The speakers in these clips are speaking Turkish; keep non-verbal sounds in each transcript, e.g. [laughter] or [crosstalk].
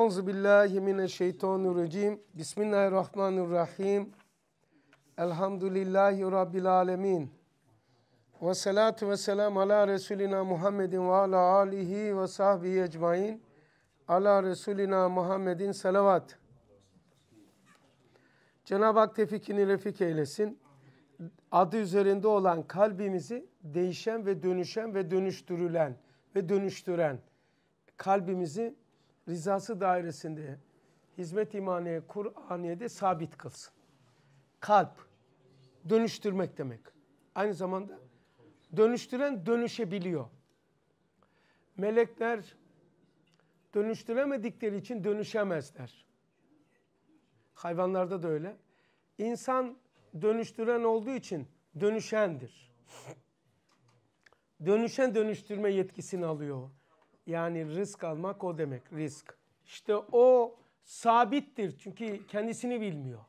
Euzu billahi mineşşeytanirracim. Bismillahirrahmanirrahim. Elhamdülillahi rabbil alamin. Ve salatu ve selam ala resulina Muhammedin ve ala alihi ve sahbihi ecmaîn. Ala resulina Muhammedin salavat. Cenab-ı Hak tevfikini refik eylesin. Adı üzerinde olan kalbimizi değişen ve dönüşen ve dönüştürülen ve dönüştüren kalbimizi rızası dairesinde hizmet imaniye, Kur'aniye'de sabit kalsın. Kalp, dönüştürmek demek. Aynı zamanda dönüştüren dönüşebiliyor. Melekler dönüştüremedikleri için dönüşemezler. Hayvanlarda da öyle. İnsan dönüştüren olduğu için dönüşendir. Dönüşen dönüştürme yetkisini alıyor. Yani risk almak o demek risk. İşte o sabittir çünkü kendisini bilmiyor.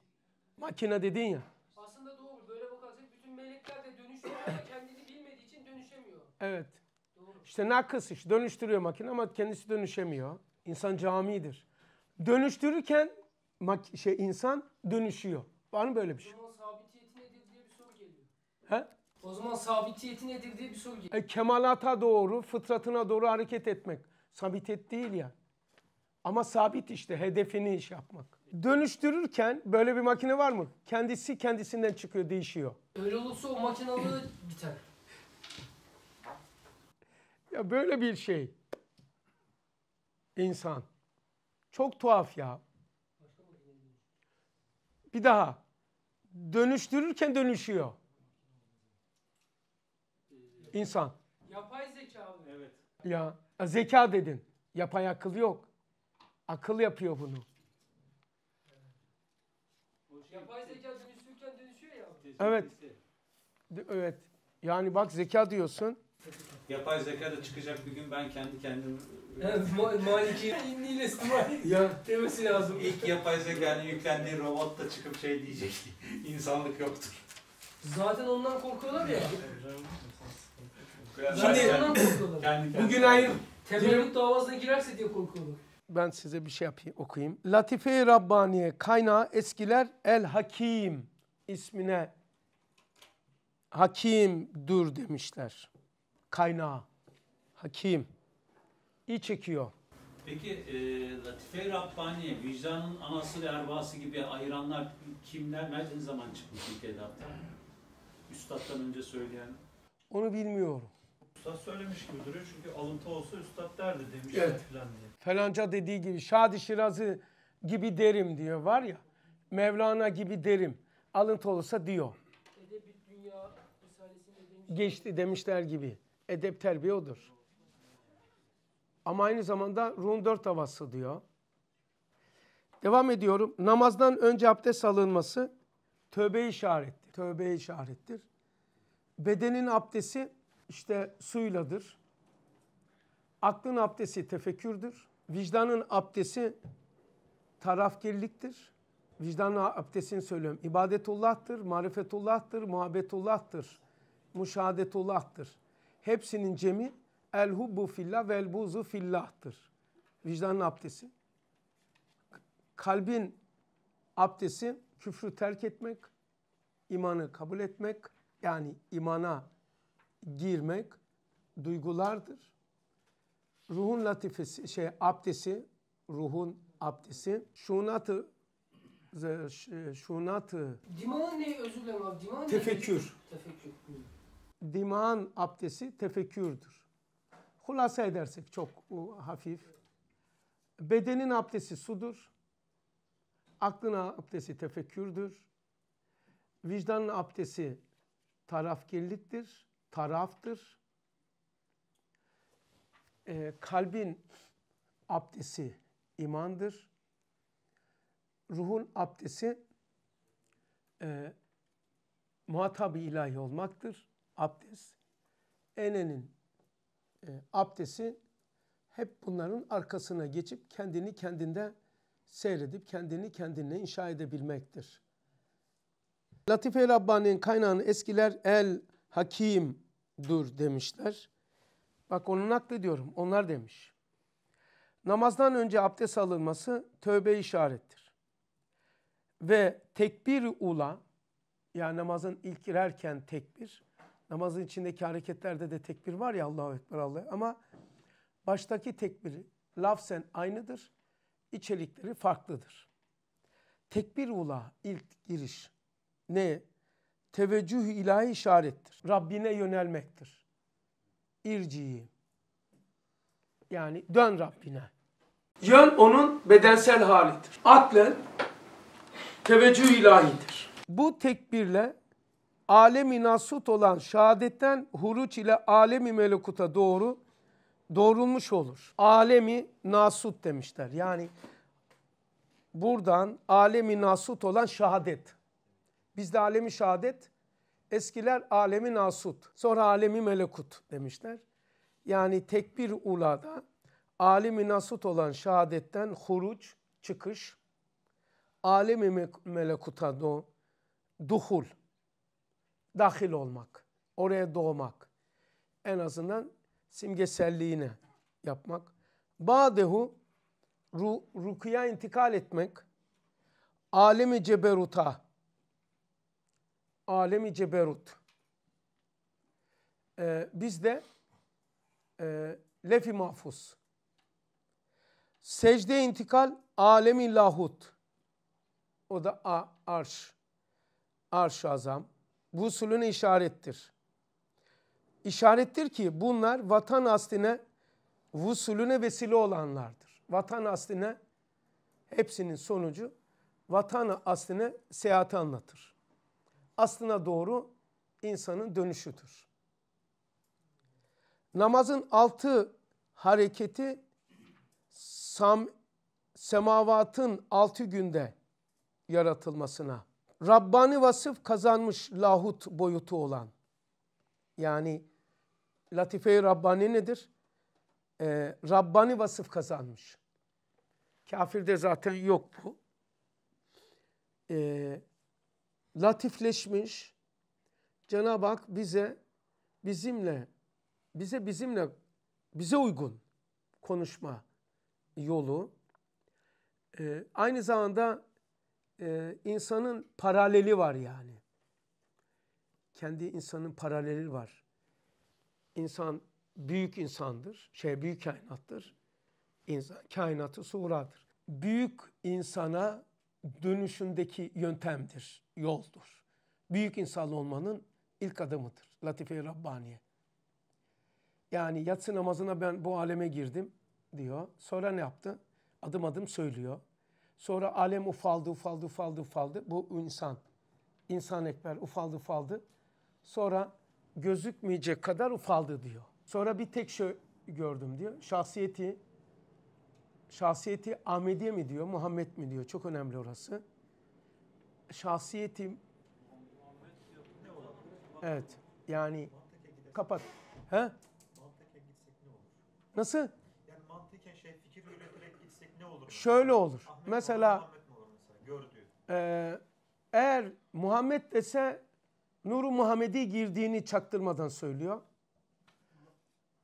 Makine dedin ya. Aslında doğru böyle bakarsak bütün melekler de dönüşüyor ama kendini bilmediği için dönüşemiyor. Evet. Doğru. İşte nakıs iş dönüştürüyor makine ama kendisi dönüşemiyor. İnsan camidir. Dönüştürürken şey insan dönüşüyor. Var mı böyle bir şey? He? O zaman sabitiyeti nedir diye bir soru geliyor. E, kemalata doğru, fıtratına doğru hareket etmek. Sabitiyet değil ya. Ama sabit işte hedefini iş yapmak. Dönüştürürken böyle bir makine var mı? Kendisi kendisinden çıkıyor, değişiyor. Öyle olursa o makinalı [clears throat] biter. Ya böyle bir şey. İnsan. Çok tuhaf ya. Bir daha. Dönüştürürken dönüşüyor. İnsan. Yapay zeka mı? Evet. Ya zeka dedin. Yapay akıl yok. Akıl yapıyor bunu. Yapay zeka dönüşürken dönüşüyor ya. Evet. Evet. Yani bak zeka diyorsun. Yapay zeka da çıkacak bir gün ben kendi kendim Evet, Maliki inniyle ya demesi lazım. İlk yapay zekanın yüklendiği robot da çıkıp şey diyecek. [laughs] İnsanlık yoktur. Zaten ondan korkuyorlar ya. Şimdi bugün ayın Tebrik davasına girerse diye korkuyorlar. Ben size bir şey yapayım, okuyayım. Latife-i Rabbaniye kaynağı eskiler El Hakim ismine Hakim dur demişler. Kaynağı. Hakim. İyi çekiyor. Peki e, Latife-i Rabbaniye vicdanın anası ve erbası gibi ayıranlar kimler? Nereden zaman çıkmış ilk edaptan? Üstattan önce söyleyen. Onu bilmiyorum. Üstad söylemiş gibi duruyor çünkü alıntı olsa üstad derdi demişler. Evet. falan diye. Falanca dediği gibi Şadi Şirazı gibi derim diyor var ya. Mevlana gibi derim. Alıntı olsa diyor. Edebiyat Dünya Risalesi'nde Geçti demişler gibi. Edep terbiye odur. Ama aynı zamanda Rum dört havası diyor. Devam ediyorum. Namazdan önce abdest alınması tövbe işarettir. Tövbe işarettir. Bedenin abdesti işte suyladır. Aklın abdesti tefekkürdür. Vicdanın abdesti tarafkirliktir. Vicdanın abdestini söylüyorum. İbadetullah'tır, marifetullah'tır, muhabbetullah'tır, muşahadetullah'tır. Hepsinin cemi el hubbu fillah vel buzu fillah'tır. Vicdanın abdesti. Kalbin abdesti küfrü terk etmek, imanı kabul etmek, yani imana girmek duygulardır. Ruhun latifesi, şey abdesti, ruhun abdesti, şunatı şunatı Diman ne özür dilerim abi? Diman tefekkür. Tefekkür. Diman abdesti tefekkürdür. Hulasa edersek çok hafif. Bedenin abdesti sudur. Aklın abdesti tefekkürdür. Vicdanın abdesti tarafkirliktir taraftır. E, kalbin abdesti imandır. Ruhun abdesti e, muhatab-ı ilahi olmaktır. Abdest. Enenin e, abdesti hep bunların arkasına geçip kendini kendinde seyredip kendini kendine inşa edebilmektir. Latife-i Rabbani'nin kaynağını eskiler El Hakim dur demişler. Bak onu naklediyorum. Onlar demiş. Namazdan önce abdest alınması tövbe işarettir. Ve tekbir ula yani namazın ilk girerken tekbir namazın içindeki hareketlerde de tekbir var ya Allahu Ekber Allah ama baştaki tekbiri lafzen aynıdır. İçerikleri farklıdır. Tekbir ula ilk giriş ne teveccüh ilahi işarettir. Rabbine yönelmektir. İrciyi. Yani dön Rabbine. Yön onun bedensel halidir. Aklen teveccüh ilahidir. Bu tekbirle alemi nasut olan şehadetten huruç ile alemi melekuta doğru doğrulmuş olur. Alemi nasut demişler. Yani buradan alemi nasut olan şehadet. Bizde alemi şahadet, eskiler alemi nasut, sonra alemi melekut demişler. Yani tek bir ulada alemi nasut olan şahadetten huruç, çıkış, alemi me melekuta do, duhul, dahil olmak, oraya doğmak. En azından simgeselliğini yapmak. Badehu ru, rukuya intikal etmek, alemi ceberuta alemi ceberut. Ee, bizde e, lefi mahfuz. Secde intikal alemi lahut. O da a, arş. Arş azam. Bu sülüne işarettir. İşarettir ki bunlar vatan asline vusulüne vesile olanlardır. Vatan asline hepsinin sonucu vatan asline seyahati anlatır aslına doğru insanın dönüşüdür. Namazın altı hareketi sam, semavatın altı günde yaratılmasına. Rabbani vasıf kazanmış lahut boyutu olan. Yani Latife-i Rabbani nedir? Ee, Rabbani vasıf kazanmış. Kafirde zaten yok bu. Ee, latifleşmiş. Cenab-ı Hak bize bizimle bize bizimle bize uygun konuşma yolu. Ee, aynı zamanda e, insanın paraleli var yani. Kendi insanın paraleli var. İnsan büyük insandır. Şey büyük kainattır. İnsan kainatı suğradır. Büyük insana dönüşündeki yöntemdir yoldur. Büyük insan olmanın ilk adımıdır. Latife-i Rabbaniye. Yani yatsı namazına ben bu aleme girdim diyor. Sonra ne yaptı? Adım adım söylüyor. Sonra alem ufaldı, ufaldı, ufaldı, ufaldı. Bu insan. İnsan ekber ufaldı, ufaldı. Sonra gözükmeyecek kadar ufaldı diyor. Sonra bir tek şey gördüm diyor. Şahsiyeti, şahsiyeti Ahmediye mi diyor, Muhammed mi diyor. Çok önemli orası şahsiyetim Evet. Yani kapat. He? Mantıken gitsek ne olur? Nasıl? Yani mantıken şey fikir üreterek gitsek ne olur? Şöyle olur. Ahmet mesela, Gördüğü. Ee, eğer Muhammed dese Nuru Muhammedi girdiğini çaktırmadan söylüyor.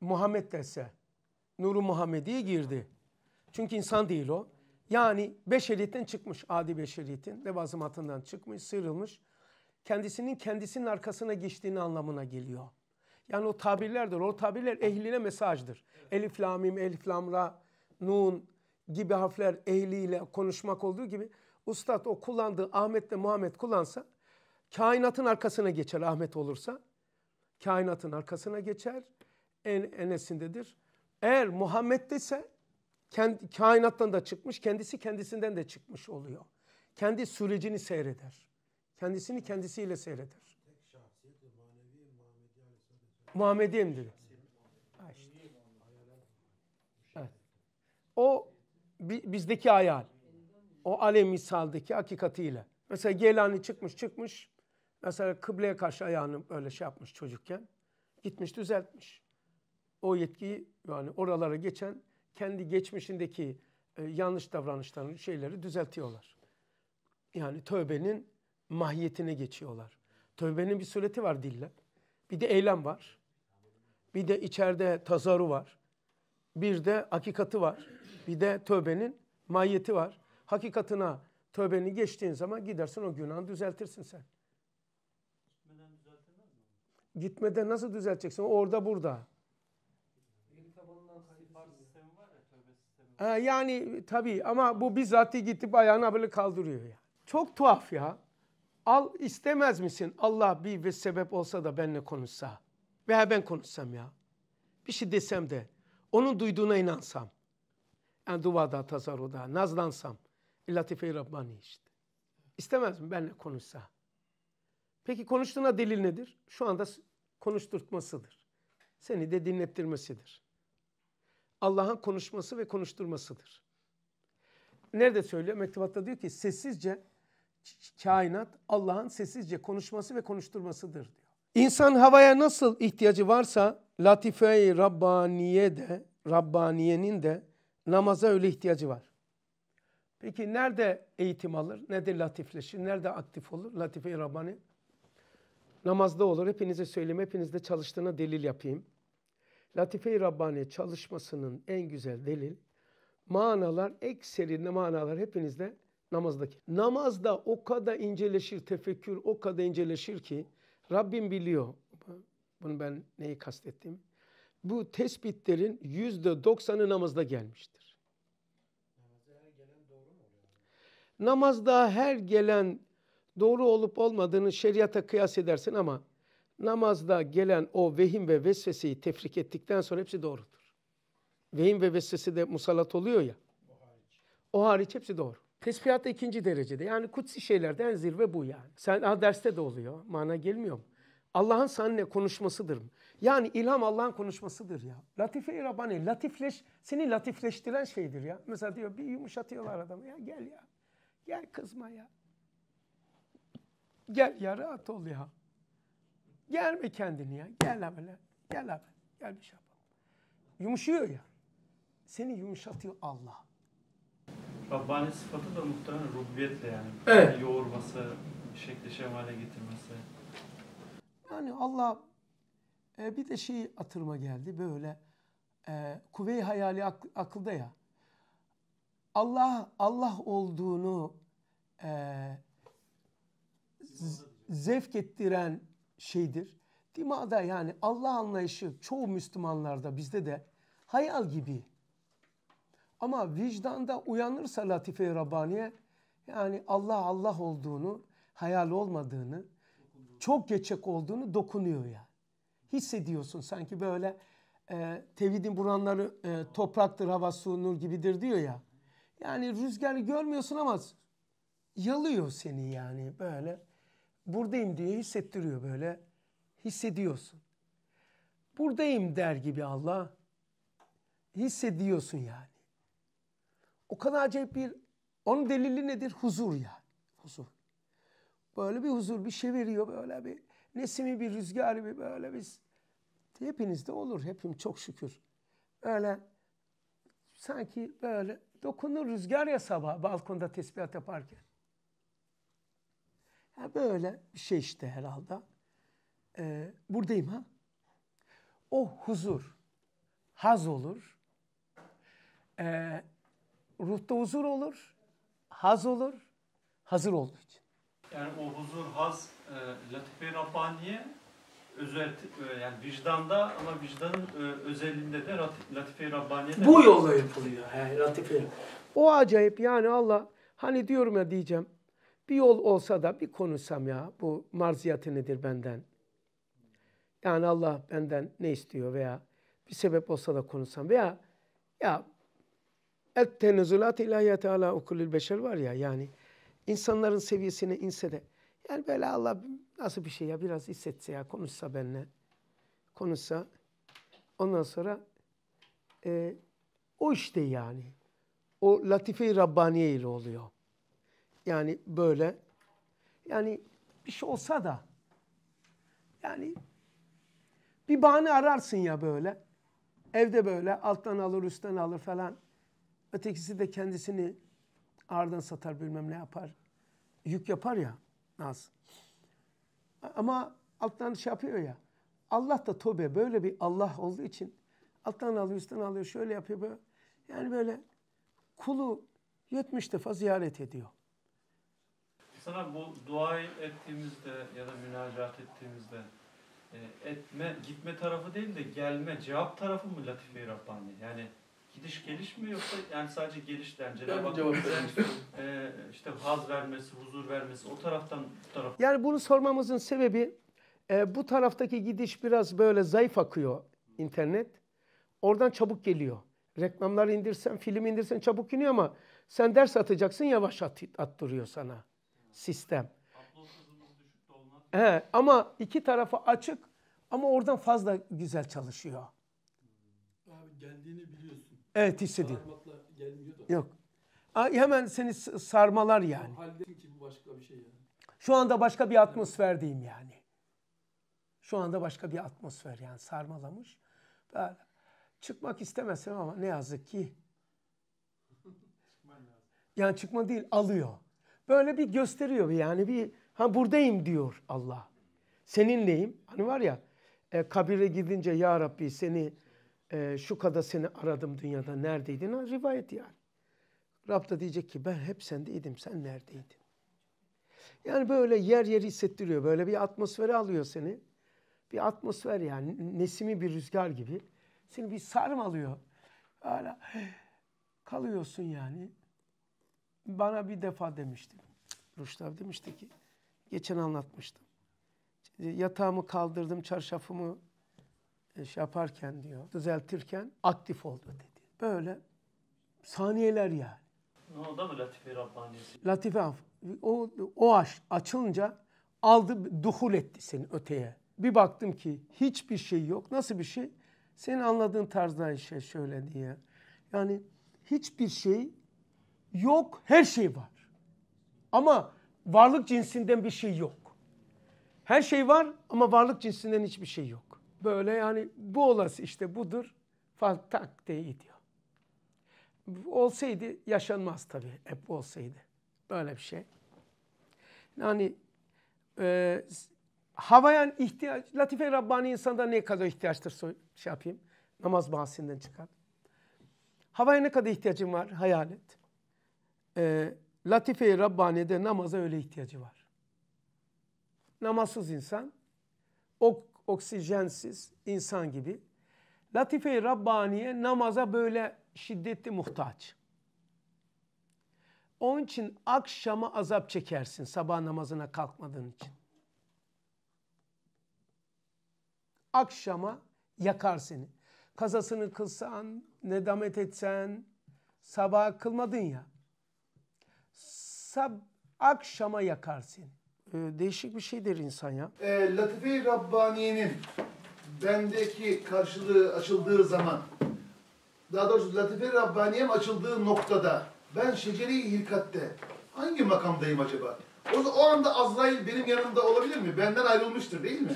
Muhammed dese Nuru Muhammedi girdi. Çünkü insan değil o. Yani beşeriyetten çıkmış, adi beşeriyetin levazımatından çıkmış, sıyrılmış. Kendisinin kendisinin arkasına geçtiğini anlamına geliyor. Yani o tabirlerdir. O tabirler ehline mesajdır. Evet. Elif lamim, elif lamra, nun gibi harfler ehliyle konuşmak olduğu gibi ustad o kullandığı Ahmet ile Muhammed kullansa kainatın arkasına geçer Ahmet olursa. Kainatın arkasına geçer. En, enesindedir. Eğer Muhammed dese kendi, kainattan da çıkmış, kendisi kendisinden de çıkmış oluyor. Kendi sürecini seyreder. Kendisini kendisiyle seyreder. Muhammediyim dedi. İşte. Evet. O bizdeki hayal. O alem misaldeki hakikatiyle. Mesela gelani çıkmış çıkmış. Mesela kıbleye karşı ayağını böyle şey yapmış çocukken. Gitmiş düzeltmiş. O yetkiyi yani oralara geçen kendi geçmişindeki e, yanlış davranışlarını, şeyleri düzeltiyorlar. Yani tövbenin mahiyetine geçiyorlar. Tövbenin bir sureti var dille. Bir de eylem var. Bir de içeride tazaru var. Bir de hakikati var. Bir de tövbenin mahiyeti var. Hakikatına tövbeni geçtiğin zaman gidersin o günahı düzeltirsin sen. Gitmeden nasıl düzelteceksin? Orada burada. Ee, yani tabii ama bu bizzati gitip ayağını böyle kaldırıyor ya. Çok tuhaf ya. Al istemez misin Allah bir, bir sebep olsa da benle konuşsa veya ben konuşsam ya. Bir şey desem de onun duyduğuna inansam. Yani duvada, tasarruda, nazlansam. Latife-i Rabbani işte. İstemez mi benle konuşsa? Peki konuştuğuna delil nedir? Şu anda konuşturtmasıdır. Seni de dinlettirmesidir. Allah'ın konuşması ve konuşturmasıdır. Nerede söylüyor? Mektubatta diyor ki sessizce kainat Allah'ın sessizce konuşması ve konuşturmasıdır diyor. İnsan havaya nasıl ihtiyacı varsa latife-i Rabbaniye de Rabbaniye'nin de namaza öyle ihtiyacı var. Peki nerede eğitim alır? Nerede latifleşir? Nerede aktif olur? Latife-i Rabbani namazda olur. Hepinize söyleyeyim. Hepinizde çalıştığına delil yapayım. Latife-i Rabbani çalışmasının en güzel delil manalar, ekserinde manalar hepinizde namazdaki. Namazda o kadar inceleşir tefekkür, o kadar inceleşir ki Rabbim biliyor bunu ben neyi kastettim. Bu tespitlerin yüzde doksanı namazda gelmiştir. Namazda her gelen doğru mu Namazda her gelen doğru olup olmadığını şeriata kıyas edersin ama namazda gelen o vehim ve vesveseyi tefrik ettikten sonra hepsi doğrudur. Vehim ve vesvese de musallat oluyor ya. O hariç hepsi doğru. Tesbihat da ikinci derecede. Yani kutsi şeylerden zirve bu yani. Sen ha, derste de oluyor. Mana gelmiyor mu? Allah'ın seninle konuşmasıdır. Yani ilham Allah'ın konuşmasıdır ya. Latife-i Rabbani, latifleş, seni latifleştiren şeydir ya. Mesela diyor bir yumuşatıyorlar adamı. Ya gel ya. Gel kızma ya. Gel ya rahat ol ya. Gelme kendini ya. Gel abi. Gel abi. Gel bir şey yapalım. Yumuşuyor ya. Seni yumuşatıyor Allah. Rabbani sıfatı da muhtemelen rubiyetle yani. Evet. Yoğurması, şekli şemale getirmesi. Yani Allah e, bir de şey atırma geldi böyle e, kuvve hayali ak, akılda ya. Allah Allah olduğunu e, zevk ettiren şeydir. Dimada yani Allah anlayışı çoğu Müslümanlarda bizde de hayal gibi. Ama vicdanda uyanırsa latife-i Rabbaniye yani Allah Allah olduğunu, hayal olmadığını, çok geçek olduğunu dokunuyor ya. Hissediyorsun sanki böyle e, tevhidin buranları e, topraktır, hava, su, nur gibidir diyor ya. Yani rüzgarı görmüyorsun ama yalıyor seni yani böyle buradayım diye hissettiriyor böyle. Hissediyorsun. Buradayım der gibi Allah. Hissediyorsun yani. O kadar acayip bir onun delili nedir? Huzur yani. Huzur. Böyle bir huzur bir şey veriyor böyle bir nesimi bir rüzgar gibi böyle biz hepinizde olur hepim çok şükür. Öyle sanki böyle dokunur rüzgar ya sabah balkonda tesbihat yaparken. Ya böyle bir şey işte herhalde. Ee, buradayım ha. O huzur, haz olur. Ee, ruhta huzur olur, haz olur, hazır olduğu için. Yani o huzur, haz, e, latife-i Rabbaniye özel, e, yani vicdanda ama vicdanın e, özelliğinde de latife-i Rabbaniye Bu yolla yapılıyor. He, latife O acayip yani Allah, hani diyorum ya diyeceğim, bir yol olsa da bir konuşsam ya bu marziyatı nedir benden? Yani Allah benden ne istiyor veya bir sebep olsa da konuşsam veya ya et tenezulat ilahiyatı ala okulül beşer var ya yani insanların seviyesine inse de yani böyle Allah nasıl bir şey ya biraz hissetse ya konuşsa benimle konuşsa ondan sonra e, o işte yani o latife-i Rabbaniye ile oluyor. Yani böyle. Yani bir şey olsa da yani bir bahane ararsın ya böyle. Evde böyle alttan alır üstten alır falan. Ötekisi de kendisini ağırdan satar bilmem ne yapar. Yük yapar ya Naz. Ama alttan şey yapıyor ya. Allah da tobe böyle bir Allah olduğu için alttan alıyor üstten alıyor şöyle yapıyor böyle. Yani böyle kulu 70 defa ziyaret ediyor. Sana bu dua ettiğimizde ya da münacat ettiğimizde e, etme, gitme tarafı değil de gelme, cevap tarafı mı latife Rabbani? Yani gidiş geliş mi yoksa yani sadece gelişten Cenab-ı Hakk'ın işte haz vermesi, huzur vermesi o taraftan bu taraf. Yani bunu sormamızın sebebi e, bu taraftaki gidiş biraz böyle zayıf akıyor internet. Oradan çabuk geliyor. Reklamlar indirsen, film indirsen çabuk iniyor ama sen ders atacaksın yavaş at, attırıyor sana sistem. He, ama iki tarafı açık ama oradan fazla güzel çalışıyor. Abi geldiğini biliyorsun. Evet hissediyor. Parmakla gelmiyor da. Yok. hemen seni sarmalar yani. Halledin ki bu başka bir şey yani. Şu anda başka bir atmosferdeyim yani. Şu anda başka bir atmosfer yani sarmalamış. Böyle. Çıkmak istemesem ama ne yazık ki. [laughs] yani çıkma değil alıyor. Böyle bir gösteriyor yani bir ha buradayım diyor Allah. Seninleyim. Hani var ya e, kabire gidince ya Rabbi seni e, şu kadar seni aradım dünyada neredeydin? Ha, rivayet yani. Rab da diyecek ki ben hep sendeydim sen neredeydin? Yani böyle yer yer hissettiriyor. Böyle bir atmosferi alıyor seni. Bir atmosfer yani nesimi bir rüzgar gibi. Seni bir sarmalıyor. Hala kalıyorsun yani bana bir defa demişti. Ruşt demişti ki geçen anlatmıştım. Yatağımı kaldırdım, çarşafımı e, şey yaparken diyor, düzeltirken aktif oldu dedi. Böyle saniyeler yani. Ne oldu mu Latife Rabbani? Latife o, o aş, açılınca aldı, duhul etti seni öteye. Bir baktım ki hiçbir şey yok. Nasıl bir şey? Senin anladığın tarzda şey şöyle diye. Yani hiçbir şey yok, her şey var. Ama varlık cinsinden bir şey yok. Her şey var ama varlık cinsinden hiçbir şey yok. Böyle yani bu olası işte budur. Falan tak diye gidiyor. Olsaydı yaşanmaz tabii. Hep olsaydı. Böyle bir şey. Yani e, havaya ihtiyaç, Latife Rabbani insanda ne kadar ihtiyaçtır şey yapayım. Namaz bahsinden çıkar. Havaya ne kadar ihtiyacın var hayal et e, Latife-i Rabbani'de namaza öyle ihtiyacı var. Namazsız insan, ok, oksijensiz insan gibi. Latife-i Rabbani'ye namaza böyle şiddetli muhtaç. Onun için akşama azap çekersin sabah namazına kalkmadığın için. Akşama yakar seni. Kazasını kılsan, nedamet etsen, sabah kılmadın ya sab akşama yakarsın. Ee, değişik bir şeydir insan ya. E, Latife-i Rabbaniye'nin bendeki karşılığı açıldığı zaman, daha doğrusu Latife-i Rabbaniye'm açıldığı noktada, ben şeceri-i hilkatte hangi makamdayım acaba? O, o anda Azrail benim yanımda olabilir mi? Benden ayrılmıştır değil mi?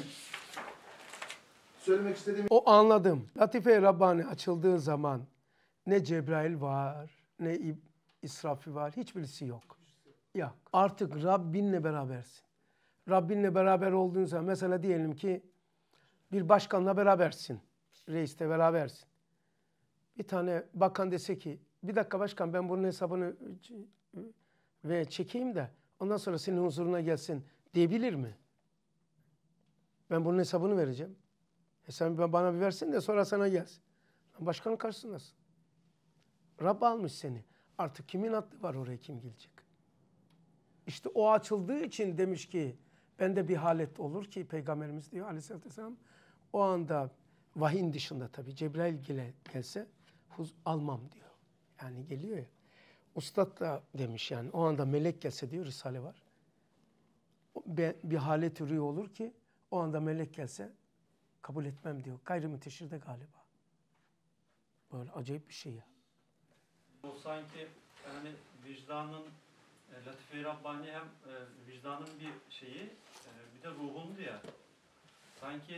Söylemek istediğim... O anladım. Latife-i Rabbani açıldığı zaman ne Cebrail var, ne İb israfı var. Hiçbirisi yok. Yok. Artık Rabbinle berabersin. Rabbinle beraber olduğun zaman mesela diyelim ki bir başkanla berabersin. reisle berabersin. Bir tane bakan dese ki bir dakika başkan ben bunun hesabını ve çekeyim de ondan sonra senin huzuruna gelsin diyebilir mi? Ben bunun hesabını vereceğim. E sen bana bir versin de sonra sana gelsin. Başkanın karşısındasın. Rab almış seni. Artık kimin adlı var oraya kim gelecek? İşte o açıldığı için demiş ki ben de bir halet olur ki peygamberimiz diyor aleyhissalatü vesselam o anda vahin dışında tabi Cebrail gele, gelse huz almam diyor. Yani geliyor ya. Ustad da demiş yani o anda melek gelse diyor Risale var. bir bir halet ürüyor olur ki o anda melek gelse kabul etmem diyor. Gayrı müteşir de galiba. Böyle acayip bir şey ya. O sanki yani vicdanın e, Latife-i Rabbani hem e, vicdanın bir şeyi e, bir de ruhun ya. Sanki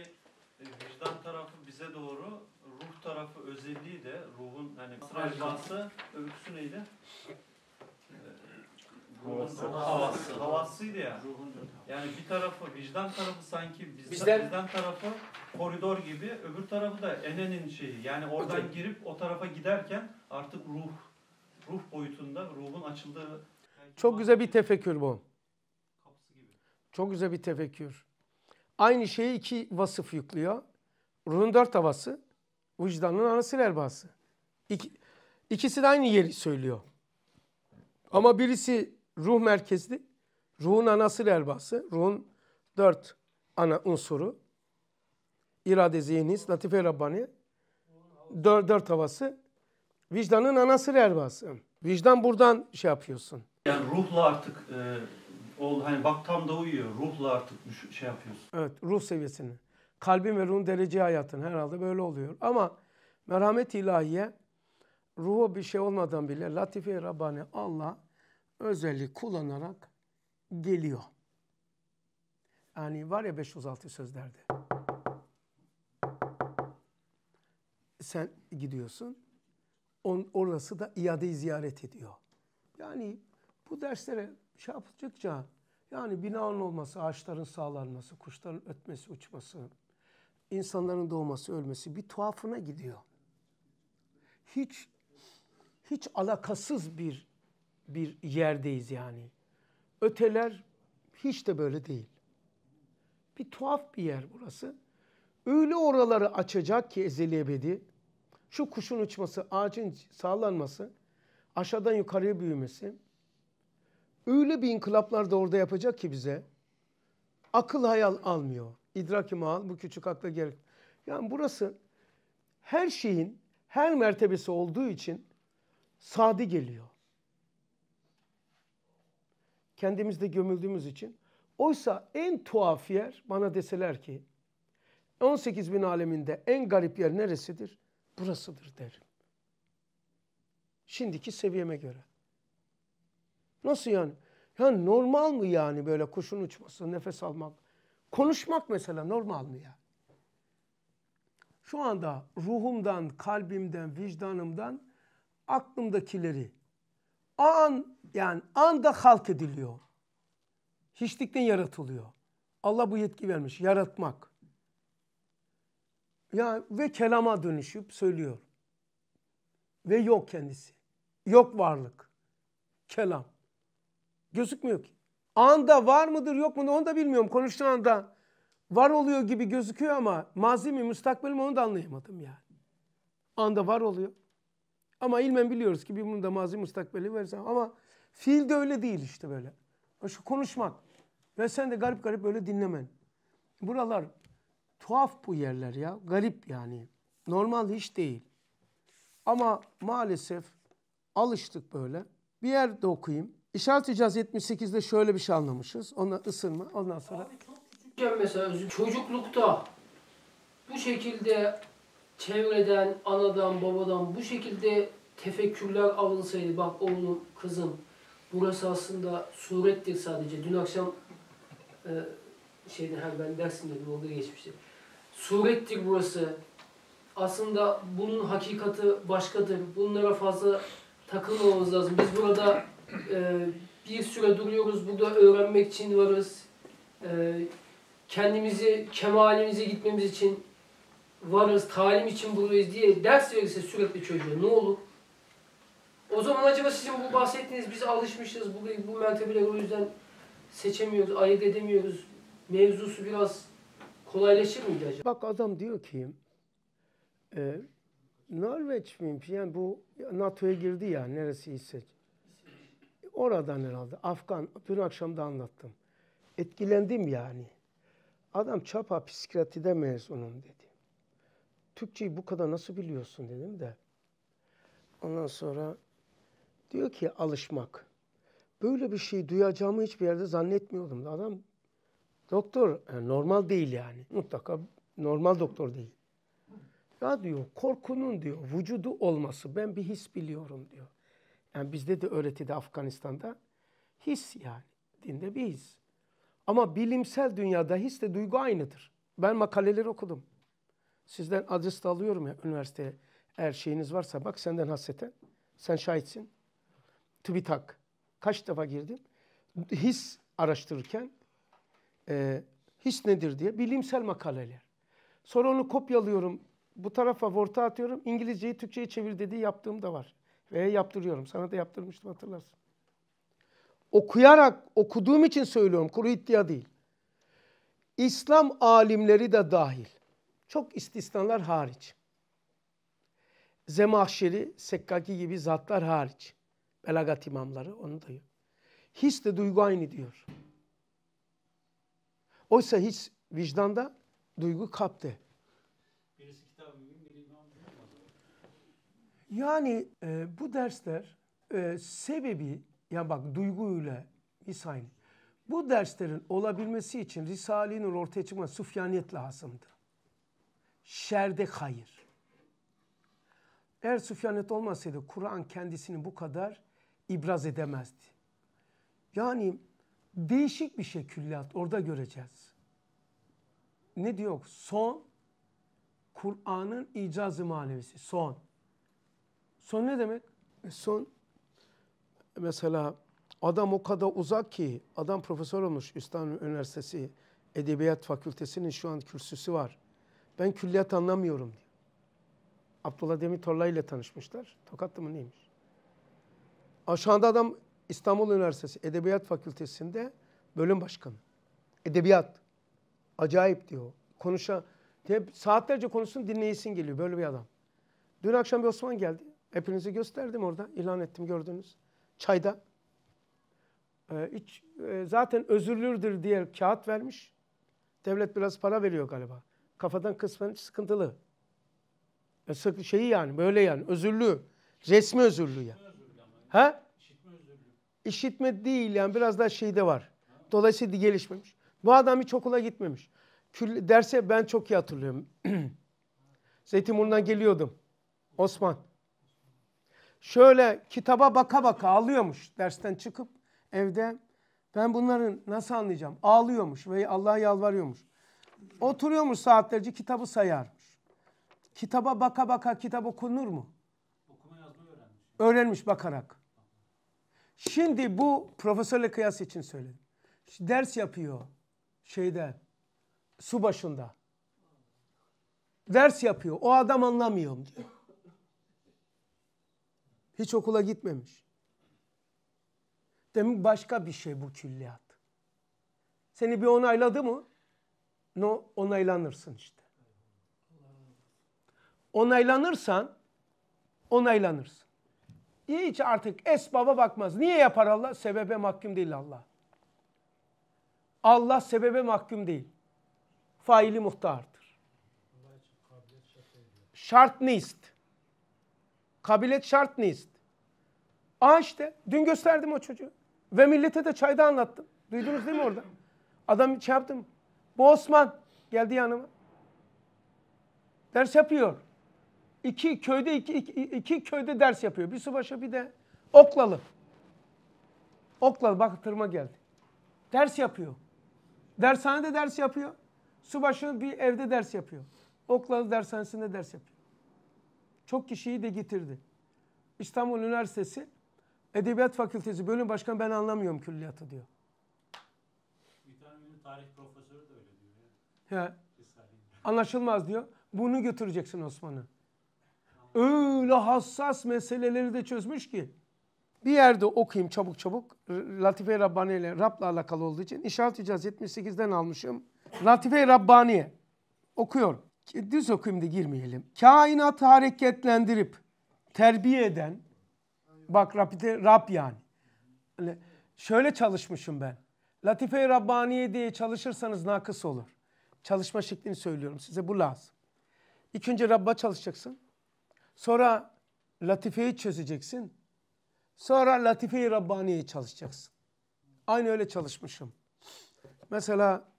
e, vicdan tarafı bize doğru, ruh tarafı özelliği de ruhun hani sıracması öyküsü neydi? E, havası. Havasıydı ya. Yani bir tarafı, vicdan tarafı sanki bizden, bizden, bizden tarafı koridor gibi, öbür tarafı da enenin şeyi. Yani oradan girip o tarafa giderken artık ruh ruh boyutunda ruhun açıldığı... Çok güzel bir tefekkür bu. Çok güzel bir tefekkür. Aynı şeyi iki vasıf yüklüyor. Ruhun dört havası, vicdanın anası erbası. İki, ikisi de aynı yeri söylüyor. Ama birisi ruh merkezli, ruhun anası erbası, ruhun dört ana unsuru. irade zihni, latife Rabbani, dört, dört havası. Vicdanın anası erbası. Vicdan buradan şey yapıyorsun. Yani ruhla artık e, o hani bak tam da uyuyor. Ruhla artık şey yapıyorsun. Evet ruh seviyesini. Kalbin ve ruhun derece hayatın herhalde böyle oluyor. Ama merhamet ilahiye ruhu bir şey olmadan bile latife Rabbani Allah özelliği kullanarak geliyor. Yani var ya 506 sözlerde. Sen gidiyorsun on, orası da iadeyi ziyaret ediyor. Yani bu derslere şey yapılacakça yani binanın olması, ağaçların sağlanması, kuşların ötmesi, uçması, insanların doğması, ölmesi bir tuhafına gidiyor. Hiç hiç alakasız bir bir yerdeyiz yani. Öteler hiç de böyle değil. Bir tuhaf bir yer burası. Öyle oraları açacak ki ezeli ebedi şu kuşun uçması, ağacın sağlanması, aşağıdan yukarıya büyümesi öyle bir inkılaplar da orada yapacak ki bize akıl hayal almıyor. İdraki mal bu küçük akla gerek. Yani burası her şeyin her mertebesi olduğu için sadi geliyor. Kendimizde gömüldüğümüz için. Oysa en tuhaf yer bana deseler ki 18 bin aleminde en garip yer neresidir? burasıdır derim. Şimdiki seviyeme göre. Nasıl yani? Yani normal mı yani böyle kuşun uçması, nefes almak? Konuşmak mesela normal mı ya? Şu anda ruhumdan, kalbimden, vicdanımdan aklımdakileri an yani anda halk ediliyor. Hiçlikten yaratılıyor. Allah bu yetki vermiş. Yaratmak. Ya ve kelama dönüşüp söylüyor. Ve yok kendisi. Yok varlık. Kelam. Gözükmüyor ki. Anda var mıdır yok mu? onu da bilmiyorum. Konuştuğu anda var oluyor gibi gözüküyor ama mazi mi müstakbel mi onu da anlayamadım yani. Anda var oluyor. Ama ilmen biliyoruz ki bir bunun da mazi müstakbeli versen ama fiil de öyle değil işte böyle. Şu konuşmak ve sen de garip garip böyle dinlemen. Buralar Tuhaf bu yerler ya. Garip yani. Normal hiç değil. Ama maalesef alıştık böyle. Bir yerde okuyayım. İşaret icazı 78'de şöyle bir şey anlamışız. Ona ısınma. Ondan sonra... Abi çok küçükken mesela çocuklukta bu şekilde çevreden, anadan, babadan bu şekilde tefekkürler alınsaydı. Bak oğlum, kızım burası aslında surettir sadece. Dün akşam e, her ben dersimde bir oldu geçmişti surettir burası. Aslında bunun hakikati başkadır. Bunlara fazla takılmamamız lazım. Biz burada e, bir süre duruyoruz. Burada öğrenmek için varız. E, kendimizi, kemalimize gitmemiz için varız. Talim için buradayız diye ders verirse sürekli çocuğa ne olur? O zaman acaba sizin bu bahsettiğiniz biz alışmışız. Bu, bu mertebeleri o yüzden seçemiyoruz, ayırt edemiyoruz. Mevzusu biraz kolaylaşır mıydı acaba? Bak adam diyor ki e, Norveç miymiş? Yani bu NATO'ya girdi ya neresi İsveç. Oradan herhalde. Afgan. Dün akşam da anlattım. Etkilendim yani. Adam çapa psikiyatride mezunum dedi. Türkçeyi bu kadar nasıl biliyorsun dedim de. Ondan sonra diyor ki alışmak. Böyle bir şey duyacağımı hiçbir yerde zannetmiyordum. Adam Doktor e, normal değil yani. Mutlaka normal doktor değil. Ya diyor korkunun diyor vücudu olması ben bir his biliyorum diyor. Yani bizde de öğretildi Afganistan'da his yani dinde bir his. Ama bilimsel dünyada his de duygu aynıdır. Ben makaleleri okudum. Sizden adres de alıyorum ya üniversiteye. Eğer şeyiniz varsa bak senden hasreten. Sen şahitsin. TÜBİTAK. Kaç defa girdim. His araştırırken e, his nedir diye bilimsel makaleler. Sonra onu kopyalıyorum, bu tarafa vorta atıyorum, İngilizceyi Türkçe'ye çevir dediği yaptığım da var. Ve yaptırıyorum, sana da yaptırmıştım hatırlarsın. Okuyarak, okuduğum için söylüyorum, kuru iddia değil. İslam alimleri de dahil. Çok istisnalar hariç. Zemahşeri, Sekkaki gibi zatlar hariç. Belagat imamları onu da His de duygu aynı diyor. Oysa hiç vicdanda duygu kapte. Birisi kitap biri Yani e, bu dersler e, sebebi, ya bak duyguyla misal. Bu derslerin olabilmesi için Risale-i Nur ortaya çıkması sufyaniyet lazımdı. Şerde hayır. Eğer sufyaniyet olmasaydı Kur'an kendisini bu kadar ibraz edemezdi. Yani Değişik bir şey külliyat. Orada göreceğiz. Ne diyor? Son Kur'an'ın icazı manevisi. Son. Son ne demek? E, son mesela adam o kadar uzak ki adam profesör olmuş İstanbul Üniversitesi Edebiyat Fakültesi'nin şu an kürsüsü var. Ben külliyat anlamıyorum diyor. Abdullah Demirtorla ile tanışmışlar. Tokatlı mı neymiş? Aşağıda adam İstanbul Üniversitesi Edebiyat Fakültesi'nde bölüm başkanı. Edebiyat. Acayip diyor. Konuşa, hep saatlerce konuşsun dinleyesin geliyor böyle bir adam. Dün akşam bir Osman geldi. Hepinizi gösterdim orada. İlan ettim gördünüz. Çayda. Ee, hiç, e, zaten özürlüdür diye kağıt vermiş. Devlet biraz para veriyor galiba. Kafadan kısmen sıkıntılı. E, sık, şeyi yani böyle yani özürlü. Resmi özürlü ya. Yani. Ha? İşitme değil yani biraz daha şeyde var. Dolayısıyla gelişmemiş. Bu adam hiç okula gitmemiş. Kül, derse ben çok iyi hatırlıyorum. [clears throat] Zeytinburnu'ndan geliyordum. Osman. Şöyle kitaba baka baka ağlıyormuş dersten çıkıp evde. Ben bunları nasıl anlayacağım? Ağlıyormuş ve Allah'a yalvarıyormuş. Oturuyormuş saatlerce kitabı sayarmış. Kitaba baka baka kitap okunur mu? Öğrenmiş bakarak. Şimdi bu profesörle kıyas için söyledim. Ders yapıyor şeyde su başında. Ders yapıyor. O adam anlamıyorum diyor. Hiç okula gitmemiş. Demek başka bir şey bu külliyat. Seni bir onayladı mı? No, onaylanırsın işte. Onaylanırsan onaylanırsın hiç artık esbaba bakmaz. Niye yapar Allah? Sebebe mahkum değil Allah. Allah sebebe mahkum değil. Faili muhtardır. Şart nist. Kabilet şart nist. Aa işte dün gösterdim o çocuğu. Ve millete de çayda anlattım. Duydunuz değil mi orada? Adam şey yaptım. Bu Osman geldi yanıma. Ders yapıyor. İki köyde iki, iki, iki köyde ders yapıyor. Bir subaşı bir de Oklalı. Oklalı bak tırma geldi. Ders yapıyor. Dershanede ders yapıyor. Subaşı bir evde ders yapıyor. Oklalı dershanesinde ders yapıyor. Çok kişiyi de getirdi. İstanbul Üniversitesi Edebiyat Fakültesi bölüm başkanı ben anlamıyorum külliyatı diyor. Bir tane tarih profesörü de öyle diyor ya. Anlaşılmaz diyor. Bunu götüreceksin Osman'ı öyle hassas meseleleri de çözmüş ki. Bir yerde okuyayım çabuk çabuk. Latife Rabbani ile Rab'la alakalı olduğu için. İşaret Hicaz 78'den almışım. Latife Rabbani'ye okuyorum. Düz okuyayım da girmeyelim. Kainatı hareketlendirip terbiye eden. Bak Rab'de Rab yani. yani. Şöyle çalışmışım ben. Latife Rabbaniye diye çalışırsanız nakıs olur. Çalışma şeklini söylüyorum size bu lazım. İkinci Rabb'a çalışacaksın. Sonra latifeyi çözeceksin. Sonra latife-i Rabbaniye'yi çalışacaksın. Aynı öyle çalışmışım. Mesela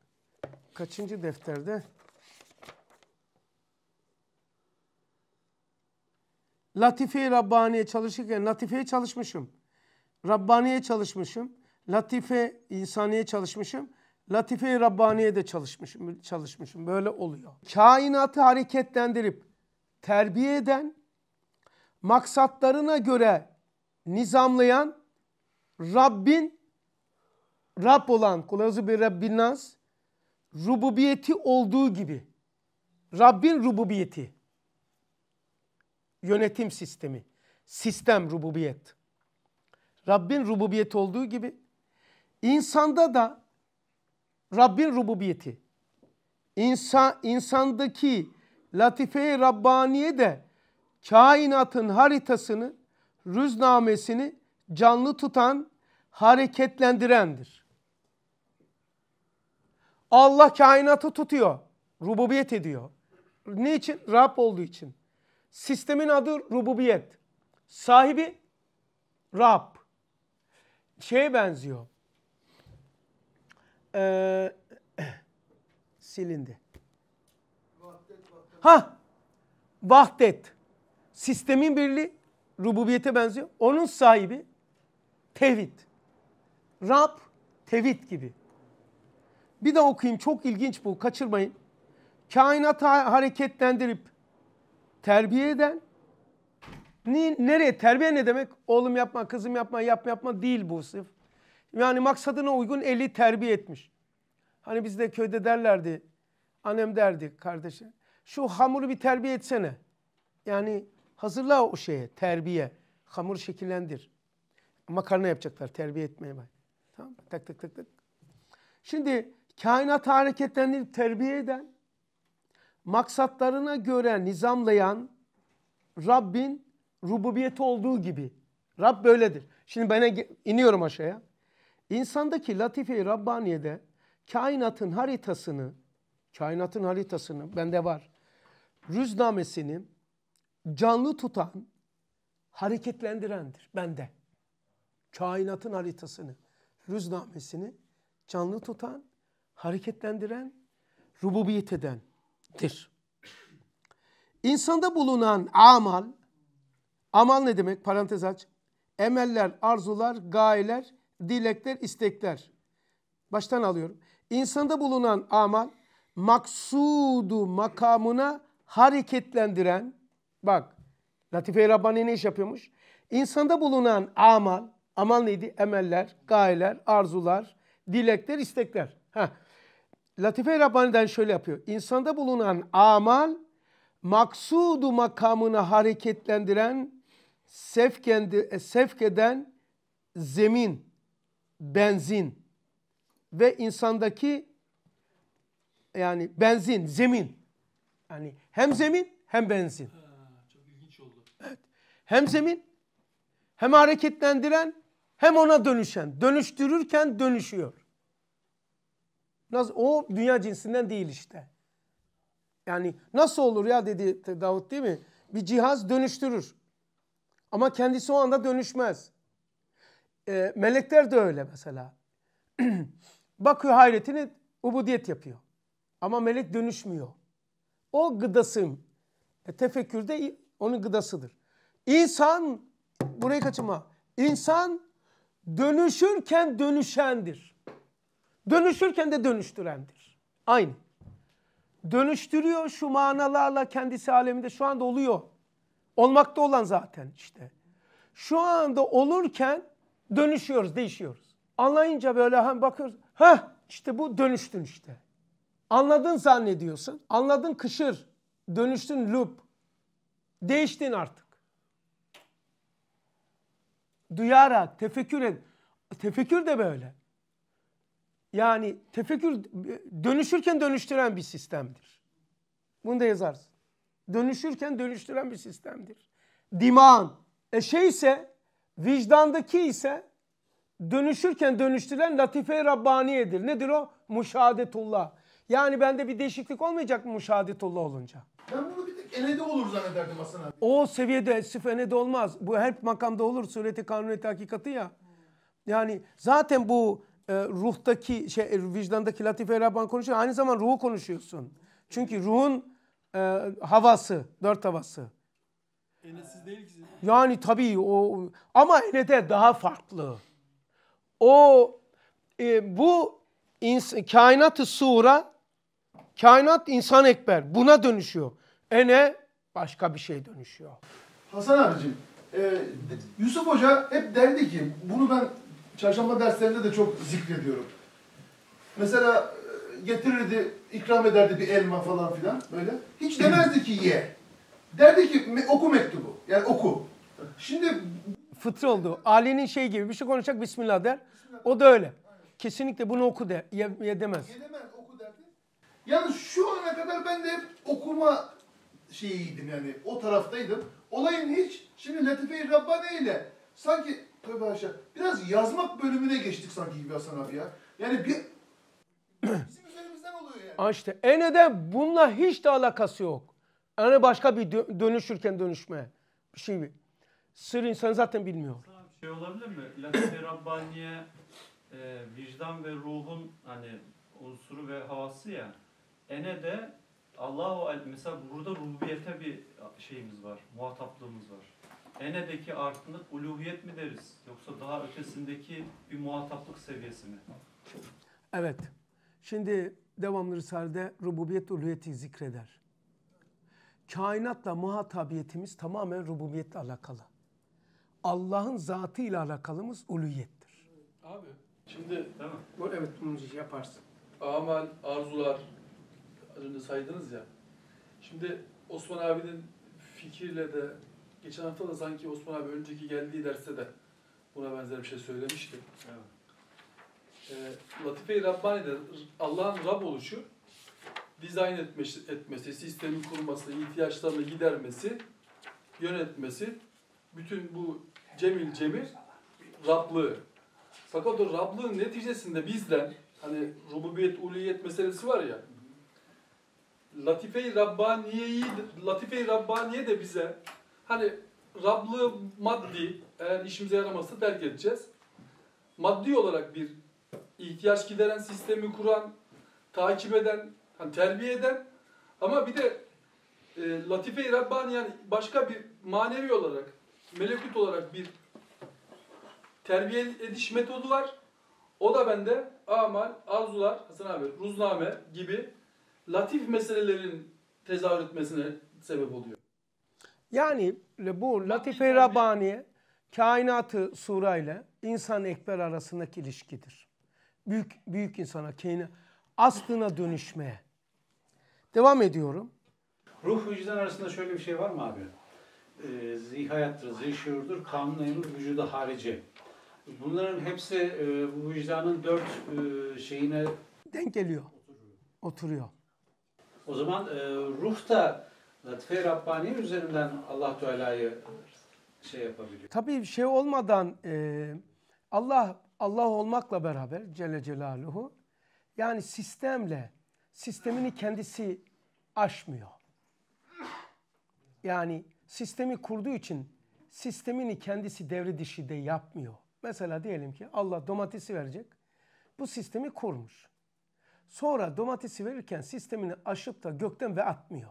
kaçıncı defterde? Latife-i Rabbaniye çalışırken Latife'ye çalışmışım. Rabbaniye çalışmışım. Latife insaniye çalışmışım. Latife-i Rabbaniye de çalışmışım, çalışmışım. Böyle oluyor. Kainatı hareketlendirip terbiye eden maksatlarına göre nizamlayan Rabbin Rab olan kulazı bir Rabbin nas rububiyeti olduğu gibi Rabbin rububiyeti yönetim sistemi sistem rububiyet Rabbin rububiyeti olduğu gibi insanda da Rabbin rububiyeti insan insandaki latife-i Rabbaniye de kainatın haritasını, rüznamesini canlı tutan, hareketlendirendir. Allah kainatı tutuyor, rububiyet ediyor. Niçin? Rab olduğu için. Sistemin adı rububiyet. Sahibi Rab. Şeye benziyor. Ee, silindi. Ha, vahdet. Sistemin birliği rububiyete benziyor. Onun sahibi tevhid. Rab tevhid gibi. Bir de okuyayım çok ilginç bu kaçırmayın. Kainatı hareketlendirip terbiye eden ni, nereye terbiye ne demek? Oğlum yapma, kızım yapma, yapma yapma değil bu sırf. Yani maksadına uygun eli terbiye etmiş. Hani biz de köyde derlerdi. Annem derdi kardeşe. Şu hamuru bir terbiye etsene. Yani Hazırla o şeye, terbiye. Hamur şekillendir. Makarna yapacaklar, terbiye etmeye bak. Tamam Tak tak tak tak. Şimdi kainat hareketlendirip terbiye eden, maksatlarına göre nizamlayan Rabbin rububiyeti olduğu gibi. Rab böyledir. Şimdi ben iniyorum aşağıya. İnsandaki latife-i Rabbaniye'de kainatın haritasını, kainatın haritasını bende var. Rüznamesini, canlı tutan, hareketlendirendir bende. Kainatın haritasını, rüznamesini canlı tutan, hareketlendiren, rububiyet edendir. İnsanda bulunan amal, amal ne demek? Parantez aç. Emeller, arzular, gayeler, dilekler, istekler. Baştan alıyorum. İnsanda bulunan amal, maksudu makamına hareketlendiren, Bak Latife-i Rabbani ne iş yapıyormuş? İnsanda bulunan amal, amal neydi? Emeller, gayeler, arzular, dilekler, istekler. Latife-i Rabbani'den şöyle yapıyor. İnsanda bulunan amal, maksudu makamını hareketlendiren, sevkendi, e, sevk eden zemin, benzin ve insandaki yani benzin, zemin. Yani hem zemin hem benzin. Hem zemin hem hareketlendiren hem ona dönüşen. Dönüştürürken dönüşüyor. O dünya cinsinden değil işte. Yani nasıl olur ya dedi Davut değil mi? Bir cihaz dönüştürür. Ama kendisi o anda dönüşmez. E, melekler de öyle mesela. [clears throat] Bakıyor hayretini ubudiyet yapıyor. Ama melek dönüşmüyor. O gıdası e, tefekkürde onun gıdasıdır. İnsan, burayı kaçırma. İnsan dönüşürken dönüşendir. Dönüşürken de dönüştürendir. Aynı. Dönüştürüyor şu manalarla kendisi aleminde şu anda oluyor. Olmakta olan zaten işte. Şu anda olurken dönüşüyoruz, değişiyoruz. Anlayınca böyle hem bakıyoruz. Ha işte bu dönüştün işte. Anladın zannediyorsun. Anladın kışır. Dönüştün loop. Değiştin artık duyarak, tefekküren. Tefekkür de böyle. Yani tefekkür dönüşürken dönüştüren bir sistemdir. Bunu da yazarsın. Dönüşürken dönüştüren bir sistemdir. Diman. E şey ise vicdandaki ise dönüşürken dönüştüren latife-i Rabbaniye'dir. Nedir o? Muşahadetullah. Yani bende bir değişiklik olmayacak mı muşahadetullah olunca? Ben bunu enede olur zannederdim Hasan abi. O seviyede sırf enede olmaz. Bu her makamda olur. Sureti kanuniyeti hakikati ya. Yani zaten bu e, ruhtaki şey e, vicdandaki latife Rabban konuşuyor. Aynı zaman ruhu konuşuyorsun. Çünkü ruhun e, havası, dört havası. Enesiz değil ki. Yani tabii o ama enede daha farklı. O e, bu ins- kainatı sura kainat insan ekber buna dönüşüyor ene başka bir şey dönüşüyor. Hasan abicim, e, Yusuf Hoca hep derdi ki, bunu ben çarşamba derslerinde de çok zikrediyorum. Mesela e, getirirdi, ikram ederdi bir elma falan filan böyle. Hiç demezdi ki ye. Derdi ki oku mektubu. Yani oku. Şimdi fıtri oldu. Ali'nin şey gibi bir şey konuşacak bismillah der. Bismillah. O da öyle. Kesinlikle bunu oku de. Ye, ye demez. Ye demez oku derdi. Yani şu ana kadar ben de hep okuma şeyiydim yani o taraftaydım. Olayın hiç şimdi Latife-i Rabbani ile sanki tövbe aşağı biraz yazmak bölümüne geçtik sanki gibi Hasan abi ya. Yani bir bizim üzerimizden oluyor yani. İşte enede bununla hiç de alakası yok. Yani başka bir dönüşürken dönüşme bir şey mi sır insan zaten bilmiyor. Şey olabilir mi? Latife-i Rabbani'ye e, vicdan ve ruhun hani unsuru ve havası ya. Ene de Allahu mesela burada rububiyete bir şeyimiz var, muhataplığımız var. Ene'deki artınlık uluhiyet mi deriz? Yoksa daha ötesindeki bir muhataplık seviyesi mi? Evet. Şimdi devamlı Risale'de rububiyet uluhiyeti zikreder. Kainatla muhatabiyetimiz tamamen rububiyetle alakalı. Allah'ın zatıyla alakalımız uluhiyettir. Abi şimdi tamam. bu evet bunu yaparsın. Amel arzular, az önce saydınız ya. Şimdi Osman abinin fikirle de geçen hafta da sanki Osman abi önceki geldiği derste de buna benzer bir şey söylemişti. Evet. E, Latife-i Rabbani'de Allah'ın Rab oluşu dizayn etmesi, etmesi, sistemi kurması, ihtiyaçlarını gidermesi, yönetmesi, bütün bu cemil cemil Rablığı. Fakat o Rablığın neticesinde bizden hani rububiyet, uluyet meselesi var ya, Latife-i Rabbaniye'yi, Latife-i Rabbaniye de bize hani Rablı maddi eğer işimize yaramazsa terk edeceğiz. Maddi olarak bir ihtiyaç gideren sistemi kuran, takip eden, hani terbiye eden ama bir de e, Latife-i Rabbani yani başka bir manevi olarak, melekut olarak bir terbiye ediş metodu var. O da bende amal, arzular, Hasan abi, ruzname gibi latif meselelerin tezahür etmesine sebep oluyor. Yani bu latife Rabbaniye kainatı surayla insan ekber arasındaki ilişkidir. Büyük büyük insana, kaina aslına dönüşmeye. Devam ediyorum. Ruh vicdan arasında şöyle bir şey var mı abi? Ee, zih hayattır, zih şuurdur, kanun emir vücuda harici. Bunların hepsi e, bu vicdanın dört e, şeyine... Denk geliyor. Oturuyor. Oturuyor. O zaman e, ruh da latife Rabbani üzerinden allah Teala'yı şey yapabiliyor. Tabii şey olmadan e, Allah Allah olmakla beraber Celle Celaluhu yani sistemle sistemini kendisi aşmıyor. Yani sistemi kurduğu için sistemini kendisi devre dışı de yapmıyor. Mesela diyelim ki Allah domatesi verecek. Bu sistemi kurmuş. Sonra domatesi verirken sistemini aşıp da gökten ve atmıyor.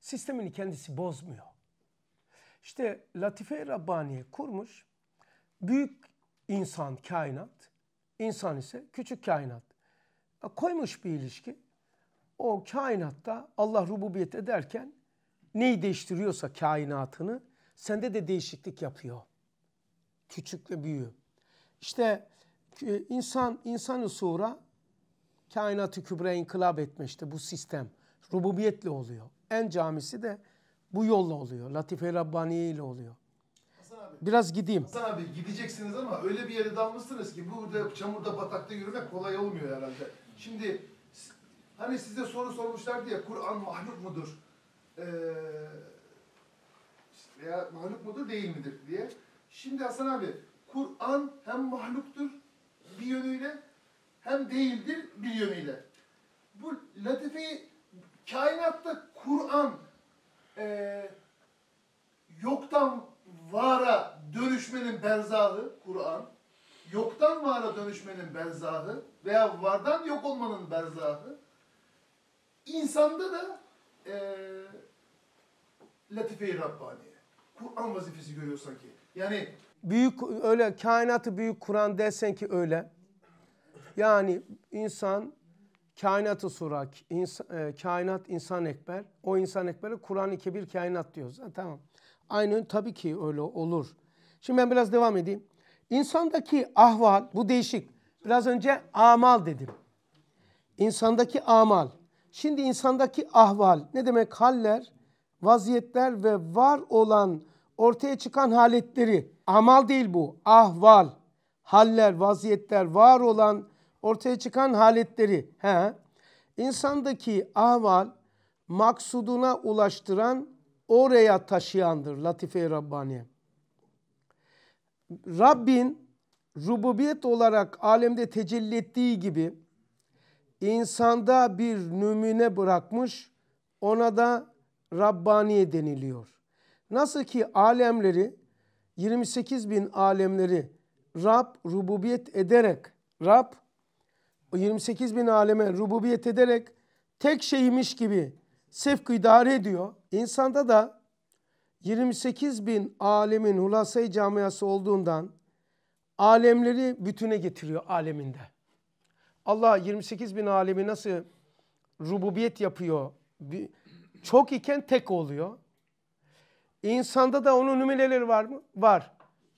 Sistemini kendisi bozmuyor. İşte Latife-i Rabbaniye kurmuş. Büyük insan kainat, insan ise küçük kainat. E, koymuş bir ilişki. O kainatta Allah rububiyet ederken neyi değiştiriyorsa kainatını sende de değişiklik yapıyor. Küçükle büyüğü. İşte e, insan insanı sura kainatı kübra inkılap etmişti bu sistem. Rububiyetle oluyor. En camisi de bu yolla oluyor. Latife-i Rabbaniye ile oluyor. abi, Biraz gideyim. Hasan abi gideceksiniz ama öyle bir yere dalmışsınız ki burada çamurda batakta yürümek kolay olmuyor herhalde. Şimdi hani size soru sormuşlar diye Kur'an mahluk mudur? Ee, veya mahluk mudur değil midir diye. Şimdi Hasan abi Kur'an hem mahluktur bir yönüyle hem değildir bir yönüyle. Bu latifeyi kainatta Kur'an e, yoktan vara dönüşmenin berzahı Kur'an, yoktan vara dönüşmenin berzahı veya vardan yok olmanın berzahı insanda da e, latife-i Rabbaniye. Kur'an vazifesi görüyor sanki. Yani büyük öyle kainatı büyük Kur'an dersen ki öyle. Yani insan kainatı surak, insan, e, kainat insan ekber. O insan ekberi Kur'an-ı Kebir kainat diyoruz. Ha, tamam. aynı tabii ki öyle olur. Şimdi ben biraz devam edeyim. İnsandaki ahval bu değişik. Biraz önce amal dedim. İnsandaki amal. Şimdi insandaki ahval ne demek? Haller, vaziyetler ve var olan ortaya çıkan haletleri. Amal değil bu. Ahval, haller, vaziyetler, var olan ortaya çıkan haletleri. He. İnsandaki ahval maksuduna ulaştıran oraya taşıyandır latife-i Rabbaniye. Rabbin rububiyet olarak alemde tecelli ettiği gibi insanda bir nümune bırakmış ona da Rabbaniye deniliyor. Nasıl ki alemleri 28 bin alemleri Rab rububiyet ederek Rab o 28 bin aleme rububiyet ederek tek şeymiş gibi sefk idare ediyor. İnsanda da 28 bin alemin hulasayı camiası olduğundan alemleri bütüne getiriyor aleminde. Allah 28 bin alemi nasıl rububiyet yapıyor? Çok iken tek oluyor. İnsanda da onun nümineleri var mı? Var.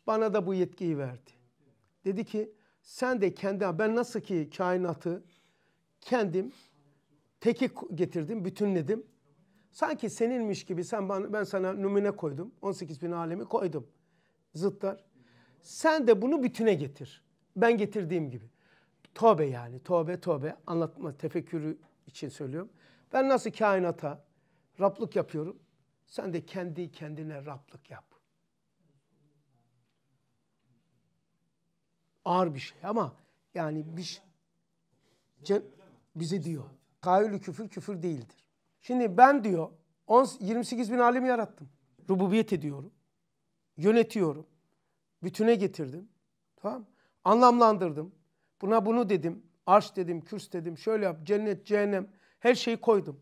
Bana da bu yetkiyi verdi. Dedi ki sen de kendi ben nasıl ki kainatı kendim teki getirdim, bütünledim. Sanki seninmiş gibi sen ben, ben sana numune koydum. 18 bin alemi koydum. Zıtlar. Sen de bunu bütüne getir. Ben getirdiğim gibi. Tövbe yani. Tövbe tövbe. Anlatma tefekkürü için söylüyorum. Ben nasıl kainata Rablık yapıyorum. Sen de kendi kendine Rablık yap. ağır bir şey ama yani bir şey, bize diyor. Kavülü küfür küfür değildir. Şimdi ben diyor 10, 28 bin alemi yarattım. Rububiyet ediyorum. Yönetiyorum. Bütüne getirdim. Tamam Anlamlandırdım. Buna bunu dedim. Arş dedim, kürs dedim. Şöyle yap, cennet, cehennem. Her şeyi koydum.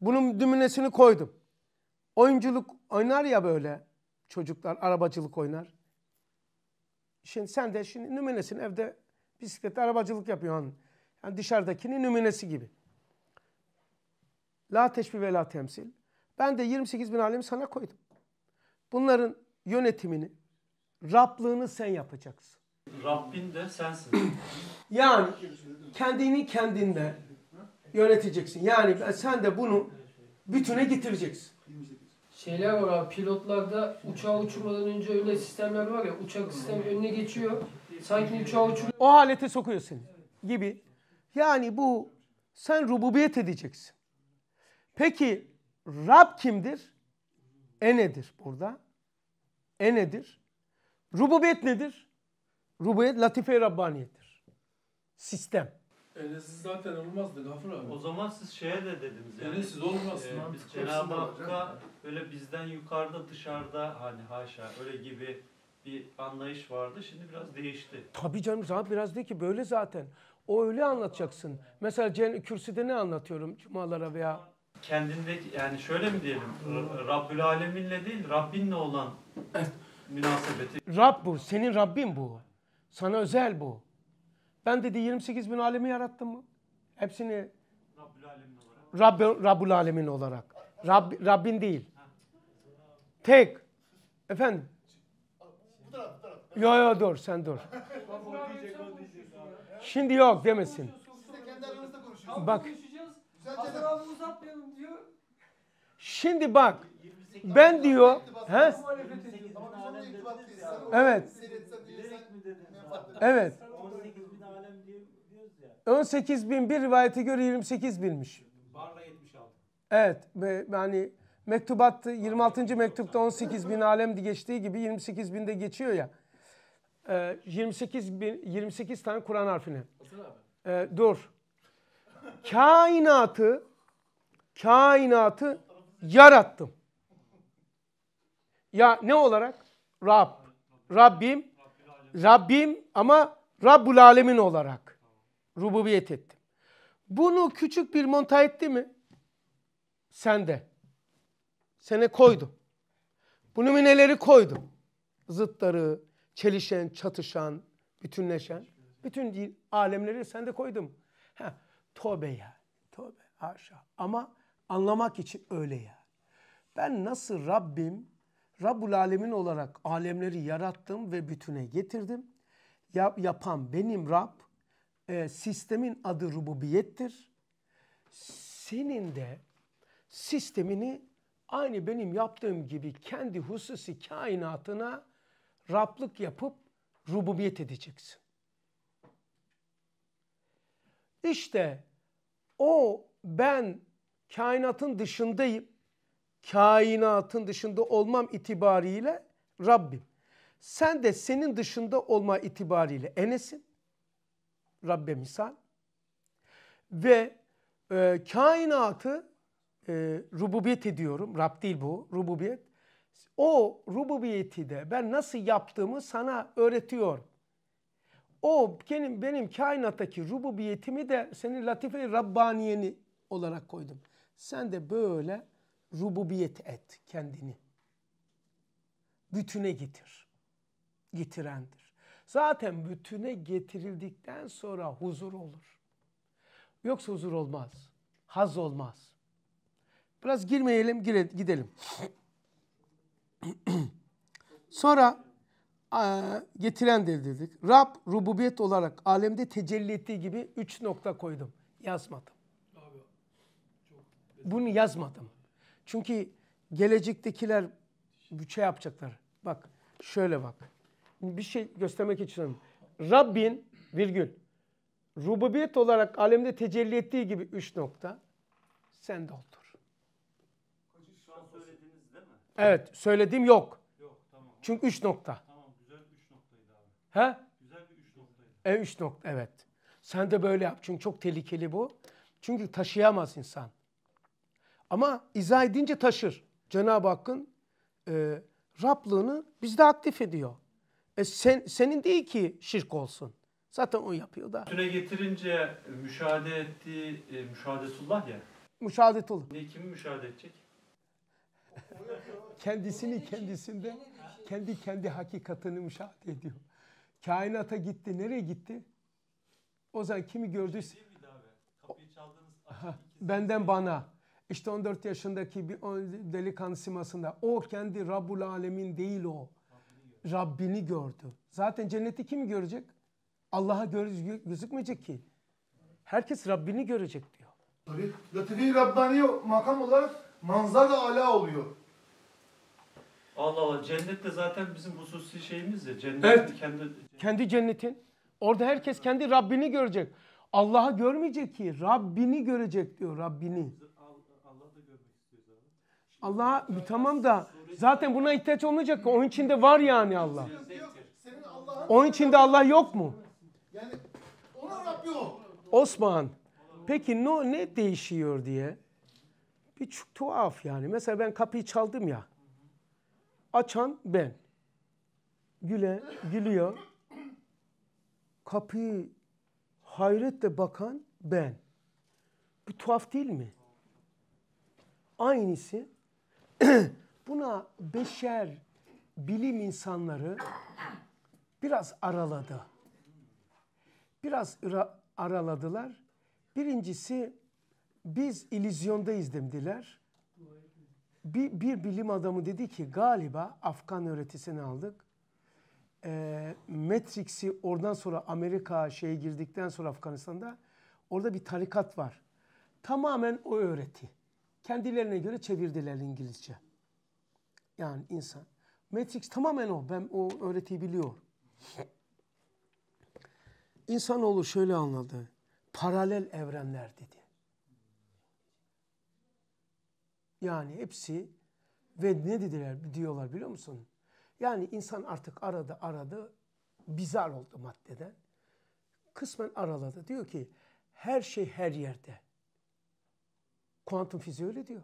Bunun dümünesini koydum. Oyunculuk oynar ya böyle çocuklar, arabacılık oynar. Şimdi sen de şimdi nümunesin evde bisikletle arabacılık yapıyorsun. Yani dışarıdakinin nümunesi gibi. La teşbih ve la temsil. Ben de 28 bin alemi sana koydum. Bunların yönetimini, Rablığını sen yapacaksın. Rabbin de sensin. [clears throat] yani kendini kendinde yöneteceksin. Yani sen de bunu bütüne getireceksin şeyler var abi pilotlarda uçağa uçurmadan önce öyle sistemler var ya uçak sistem önüne geçiyor. Sanki uçağa uçuruyor. O halete sokuyor seni gibi. Yani bu sen rububiyet edeceksin. Peki Rab kimdir? E nedir burada. E nedir Rububiyet nedir? Rububiyet latife-i Rabbaniyettir. Sistem. Enes zaten olmazdı Gafur abi. O zaman siz şeye de dediniz yani. Enes olmaz. E, biz Cenab-ı Hakk'a böyle bizden yukarıda dışarıda hani haşa öyle gibi bir anlayış vardı. Şimdi biraz değişti. Tabii canım zaten biraz değil ki böyle zaten. O öyle anlatacaksın. Mesela Cen Kürsü'de ne anlatıyorum cumalara veya kendindeki yani şöyle mi diyelim Rabbül Alemin'le değil Rabbin'le olan münasebeti. Rab bu. Senin Rabbin bu. Sana özel bu. Ben dedi 28 bin alemi yarattım mı? Hepsini Rabbül Alemin olarak. Rabb, Rabbül Alemin olarak. Rab, Rabbin değil. Tek. Efendim? Bu taraf, dur sen dur. [laughs] Şimdi yok demesin. Bak. Şimdi bak. Ben diyor. He? Evet. Evet. 18 bin bir rivayete göre 28 binmiş. Barla 76. Evet ve yani mektubat 26. mektupta 18 bin alemdi geçtiği gibi 28 binde geçiyor ya. 28 ee, bin 28 tane Kur'an harfini. Ee, dur. Kainatı kainatı yarattım. Ya ne olarak? Rab. Rabbim. Rabbim ama Rabbul Alemin olarak. Rububiyet ettim. Bunu küçük bir monta etti mi? Sen de. Sene koydu. Bu nümuneleri koydum. Zıtları, çelişen, çatışan, bütünleşen. Bütün alemleri sen de koydum. Ha, tövbe ya. Tövbe aşağı. Ama anlamak için öyle ya. Ben nasıl Rabbim, Rabbul Alemin olarak alemleri yarattım ve bütüne getirdim. Yap, yapan benim Rab e, sistemin adı rububiyettir. Senin de sistemini aynı benim yaptığım gibi kendi hususi kainatına Rablık yapıp rububiyet edeceksin. İşte o ben kainatın dışındayım. Kainatın dışında olmam itibariyle Rabbim. Sen de senin dışında olma itibariyle enesin. Rabbe misal ve e, kainatı e, rububiyet ediyorum. Rab değil bu, rububiyet. O rububiyeti de ben nasıl yaptığımı sana öğretiyor. O benim, benim kainattaki rububiyetimi de senin latife Rabbaniyeni olarak koydum. Sen de böyle rububiyet et kendini. Bütüne getir. Getirendir zaten bütüne getirildikten sonra huzur olur. Yoksa huzur olmaz. Haz olmaz. Biraz girmeyelim, gidelim. [clears throat] sonra getiren dedik. Rab rububiyet olarak alemde tecelli ettiği gibi üç nokta koydum. Yazmadım. Bunu yazmadım. Çünkü gelecektekiler bütçe şey yapacaklar. Bak şöyle bak bir şey göstermek için Rabbin virgül rububiyet olarak alemde tecelli ettiği gibi üç nokta sen de otur. Şu an söylediğiniz değil mi? Evet söylediğim yok. Çünkü üç nokta. Tamam güzel üç noktaydı abi. He? Güzel bir üç noktaydı. E üç nokta evet. Sen de böyle yap çünkü çok tehlikeli bu. Çünkü taşıyamaz insan. Ama izah edince taşır. Cenab-ı Hakk'ın e, Rablığını bizde aktif ediyor. E sen, senin değil ki şirk olsun. Zaten o yapıyor da. Süre getirince e, müşahede ettiği e, müşahadetullah ya. Müşahadetullah. Ne kimi müşahede edecek? Kendisini şey, kendisinde şey. kendi kendi hakikatini müşahede ediyor. Kainata gitti. Nereye gitti? O zaman kimi şey gördüyse... Benden bana. İşte 14 yaşındaki bir delikanlı simasında. O kendi Rabbul Alemin değil o. Rabbini gördü. Zaten cenneti kim görecek? Allah'a gözükmeyecek ki. Herkes Rabbini görecek diyor. Tabii Latife-i Rabbani makam olarak manzara ala oluyor. Allah Allah cennette zaten bizim hususi şeyimiz ya. Cennet evet. kendi kendi cennetin. Orada herkes kendi Rabbini görecek. Allah'ı görmeyecek ki Rabbini görecek diyor Rabbini. Allah tamam da zaten buna ihtiyaç olmayacak ki. Onun içinde var yani Allah. Onun içinde Allah yok mu? Yani ona Rabbi o. Osman. Peki no, ne değişiyor diye. Bir çok tuhaf yani. Mesela ben kapıyı çaldım ya. Açan ben. Güle, gülüyor. Kapıyı hayretle bakan ben. Bu tuhaf değil mi? Aynısı [clears throat] Buna beşer bilim insanları biraz araladı. Biraz araladılar. Birincisi biz ilizyondayız dediler. Bir, bir bilim adamı dedi ki galiba Afgan öğretisini aldık. E, Matrix'i oradan sonra Amerika şeye girdikten sonra Afganistan'da orada bir tarikat var. Tamamen o öğreti. Kendilerine göre çevirdiler İngilizce. Yani insan. Matrix tamamen o. Ben o öğretiyi biliyor. İnsanoğlu şöyle anladı. Paralel evrenler dedi. Yani hepsi ve ne dediler diyorlar biliyor musun? Yani insan artık aradı aradı bizar oldu maddeden. Kısmen araladı. Diyor ki her şey her yerde. Kuantum fiziği öyle diyor.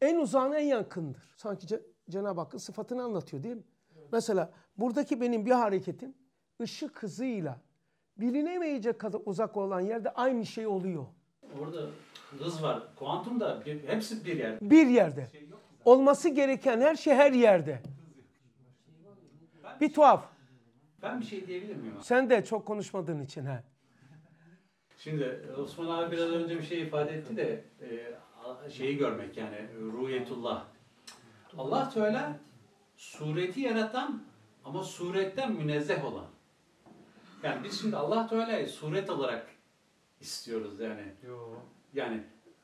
En uzağın en yakındır. Sanki Cenab-ı Hakk'ın sıfatını anlatıyor değil mi? Evet. Mesela buradaki benim bir hareketim ışık hızıyla bilinemeyecek kadar uzak olan yerde aynı şey oluyor. Orada hız var. Kuantum da hepsi bir yerde. Bir yerde. Şey Olması gereken her şey her yerde. Bir tuhaf. Ben bir şey diyebilir miyim? Sen de çok konuşmadığın için he. Şimdi e, Osman abi biraz önce bir şey ifade etti de e, şeyi görmek yani ruhiyetullah. Allah Teala sureti yaratan ama suretten münezzeh olan. Yani biz şimdi Allah Teala'yı suret olarak istiyoruz yani. Yani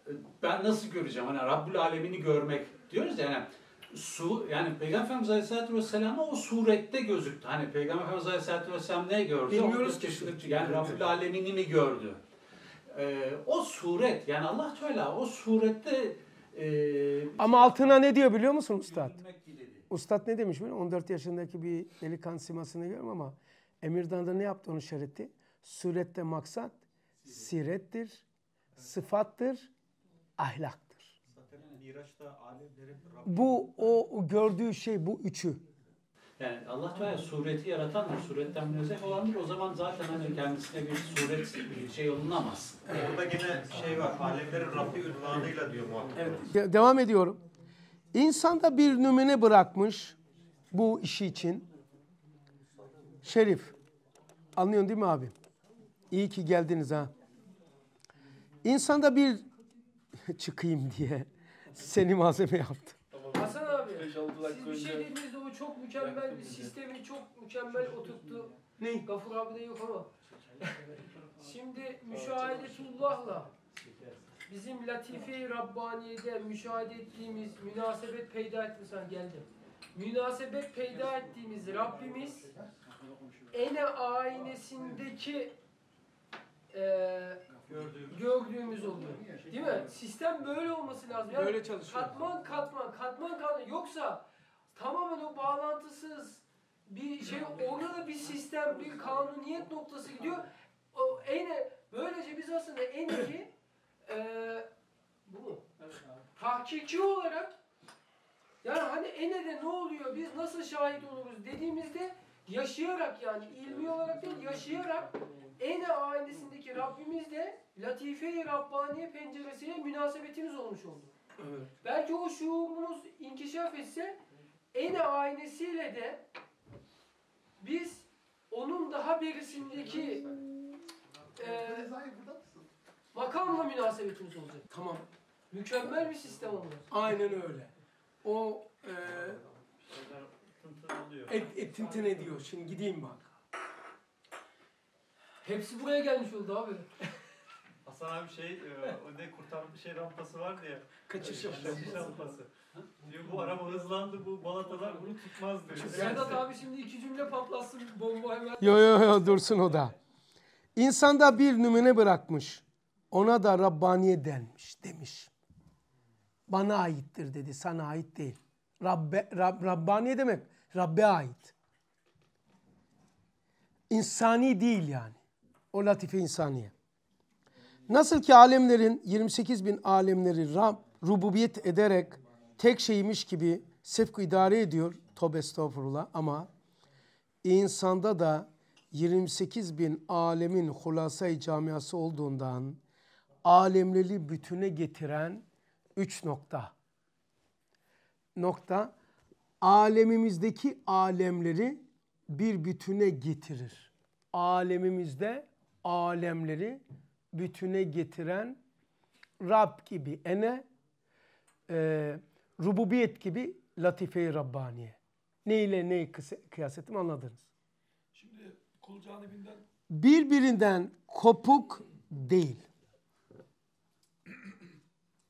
e, ben nasıl göreceğim? Hani Rabbül Alemini görmek diyoruz ya, yani su yani Peygamber Efendimiz Aleyhisselatü Vesselam'a o surette gözüktü. Hani Peygamber Efendimiz Aleyhisselatü Vesselam ne gördü? Bilmiyoruz ki. Yani Rabbül Alemin'i mi gördü? e, o suret yani Allah Teala o surette e, ama altına ne diyor biliyor musun Ustad Ustad ne demiş biliyor musun? 14 yaşındaki bir delikanlı simasını görüyorum ama Emirdan'da ne yaptı onun şereti? Surette maksat sirettir, sıfattır, ahlaktır. Bu o gördüğü şey bu üçü. Yani Allah Teala sureti yaratandır, suretten münezzeh olandır. O zaman zaten hani kendisine bir suret bir şey olunamaz. E, burada gene şey var, alemlerin Rabbi ünvanıyla diyor muhatap. Evet. Devam ediyorum. İnsanda bir nümune bırakmış bu işi için. Şerif, anlıyorsun değil mi abi? İyi ki geldiniz ha. İnsanda bir [laughs] çıkayım diye seni malzeme yaptı abi. 5-6 dakika Siz bir şey dediniz de o çok mükemmel bir sistemi çok mükemmel oturttu. Ne? Gafur abi de yok ama. Şimdi müşahedetullahla bizim Latife-i Rabbaniye'de müşahede ettiğimiz münasebet peyda sen geldim. Münasebet peyda ettiğimiz Rabbimiz ene aynesindeki e, gördüğümüz, oldu, Değil mi? Sistem böyle olması lazım. Yani böyle çalışıyor. Katman katman, katman katman. Yoksa tamamen o bağlantısız bir şey, orada da bir sistem, bir kanuniyet noktası gidiyor. O en, böylece biz aslında en iyi e, bu mu? Evet abi. Tahkiki olarak yani hani ene ne oluyor, biz nasıl şahit oluruz dediğimizde yaşayarak yani ilmi olarak değil, yaşayarak Ene ailesindeki Rabbimizle Latife-i Rabbaniye penceresiyle münasebetimiz olmuş oldu. Evet. Belki o şuurumuz inkişaf etse Ene ailesiyle de biz onun daha birisindeki e, makamla münasebetimiz olacak. Tamam. Mükemmel bir sistem olur. Aynen öyle. O e, et, et, et, ediyor. Şimdi gideyim bak. Hepsi buraya gelmiş oldu abi. [laughs] Hasan abi şey, e, o ne kurtarma şey rampası var diye. Kaçış e, Kaçış rampası. diyor bu araba hızlandı, bu balatalar bunu tutmaz diyor. Serdat abi şimdi iki cümle patlatsın bomba hemen. Yo yo yo dursun o da. İnsanda bir numune bırakmış. Ona da Rabbaniye denmiş demiş. Bana aittir dedi sana ait değil. Rabbe, Rab, Rabbaniye demek Rabbe ait. İnsani değil yani o latife insaniye. Nasıl ki alemlerin 28 bin alemleri Rab rububiyet ederek tek şeymiş gibi sefku idare ediyor. Tövbe estağfurullah ama insanda da 28 bin alemin hulasay camiası olduğundan alemleri bütüne getiren üç nokta. Nokta alemimizdeki alemleri bir bütüne getirir. Alemimizde alemleri bütüne getiren Rab gibi ene, e, rububiyet gibi latife-i Rabbaniye. Ne ile neyi kıyas ettim anladınız. Şimdi kul canibinden... Birbirinden kopuk değil.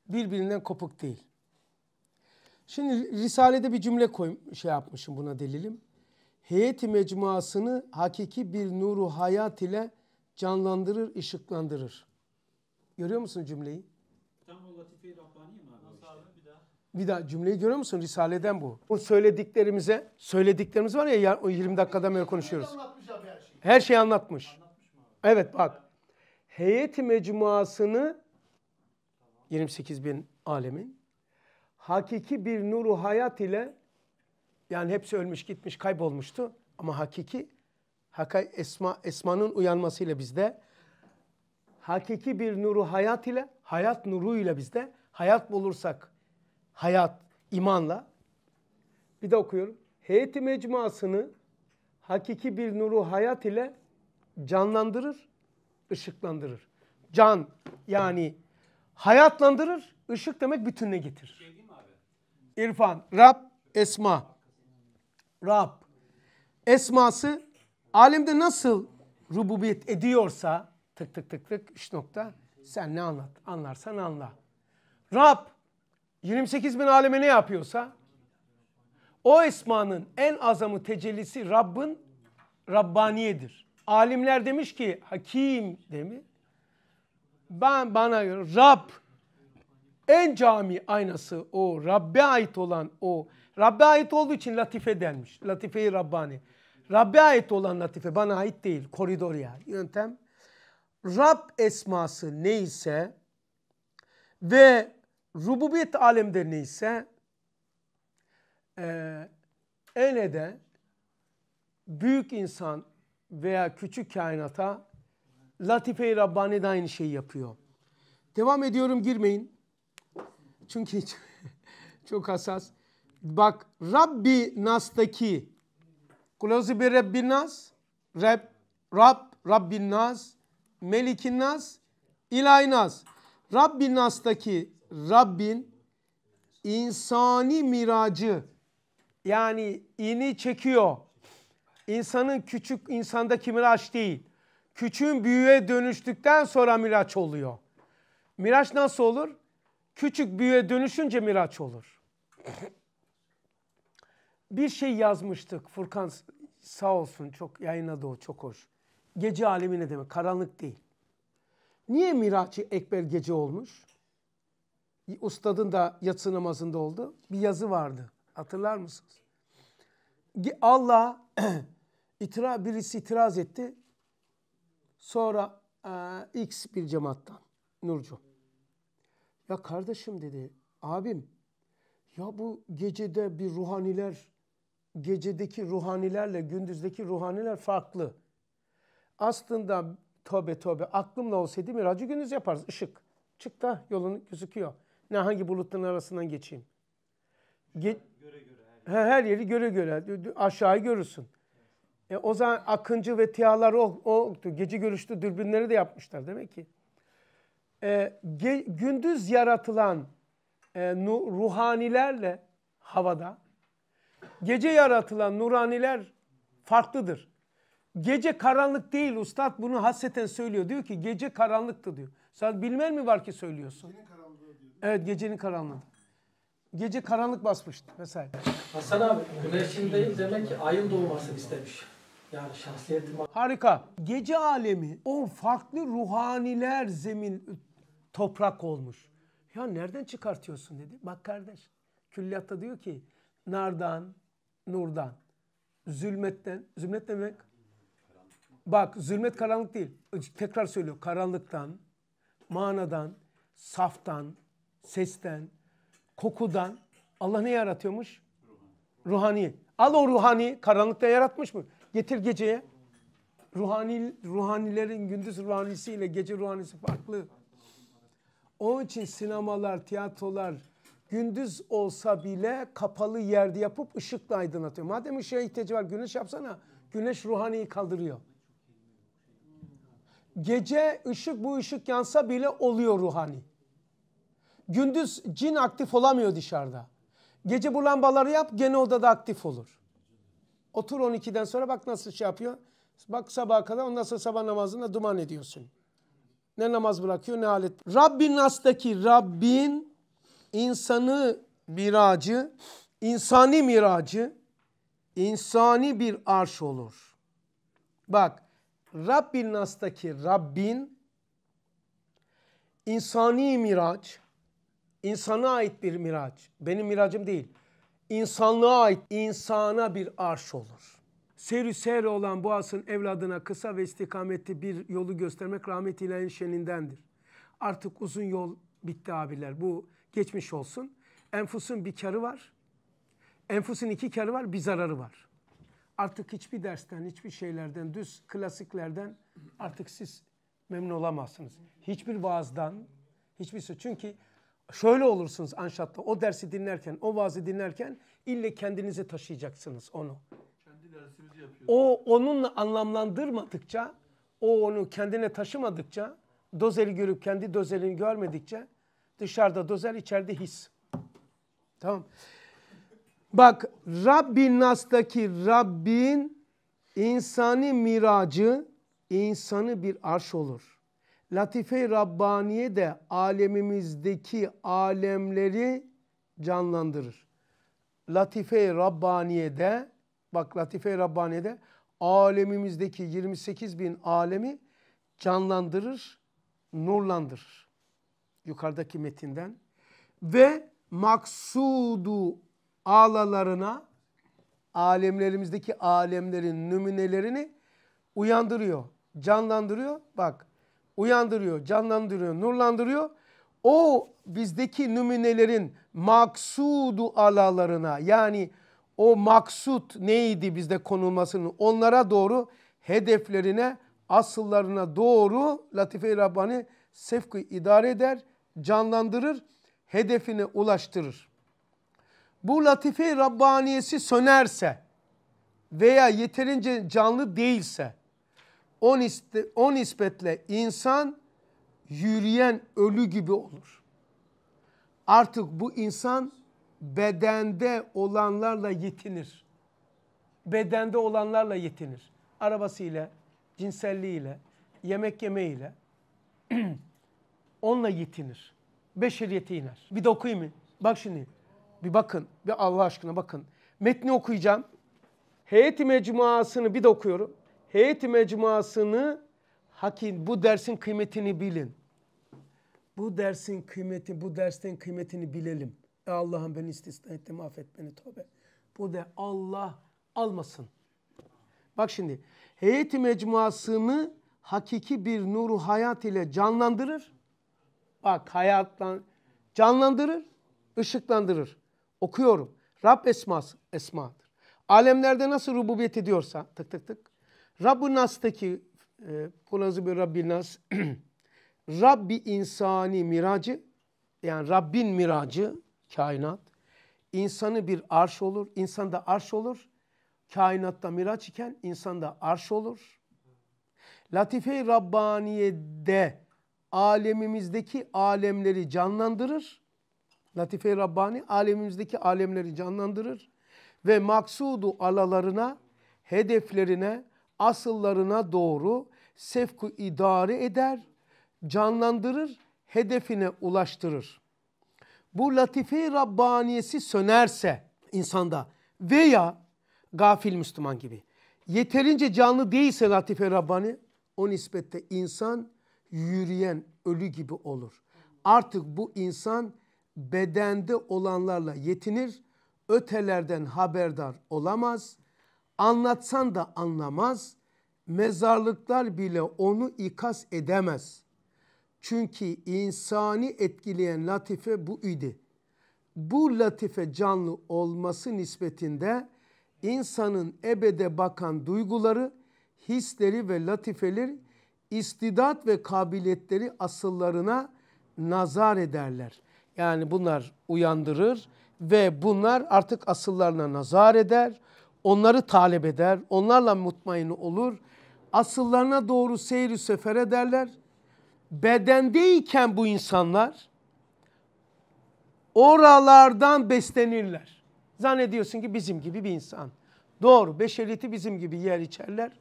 Birbirinden kopuk değil. Şimdi Risale'de bir cümle koy, şey yapmışım buna delilim. Heyeti mecmuasını hakiki bir nuru hayat ile canlandırır, ışıklandırır. Görüyor musun cümleyi? Tam o latife-i Rabbani mi abi? işte? bir daha? Bir daha cümleyi görüyor musun? Risaleden bu. O söylediklerimize, söylediklerimiz var ya o 20 dakikada böyle konuşuyoruz. Her şeyi. anlatmış. Evet bak. Heyet mecmuasını 28 bin alemin hakiki bir nuru hayat ile yani hepsi ölmüş gitmiş kaybolmuştu ama hakiki Haka esma, esmanın uyanmasıyla bizde hakiki bir nuru hayat ile hayat nuru ile bizde hayat bulursak hayat imanla bir de okuyorum. Heyeti mecmuasını hakiki bir nuru hayat ile canlandırır, ışıklandırır. Can yani hayatlandırır, ışık demek bütününe getirir. Şey İrfan, Rab, Esma. Rab. Esması Alemde nasıl rububiyet ediyorsa tık tık tık tık üç nokta sen ne anlat anlarsan anla. Rab 28 bin aleme ne yapıyorsa o esmanın en azamı tecellisi Rabb'ın Rabbaniyedir. Alimler demiş ki hakim demiş Ben bana göre Rab en cami aynası o Rabbe ait olan o Rabbe ait olduğu için latife denmiş. Latife-i Rabbani. Rabbe ait olan latife bana ait değil. Koridor ya. Yöntem. Rab esması neyse ve rububiyet alemde neyse e, de büyük insan veya küçük kainata Latife-i Rabbani de aynı şeyi yapıyor. Devam ediyorum girmeyin. Çünkü hiç, [laughs] çok hassas. Bak Rabbi Nas'taki Kulâzü bir Rabbin Nas, Rab, Rab, Rabbin Nas, Melikin Nas, İlahi Nas. Rabbin Nas'taki Rabbin insani miracı yani ini çekiyor. İnsanın küçük insandaki miraç değil. Küçüğün büyüğe dönüştükten sonra miraç oluyor. Miraç nasıl olur? Küçük büyüğe dönüşünce miraç olur bir şey yazmıştık. Furkan sağ olsun çok yayınladı o çok hoş. Gece alemi ne demek? Karanlık değil. Niye Miraç-ı Ekber gece olmuş? Ustadın da yatsı namazında oldu. Bir yazı vardı. Hatırlar mısınız? Allah [clears throat] itira, birisi itiraz etti. Sonra e, X bir cemaattan Nurcu. Ya kardeşim dedi, abim ya bu gecede bir ruhaniler gecedeki ruhanilerle gündüzdeki ruhaniler farklı. Aslında tövbe tövbe aklımla olsaydı miracı gündüz yaparız. ışık Çık da yolun gözüküyor. Ne hangi bulutların arasından geçeyim. Ge göre göre. Her, yeri. her yeri göre göre. Aşağıyı görürsün. E, o zaman Akıncı ve Tiyalar o, o gece görüştü dürbünleri de yapmışlar demek ki. E, ge, gündüz yaratılan e, ruhanilerle havada Gece yaratılan nuraniler farklıdır. Gece karanlık değil ustad bunu hasreten söylüyor. Diyor ki gece karanlıktı diyor. Sen bilmen mi var ki söylüyorsun? Gecenin karanlığı diyor. Evet gecenin karanlığı. Gece karanlık basmıştı mesela. Hasan abi güneşindeyim demek ki ayın doğmasını istemiş. Yani şahsiyetim. Harika. Gece alemi o farklı ruhaniler zemin toprak olmuş. Ya nereden çıkartıyorsun dedi. Bak kardeş külliyatta diyor ki nardan, nurdan. Zulmetten, zulmet demek Bak zulmet karanlık değil. Tekrar söylüyor. Karanlıktan, manadan, saftan, sesten, kokudan Allah ne yaratıyormuş? Ruhani. Al o ruhani karanlıkta yaratmış mı? Getir geceye. Ruhani, ruhanilerin gündüz ruhanisiyle gece ruhanisi farklı. Onun için sinemalar, tiyatrolar, gündüz olsa bile kapalı yerde yapıp ışıkla aydınlatıyor. Madem ışığa ihtiyacı var güneş yapsana. Güneş ruhaniyi kaldırıyor. Gece ışık bu ışık yansa bile oluyor ruhani. Gündüz cin aktif olamıyor dışarıda. Gece bu lambaları yap gene odada aktif olur. Otur 12'den sonra bak nasıl şey yapıyor. Bak sabaha kadar ondan sonra sabah namazında duman ediyorsun. Ne namaz bırakıyor ne alet. Rabbin Nas'taki Rabbin insanı miracı, insani miracı, insani bir arş olur. Bak Rabbin Nas'taki Rabbin insani miraç, insana ait bir miraç. Benim miracım değil. İnsanlığa ait, insana bir arş olur. Seyri seyri olan bu asın evladına kısa ve istikametli bir yolu göstermek rahmet ilahi şenindendir. Artık uzun yol bitti abiler. Bu geçmiş olsun. Enfusun bir karı var. Enfusun iki karı var, bir zararı var. Artık hiçbir dersten, hiçbir şeylerden, düz klasiklerden artık siz memnun olamazsınız. Hiçbir vaazdan, hiçbir şey. Çünkü şöyle olursunuz anşatta. O dersi dinlerken, o vaazı dinlerken ille kendinizi taşıyacaksınız onu. Kendi dersimizi yapıyoruz. O onunla anlamlandırmadıkça, o onu kendine taşımadıkça, dozeli görüp kendi dozelini görmedikçe Dışarıda dozer, içeride his. Tamam. Bak Rabbin Nas'taki Rabbin insani miracı insanı bir arş olur. Latife-i Rabbaniye de alemimizdeki alemleri canlandırır. Latife-i Rabbaniye'de bak Latife-i Rabbaniye'de alemimizdeki 28 bin alemi canlandırır, nurlandırır yukarıdaki metinden ve maksudu ağlalarına alemlerimizdeki alemlerin nüminelerini uyandırıyor, canlandırıyor. Bak uyandırıyor, canlandırıyor, nurlandırıyor. O bizdeki nüminelerin maksudu alalarına yani o maksut neydi bizde konulmasının onlara doğru hedeflerine, asıllarına doğru Latife-i Rabbani sevki idare eder canlandırır, hedefine ulaştırır. Bu latife Rabbaniyesi sönerse veya yeterince canlı değilse o, nispe, o nispetle insan yürüyen ölü gibi olur. Artık bu insan bedende olanlarla yetinir. Bedende olanlarla yetinir. Arabasıyla, cinselliğiyle, yemek yemeğiyle, [clears throat] Onunla yetinir. Beşeriyete iner. Bir de okuyayım mı? Bak şimdi. Bir bakın. Bir Allah aşkına bakın. Metni okuyacağım. Heyeti mecmuasını bir de okuyorum. Heyeti mecmuasını hakin bu dersin kıymetini bilin. Bu dersin kıymeti, bu dersten kıymetini bilelim. E Allah'ım beni istisna ettim, affet beni tövbe. Bu da Allah almasın. Bak şimdi heyeti mecmuasını hakiki bir nuru hayat ile canlandırır. Bak hayattan canlandırır, ışıklandırır. Okuyorum. Rab esmas, esmadır. Alemlerde nasıl rububiyet ediyorsa tık tık tık. Rabb'ı Nas'taki e, kullanıcı bir Rabbi Nas. [clears throat] Rabbi insani miracı yani Rabbin miracı kainat. İnsanı bir arş olur. İnsan da arş olur. Kainatta miraç iken insan da arş olur. Latife-i Rabbaniye'de alemimizdeki alemleri canlandırır. latife Rabbani alemimizdeki alemleri canlandırır ve maksudu alalarına, hedeflerine, asıllarına doğru sefku idare eder, canlandırır, hedefine ulaştırır. Bu latife-i Rabbaniyesi sönerse insanda veya gafil Müslüman gibi yeterince canlı değilse latife Rabbani o nispette insan yürüyen ölü gibi olur. Artık bu insan bedende olanlarla yetinir, ötelerden haberdar olamaz, anlatsan da anlamaz, mezarlıklar bile onu ikaz edemez. Çünkü insani etkileyen latife bu idi. Bu latife canlı olması nispetinde insanın ebede bakan duyguları, hisleri ve latifeleri istidat ve kabiliyetleri asıllarına nazar ederler. Yani bunlar uyandırır ve bunlar artık asıllarına nazar eder. Onları talep eder. Onlarla mutmain olur. Asıllarına doğru seyri sefer ederler. Bedendeyken bu insanlar oralardan beslenirler. Zannediyorsun ki bizim gibi bir insan. Doğru beşeriyeti bizim gibi yer içerler.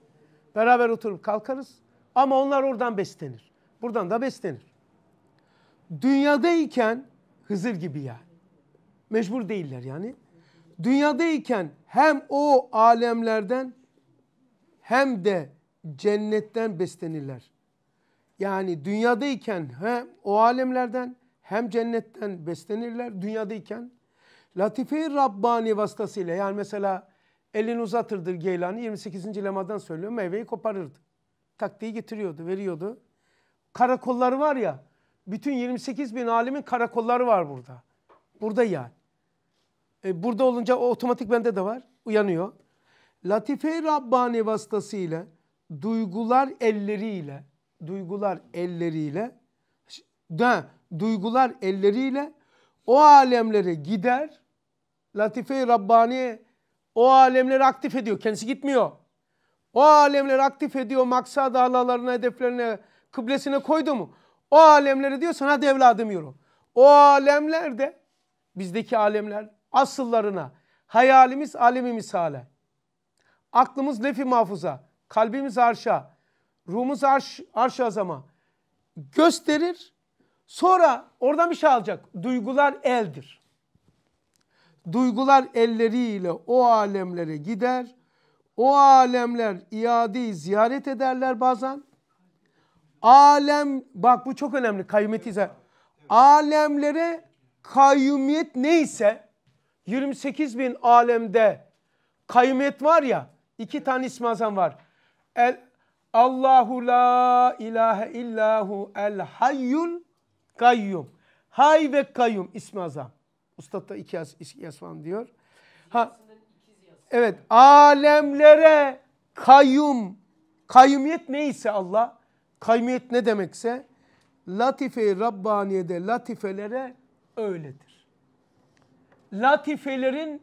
Beraber oturup kalkarız. Ama onlar oradan beslenir. Buradan da beslenir. Dünyadayken Hızır gibi ya, Mecbur değiller yani. Dünyadayken hem o alemlerden hem de cennetten beslenirler. Yani dünyadayken hem o alemlerden hem cennetten beslenirler dünyadayken. Latife-i Rabbani vasıtasıyla yani mesela elini uzatırdır Geylani 28. lemadan söylüyorum meyveyi koparırdı taktiği getiriyordu, veriyordu. Karakolları var ya, bütün 28 bin alimin karakolları var burada. Burada yani. E, burada olunca o otomatik bende de var, uyanıyor. Latife-i Rabbani vasıtasıyla, duygular elleriyle, duygular elleriyle, de duygular elleriyle o alemlere gider. Latife-i Rabbani o alemleri aktif ediyor. Kendisi gitmiyor. O alemleri aktif ediyor maksat ağlarına, hedeflerine, kıblesine koydu mu? O alemleri diyor sana devladım yürü. O alemler de bizdeki alemler asıllarına, hayalimiz alemi misale. Aklımız lefi mahfuza, kalbimiz arşa, ruhumuz arş, arşa azama gösterir. Sonra oradan bir şey alacak. Duygular eldir. Duygular elleriyle o alemlere gider. O alemler iadeyi ziyaret ederler bazen. Alem bak bu çok önemli kaymeti evet. Alemlere kayyumiyet neyse 28 bin alemde kayyumiyet var ya iki tane ismi azam var. El, Allahu la ilahe illahu el hayyul kayyum. Hay ve kayyum ismi azam. Ustad da iki, as, iki asman diyor. Ha, Evet alemlere kayyum. Kayyumiyet neyse Allah. Kayyumiyet ne demekse latife-i Rabbaniye'de latifelere öyledir. Latifelerin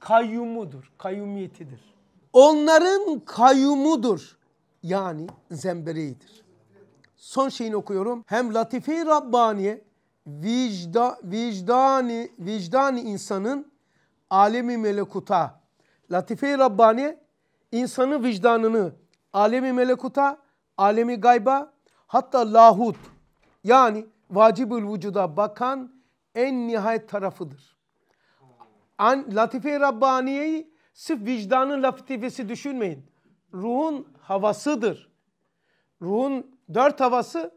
kayyumudur, kayyumiyetidir. Onların kayyumudur. Yani zembereğidir. Son şeyini okuyorum. Hem latife-i Rabbaniye vicda, vicdani, vicdani insanın alemi melekuta Latife-i Rabbani insanın vicdanını alemi melekuta, alemi gayba hatta lahut yani vacibül vücuda bakan en nihayet tarafıdır. Latife-i Rabbaniye'yi sırf vicdanın latifesi düşünmeyin. Ruhun havasıdır. Ruhun dört havası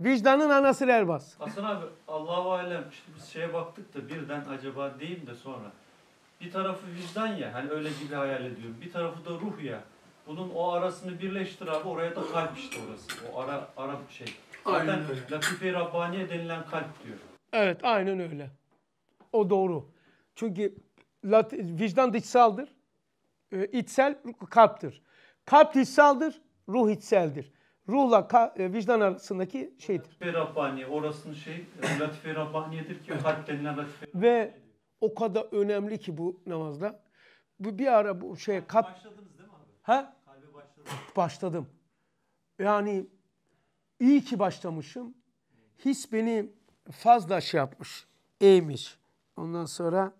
vicdanın anası erbaz. Hasan abi Allahu Alem şimdi biz şeye baktık da birden acaba diyeyim de sonra bir tarafı vicdan ya, hani öyle gibi hayal ediyorum. Bir tarafı da ruh ya. Bunun o arasını birleştir abi, oraya da kalp işte orası. O ara, ara şey. Zaten Latife-i Rabbaniye denilen kalp diyor. Evet, aynen öyle. O doğru. Çünkü lat vicdan dışsaldır. E, içsel kalptir. Kalp dışsaldır, ruh içseldir ruhla e, vicdan arasındaki şeydir. Latife-i Rabbaniye orasının şey e, Latife-i Rabbaniye'dir ki kalp denilen Latife Ve o kadar önemli ki bu namazda. Bu bir ara bu şey kat... Başladınız değil mi abi? Ha? Kalbe başladınız. Başladım. Yani iyi ki başlamışım. His beni fazla şey yapmış, eğmiş. Ondan sonra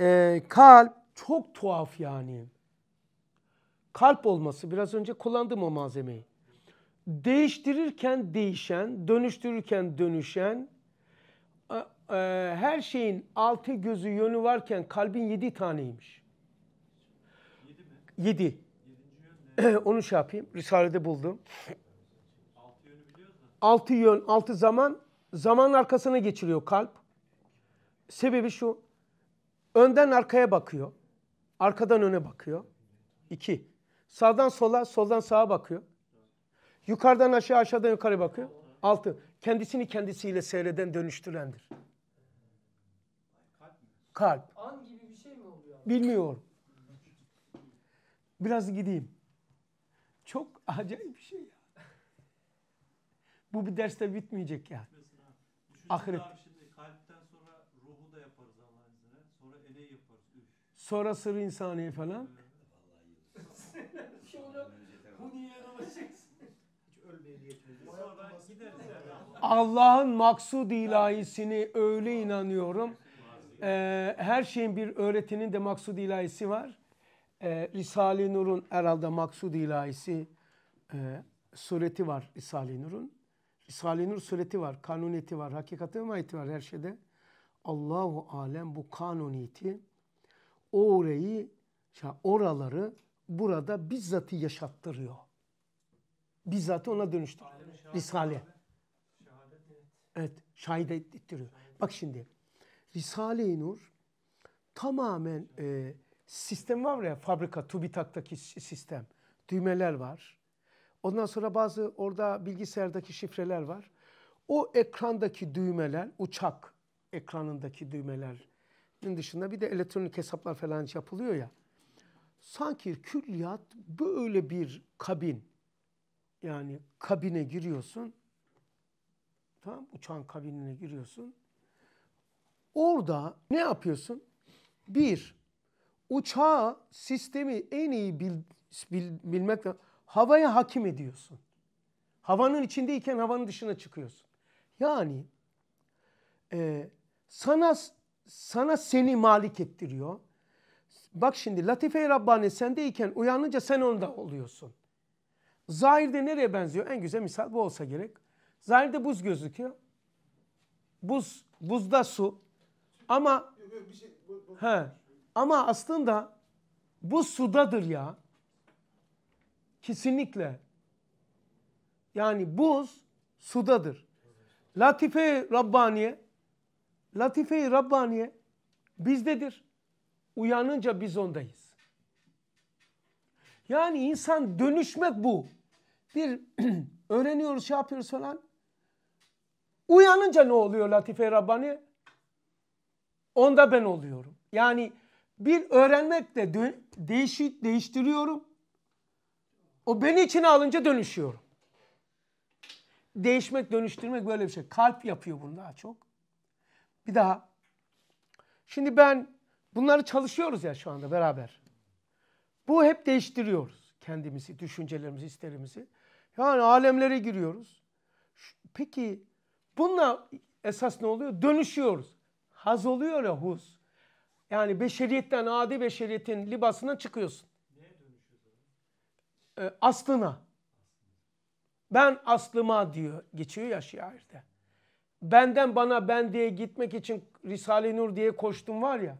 e, kalp çok tuhaf yani. Kalp olması, biraz önce kullandım o malzemeyi. Değiştirirken değişen, dönüştürürken dönüşen, e, her şeyin altı gözü yönü varken kalbin yedi taneymiş. Yedi mi? Yedi. [clears throat] Onu şey yapayım. Risale'de buldum. Altı yönü biliyoruz da. Altı yön, altı zaman. Zaman arkasına geçiriyor kalp. Sebebi şu. Önden arkaya bakıyor. Arkadan öne bakıyor. İki. Sağdan sola, soldan sağa bakıyor. Yukarıdan aşağı, aşağıdan yukarı bakıyor. Altı. Kendisini kendisiyle seyreden dönüştürendir kalp. An gibi bir şey mi oluyor? Bilmiyorum. Biraz gideyim. Çok acayip bir şey ya. Bu bir derste bitmeyecek ya. Ahiret. Şimdi kalpten sonra ruhu da yaparız Allah'ın izniyle. Sonra ele yaparız. Üf. Sonra sırrı insaniye falan. [laughs] Şey Allah'ın maksud ilahisini öyle inanıyorum. Ee, her şeyin bir öğretinin de maksud ilahisi var. Ee, Risale-i Nur'un herhalde maksud ilahisi e, sureti var Risale-i Nur'un. Risale-i Nur sureti var, kanuniyeti var, hakikati mahiyeti var her şeyde. Allahu alem bu kanuniyeti, orayı, oraları burada bizzatı yaşattırıyor. Bizzatı ona dönüştürüyor. Risale. Şehadet, evet, şahit ettiriyor. Bak şimdi Risale-i Nur tamamen e, sistem var ya fabrika, TÜBİTAK'taki sistem. Düğmeler var. Ondan sonra bazı orada bilgisayardaki şifreler var. O ekrandaki düğmeler, uçak ekranındaki düğmelerin dışında bir de elektronik hesaplar falan yapılıyor ya. Sanki külliyat böyle bir kabin. Yani kabine giriyorsun. Tamam uçağın kabinine giriyorsun. Orada ne yapıyorsun? Bir, uçağı sistemi en iyi bil, bil, bilmekle havaya hakim ediyorsun. Havanın içindeyken havanın dışına çıkıyorsun. Yani e, sana sana seni malik ettiriyor. Bak şimdi latife Rabbani sendeyken uyanınca sen onda oluyorsun. Zahirde nereye benziyor? En güzel misal bu olsa gerek. Zahirde buz gözüküyor. Buz, buzda su. Ama şey, he, ama aslında bu sudadır ya. Kesinlikle. Yani buz sudadır. Latife-i Rabbaniye Latife-i Rabbaniye bizdedir. Uyanınca biz ondayız. Yani insan dönüşmek bu. Bir [clears throat] öğreniyoruz, şey yapıyoruz falan. Uyanınca ne oluyor Latife-i Rabbani? onda ben oluyorum. Yani bir öğrenmekle de değişik değiştiriyorum. O beni içine alınca dönüşüyorum. Değişmek, dönüştürmek böyle bir şey. Kalp yapıyor bunu daha çok. Bir daha. Şimdi ben bunları çalışıyoruz ya şu anda beraber. Bu hep değiştiriyoruz kendimizi, düşüncelerimizi, hislerimizi. Yani alemlere giriyoruz. Peki bununla esas ne oluyor? Dönüşüyoruz haz oluyor ya huz. Yani beşeriyetten, adi beşeriyetin libasına çıkıyorsun. Neye Ee, aslına. Ben aslıma diyor. Geçiyor ya şiirde. Benden bana ben diye gitmek için Risale-i Nur diye koştum var ya.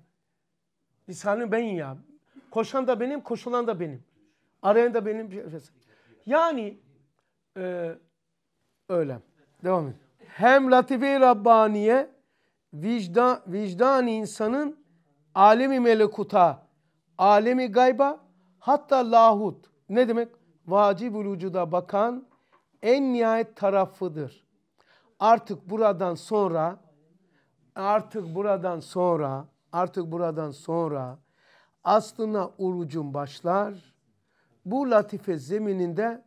Risale-i Nur ben ya. Koşan da benim, koşulan da benim. Arayan da benim. Yani e, öyle. Devam edin. Hem Latife-i Rabbaniye vicdan, vicdan insanın alemi melekuta, alemi gayba hatta lahut ne demek? Vacibül vücuda bakan en nihayet tarafıdır. Artık buradan sonra artık buradan sonra artık buradan sonra aslına urucun başlar. Bu latife zemininde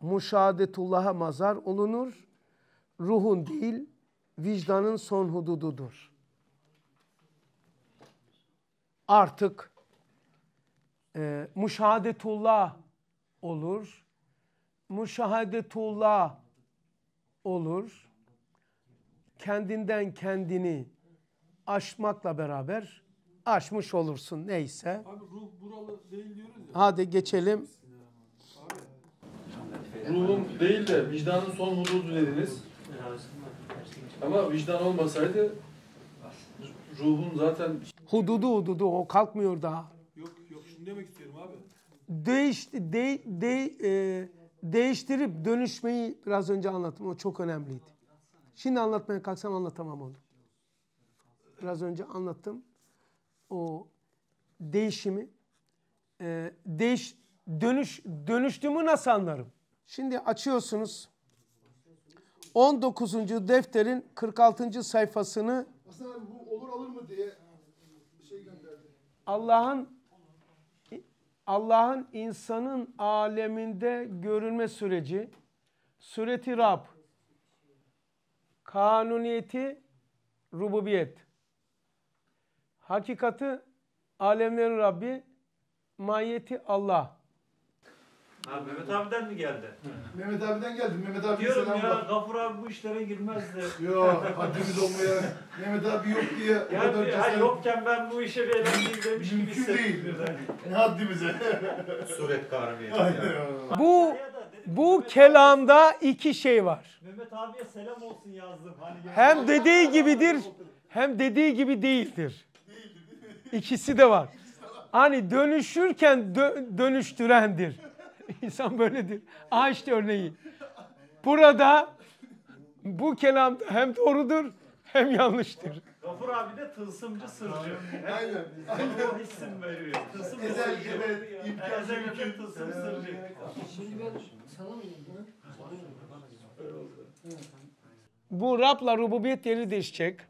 muşadetullah'a mazar olunur. Ruhun değil, vicdanın son hudududur. Artık e, müşahadetullah olur. Müşahadetullah olur. Kendinden kendini aşmakla beraber aşmış olursun neyse. Abi ruh buralı değil diyoruz ya. Hadi geçelim. Ruhum değil de vicdanın son hududu dediniz. Ama vicdan olmasaydı ruhun zaten... Şey- hududu hududu o kalkmıyor daha. Yok yok şunu demek istiyorum abi. Değiş, de, de, e, değiştirip dönüşmeyi biraz önce anlattım. O çok önemliydi. Şimdi anlatmaya kalksam anlatamam onu. Biraz önce anlattım. O değişimi e, değiş, dönüş, dönüştüğümü nasıl anlarım? Şimdi açıyorsunuz 19. defterin 46. sayfasını Hasan abi bu olur alır mı diye şey gönderdi. Allah'ın Allah'ın insanın aleminde görünme süreci, sureti Rab, kanuniyeti rububiyet, hakikati alemlerin Rabbi, mahiyeti Allah. Ha, Mehmet abiden mi geldi? Mehmet abiden geldi. Mehmet abi Diyorum selam ya var. Gafur abi bu işlere girmezdi. Yok haddimiz olmaya Mehmet abi yok diye. Ya kadar Yani cesaret- yokken ben bu işe bir eğlendim demiş gibi Mümkün değil. Ne haddimize? Suret kavramı. Bu bu kelamda iki şey var. Mehmet abiye selam olsun yazdım. Hani Hem dediği gibidir, hem dediği gibi değildir. İkisi de var. Hani dönüşürken dö- dönüştürendir. [laughs] İnsan böyledir. Aha işte örneği. Burada bu kelam hem doğrudur hem yanlıştır. Gafur abi de tılsımcı sırcı. Aynen. Aynen. O hissim veriyor. Tılsım Ezel gibi imkansız mümkün tılsım sırcı. Şimdi ben sana mı bu Rab'la rububiyet yeri değişecek.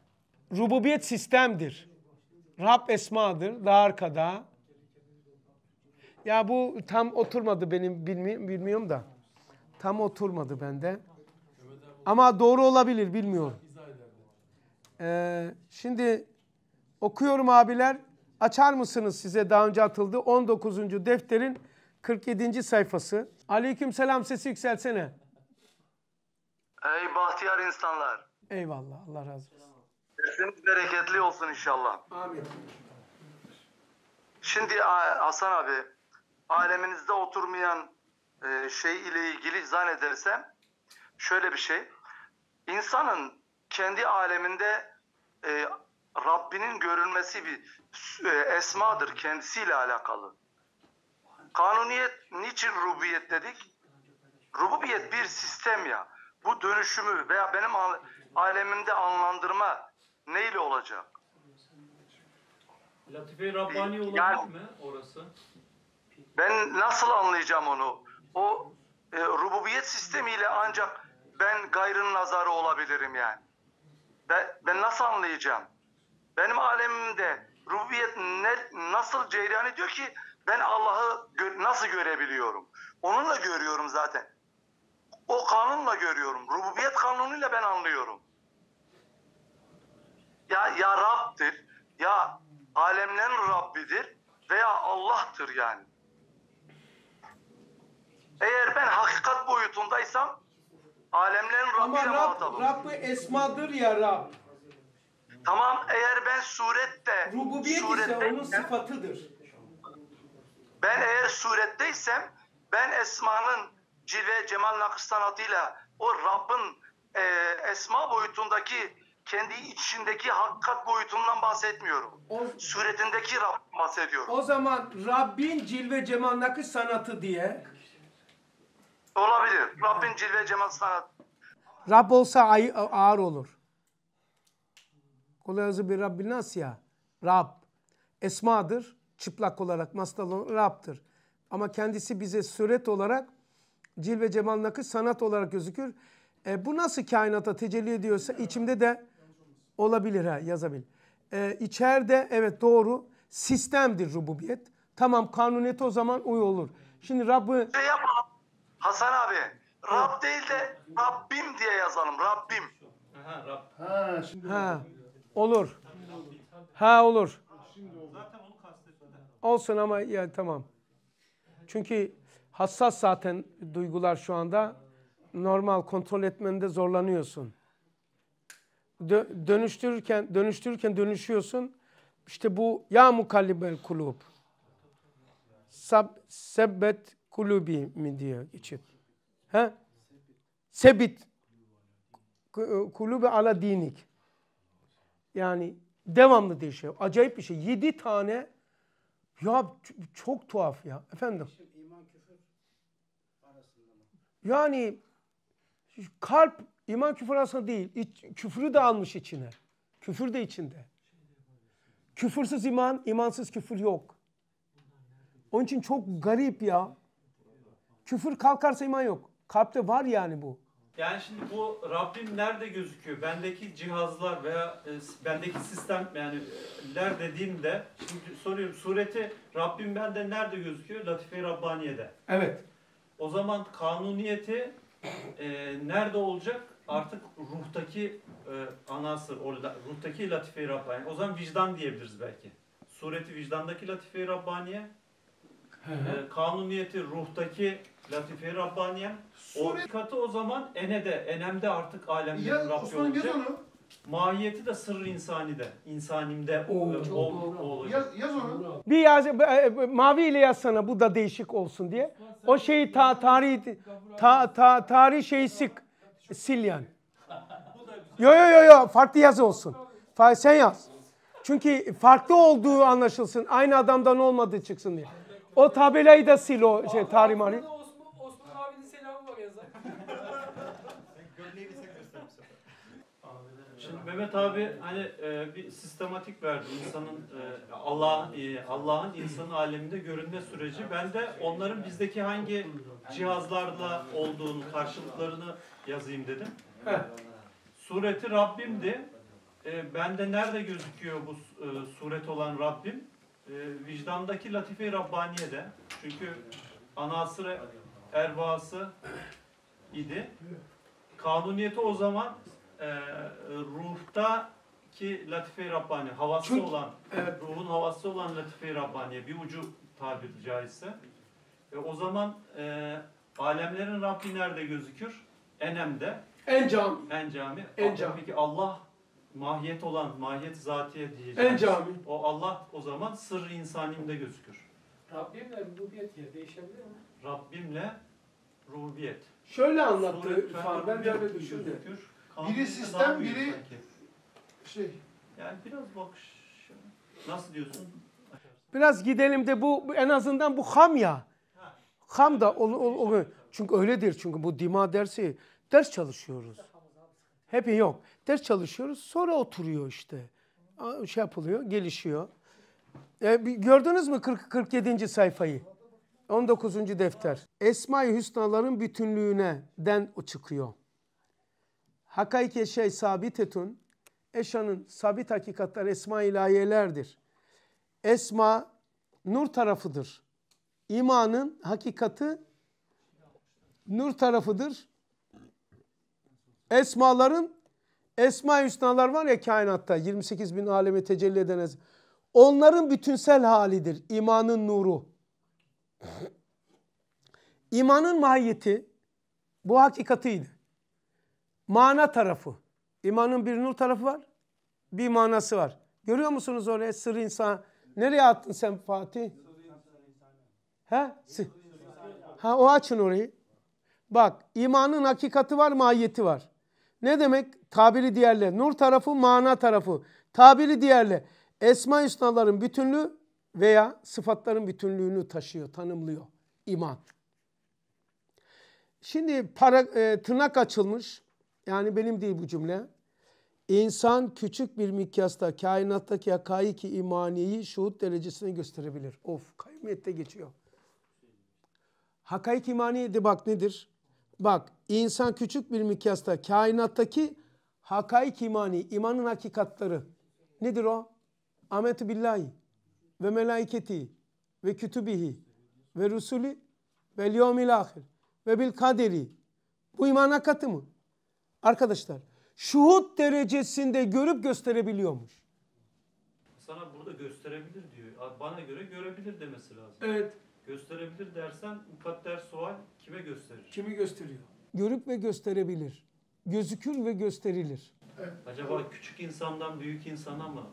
Rububiyet sistemdir. Rab esmadır. Daha arkada. Ya bu tam oturmadı benim bilmi bilmiyorum da. Tam oturmadı bende. Ama doğru olabilir bilmiyorum. Ee, şimdi okuyorum abiler. Açar mısınız size daha önce atıldı 19. defterin 47. sayfası. Aleyküm selam sesi yükselsene. Ey bahtiyar insanlar. Eyvallah Allah razı olsun. Sesiniz bereketli olsun inşallah. Amin. Şimdi Hasan abi aleminizde oturmayan e, şey ile ilgili zannedersem şöyle bir şey. İnsanın kendi aleminde e, Rabbinin görülmesi bir e, esmadır kendisiyle alakalı. Kanuniyet niçin rububiyet dedik? Rububiyet bir sistem ya. Bu dönüşümü veya benim alemimde anlandırma neyle olacak? Latife-i Rabbani e, olabilir yani, mi orası? Ben nasıl anlayacağım onu? O e, rububiyet sistemiyle ancak ben gayrın nazarı olabilirim yani. Ben, ben nasıl anlayacağım? Benim alemimde rububiyet ne, nasıl cereyan ediyor ki ben Allah'ı gö nasıl görebiliyorum? Onunla görüyorum zaten. O kanunla görüyorum. Rububiyet kanunuyla ben anlıyorum. Ya, ya Rab'dir, ya alemlerin Rabbidir veya Allah'tır yani. Eğer ben hakikat boyutundaysam alemlerin Rabbi Ama ile muhatabım. Rab, esmadır ya Rab. Tamam eğer ben surette Rububiyet ise onun sıfatıdır. Ben eğer suretteysem ben esmanın cilve cemal nakış sanatıyla o Rabb'ın e, esma boyutundaki kendi içindeki hakikat boyutundan bahsetmiyorum. O, Suretindeki Rabb'dan bahsediyorum. O zaman Rabbin cilve cemal nakış sanatı diye Olabilir. Rabbin cilve cemal sanat. Rab olsa ay ağır olur. Kolay Kulağı bir Rabbin nasıl ya. Rab. Esmadır. Çıplak olarak mastal olan Rab'dır. Ama kendisi bize suret olarak cilve cemal nakış sanat olarak gözükür. E, bu nasıl kainata tecelli ediyorsa içimde de olabilir ha yazabilir. E, içeride evet doğru sistemdir rububiyet. Tamam kanuniyete o zaman uy olur. Şimdi Rabb'ı... Şey yapalım. Hasan abi Rab değil de Rabbim diye yazalım. Rabbim. Ha, Rab. ha, şimdi ha. Olur. Ha olur. Olsun ama ya tamam. Çünkü hassas zaten duygular şu anda. Normal kontrol etmende zorlanıyorsun. Dö dönüştürürken dönüştürürken dönüşüyorsun. İşte bu ya mukallibel kulub. Sab sebbet Kulubi mi diye geçiyor. He? Sebit. E, Kulubi ala dinik. Yani devamlı değişiyor. Acayip bir şey. Yedi tane ya çok tuhaf ya. Efendim. Yani kalp iman küfür arasında değil. İç, küfürü de almış içine. Küfür de içinde. Küfürsüz iman, imansız küfür yok. Onun için çok garip ya. Küfür kalkarsa iman yok. Kalpte var yani bu. Yani şimdi bu Rabbim nerede gözüküyor? Bendeki cihazlar veya e, bendeki sistemler e, dediğimde şimdi soruyorum sureti Rabbim bende nerede gözüküyor? Latife-i Rabbaniye'de. Evet. O zaman kanuniyeti e, nerede olacak? Artık ruhtaki e, anası, o, ruhtaki Latife-i Rabbaniye. O zaman vicdan diyebiliriz belki. Sureti vicdandaki Latife-i Rabbaniye. He. E, kanuniyeti ruhtaki Latife-i Rabbaniye. Sure... O katı o zaman ene de, enemde artık alemde ya, Rabbi Osman olacak. Yaz onu. Mahiyeti de sırrı insani de, insanimde Oo, o, o, o olacak. Yaz, yaz onu. Bir yaz, e, e, mavi ile yazsana bu da değişik olsun diye. O şeyi ta, tarih, ta, ta, tarih şeyi sık, sil yani. [laughs] Yo yo yo yo farklı yazı olsun. Sen yaz. Çünkü farklı olduğu anlaşılsın. Aynı adamdan olmadığı çıksın diye. O tabelayı da sil o şey, tarih marih. Mehmet abi hani e, bir sistematik verdi insanın e, Allah e, Allah'ın insanın aleminde görünme süreci. Ben de onların bizdeki hangi cihazlarla olduğunu karşılıklarını yazayım dedim. Sureti Rabbimdi. E, de nerede gözüküyor bu e, suret olan Rabbim? E, vicdandaki latife-i Rabbaniye'de. Çünkü anasır ervası idi. Kanuniyeti o zaman e, ruhta ki latife-i Rabbani havası Çünkü, olan, evet. ruhun havası olan latife-i Rabbani'ye bir ucu tabiri caizse e, o zaman e, alemlerin Rabbi nerede gözükür? Enem'de. En cami. En cami. En cami. Peki Allah mahiyet olan, mahiyet zatiye diyeceğiz. En cami. O Allah o zaman sırrı insanimde gözükür. Rabbimle rububiyet diye değişebilir mi? Rabbimle rububiyet. Şöyle anlattı Farben Celle düşündü. Gözükür. Biri sistem, biri şey. Yani biraz bakış. Nasıl diyorsun? Biraz gidelim de bu en azından bu ham ya. Ham da ol, ol, ol. Çünkü öyledir. Çünkü bu dima dersi ders çalışıyoruz. Hep yok. Ders çalışıyoruz. Sonra oturuyor işte. Şey yapılıyor, gelişiyor. E, gördünüz mü 40, 47. sayfayı? 19. defter. Esma-i Hüsnaların bütünlüğüne den o çıkıyor. Hakaike şey sabitetun. Eşanın sabit hakikatler esma ilahiyelerdir. Esma nur tarafıdır. İmanın hakikati nur tarafıdır. Esmaların esma üstnalar var ya kainatta 28 bin alemi tecelli eden Onların bütünsel halidir. imanın nuru. İmanın mahiyeti bu hakikatiydi mana tarafı. İmanın bir nur tarafı var. Bir manası var. Görüyor musunuz oraya sır insan? Nereye attın sen Fatih? He? Ha o açın orayı. Bak imanın hakikati var, mahiyeti var. Ne demek? Tabiri diğerle. Nur tarafı, mana tarafı. Tabiri diğerle. Esma hüsnaların bütünlüğü veya sıfatların bütünlüğünü taşıyor, tanımlıyor iman. Şimdi para, e, tırnak açılmış. Yani benim değil bu cümle. İnsan küçük bir mikyasta kainattaki hakaiki imaniyi şuhut derecesine gösterebilir. Of kaymiyette geçiyor. Hakaik imaniye de bak nedir? Bak insan küçük bir mikyasta kainattaki hakaik imani, imanın hakikatları. Nedir o? Ahmetü billahi ve melaiketi ve kütübihi ve rusuli ve yevmil ahir ve bil kaderi. Bu iman hakikati mı? Arkadaşlar şuhut derecesinde görüp gösterebiliyormuş. Sana burada gösterebilir diyor. Bana göre görebilir demesi lazım. Evet. Gösterebilir dersen mukadder sual kime gösterir? Kimi gösteriyor? Görüp ve gösterebilir. Gözükür ve gösterilir. Evet. Acaba küçük insandan büyük insana mı?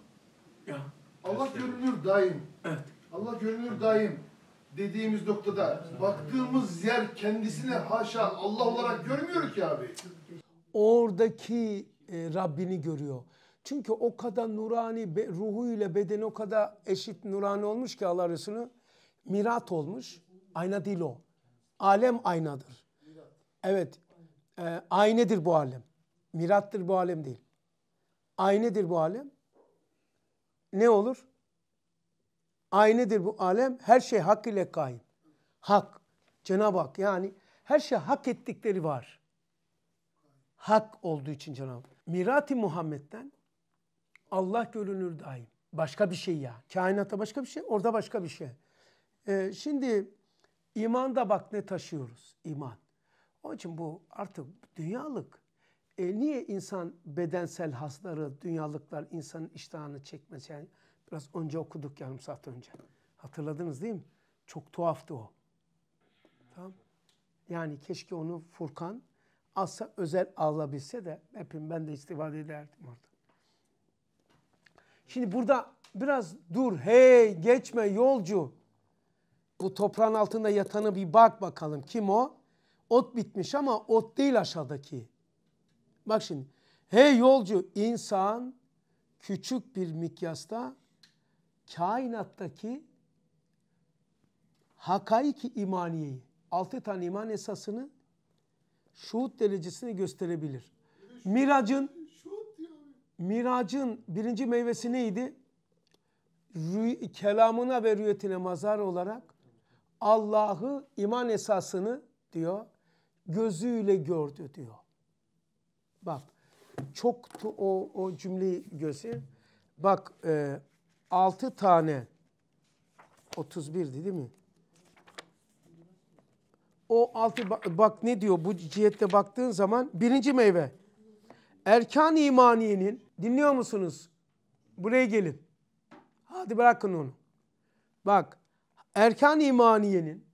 Ya. Allah gösterir. görünür daim. Evet. Allah görünür daim dediğimiz noktada baktığımız yer kendisini haşa Allah olarak görmüyor ki abi oradaki e, Rabbini görüyor. Çünkü o kadar nurani be, ruhuyla bedeni o kadar eşit nurani olmuş ki Allah Resulü mirat olmuş. Ayna değil o. Alem aynadır. Evet. E, aynedir bu alem. Mirattır bu alem değil. Aynedir bu alem. Ne olur? Aynedir bu alem. Her şey hak ile kaim. Hak. Cenab-ı Hak yani her şey hak ettikleri var hak olduğu için Cenab-ı Mirati Muhammed'den Allah görünür daim. Başka bir şey ya. Kainata başka bir şey, orada başka bir şey. Ee, şimdi imanda bak ne taşıyoruz. iman. Onun için bu artık dünyalık. E niye insan bedensel hasları, dünyalıklar insanın iştahını çekmez? Yani biraz önce okuduk yarım saat önce. Hatırladınız değil mi? Çok tuhaftı o. Tamam. Yani keşke onu Furkan Asla özel alabilse de hepim ben de istifade ederdim orada. Şimdi burada biraz dur hey geçme yolcu. Bu toprağın altında yatanı bir bak bakalım kim o? Ot bitmiş ama ot değil aşağıdaki. Bak şimdi hey yolcu insan küçük bir mikyasta kainattaki hakaiki imaniyeyi, altı tane iman esasını şuhut derecesini gösterebilir. Miracın Miracın birinci meyvesi neydi? Rü, kelamına ve rüyetine mazar olarak Allah'ı iman esasını diyor gözüyle gördü diyor. Bak çok o, o cümleyi gözü. Bak e, 6 tane 31 değil mi? o altı bak, bak ne diyor bu cihette baktığın zaman birinci meyve. Erkan imaniyenin dinliyor musunuz? Buraya gelin. Hadi bırakın onu. Bak erkan imaniyenin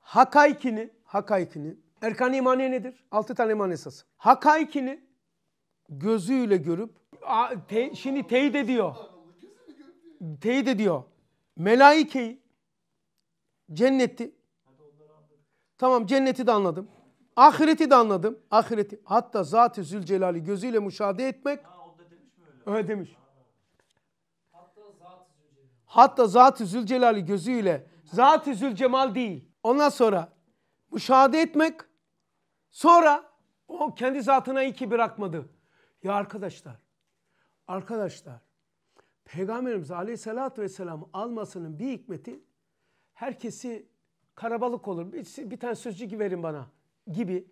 hakaykini hakaykini erkan imaniye nedir? Altı tane iman esası. Hakaykini gözüyle görüp a, te, şimdi teyit ediyor. Teyit ediyor. Melaikeyi cenneti Tamam cenneti de anladım. Ahireti de anladım. Ahireti. Hatta Zat-ı Zülcelal'i gözüyle müşahede etmek. Ha, o da demiş mi öyle? Öyle demiş. Hatta Zat-ı Zülcelal'i gözüyle. Zat-ı Zülcemal değil. Ondan sonra müşahede etmek. Sonra o kendi zatına iki bırakmadı. Ya arkadaşlar. Arkadaşlar. Peygamberimiz Aleyhisselatü Vesselam almasının bir hikmeti herkesi karabalık olur. Bir, bir tane sözcük verin bana gibi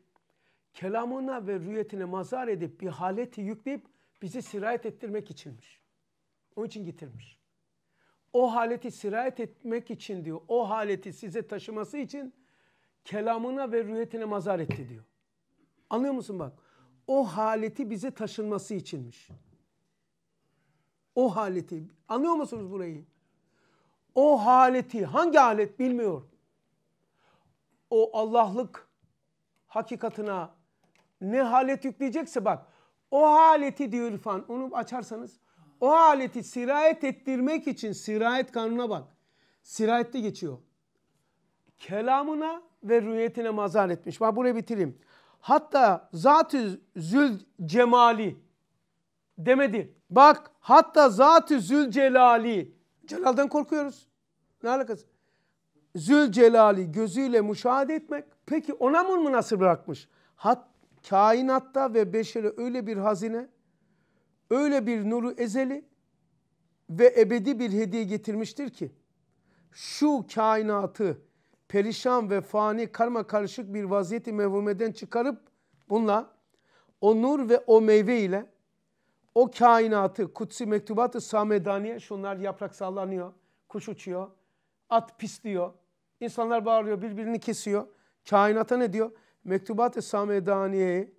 kelamına ve rüyetine mazar edip bir haleti yükleyip bizi sirayet ettirmek içinmiş. Onun için getirmiş. O haleti sirayet etmek için diyor. O haleti size taşıması için kelamına ve rüyetine mazar etti diyor. Anlıyor musun bak? O haleti bize taşınması içinmiş. O haleti. Anlıyor musunuz burayı? O haleti hangi alet bilmiyorum o Allah'lık hakikatına ne halet yükleyecekse bak o haleti diyor İrfan onu açarsanız o haleti sirayet ettirmek için sirayet kanuna bak. Sirayette geçiyor. Kelamına ve rüyetine mazar etmiş. Bak burayı bitireyim. Hatta zat-ı zül cemali demedi. Bak hatta zat-ı zül celali. Celal'den korkuyoruz. Ne alakası? Zülcelal'i gözüyle müşahede etmek peki ona mı nasıl bırakmış? Hat, kainatta ve beşere öyle bir hazine, öyle bir nuru ezeli ve ebedi bir hediye getirmiştir ki şu kainatı perişan ve fani karma karışık bir vaziyeti mevhumeden çıkarıp bununla o nur ve o meyve ile o kainatı kutsi mektubatı samedaniye şunlar yaprak sallanıyor, kuş uçuyor, at pisliyor, İnsanlar bağırıyor, birbirini kesiyor. Kainata ne diyor? Mektubat-ı Samedaniye'ye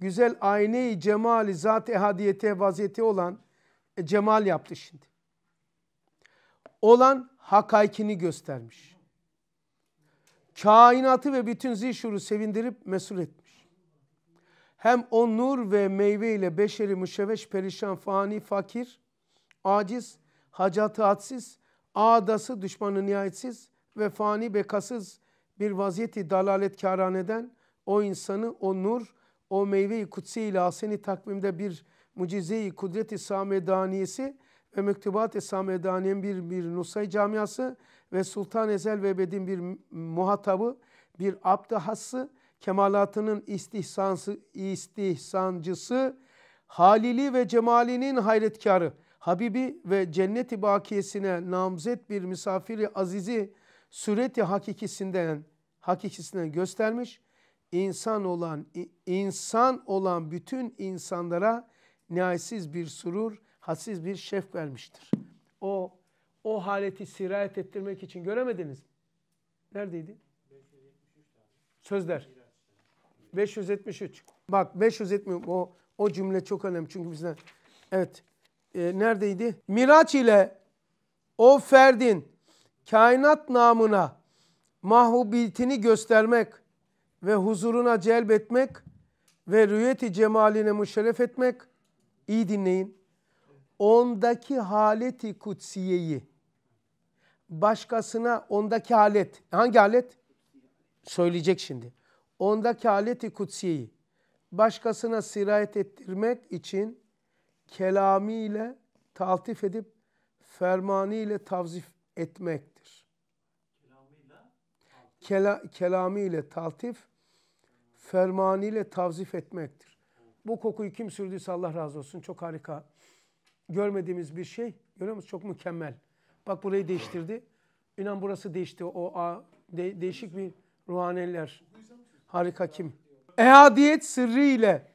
güzel ayne cemali zat ehadiyete vaziyeti olan e, cemal yaptı şimdi. Olan hakaykini göstermiş. Kainatı ve bütün zişuru sevindirip mesul etmiş. Hem o nur ve meyve ile beşeri müşeveş perişan fani fakir, aciz, hacatı hadsiz, ağdası düşmanı nihayetsiz, ve fani bekasız bir vaziyeti dalaletkaraneden o insanı o nur, o meyve-i kutsi ile aseni takvimde bir mucize-i kudret-i samedaniyesi ve mektubat-ı samedaniyen bir, bir Nusay camiası ve Sultan Ezel ve Bedin bir muhatabı, bir abdahası, kemalatının istihsansı, istihsancısı, halili ve cemalinin hayretkarı, Habibi ve cenneti i bakiyesine namzet bir misafiri azizi sureti hakikisinden hakikisinden göstermiş. insan olan insan olan bütün insanlara nihayetsiz bir surur, hassiz bir şef vermiştir. O o haleti sirayet ettirmek için göremediniz mi? Neredeydi? Sözler. 573. Bak 573 o o cümle çok önemli çünkü bizden. Evet. E, neredeydi? Miraç ile o ferdin kainat namına mahvubiyetini göstermek ve huzuruna celbetmek ve rüyeti cemaline müşerref etmek iyi dinleyin. Ondaki haleti kutsiyeyi başkasına ondaki alet hangi alet Söyleyecek şimdi. Ondaki aleti kutsiyeyi başkasına sirayet ettirmek için kelamiyle taltif edip fermanı ile tavzif etmektir kela, kelamı ile taltif, fermanı ile tavzif etmektir. Bu kokuyu kim sürdüyse Allah razı olsun. Çok harika. Görmediğimiz bir şey. Görüyor musunuz? Çok mükemmel. Bak burayı değiştirdi. İnan burası değişti. O a, de, değişik bir ruhaneler. Harika kim? Ehadiyet sırrı ile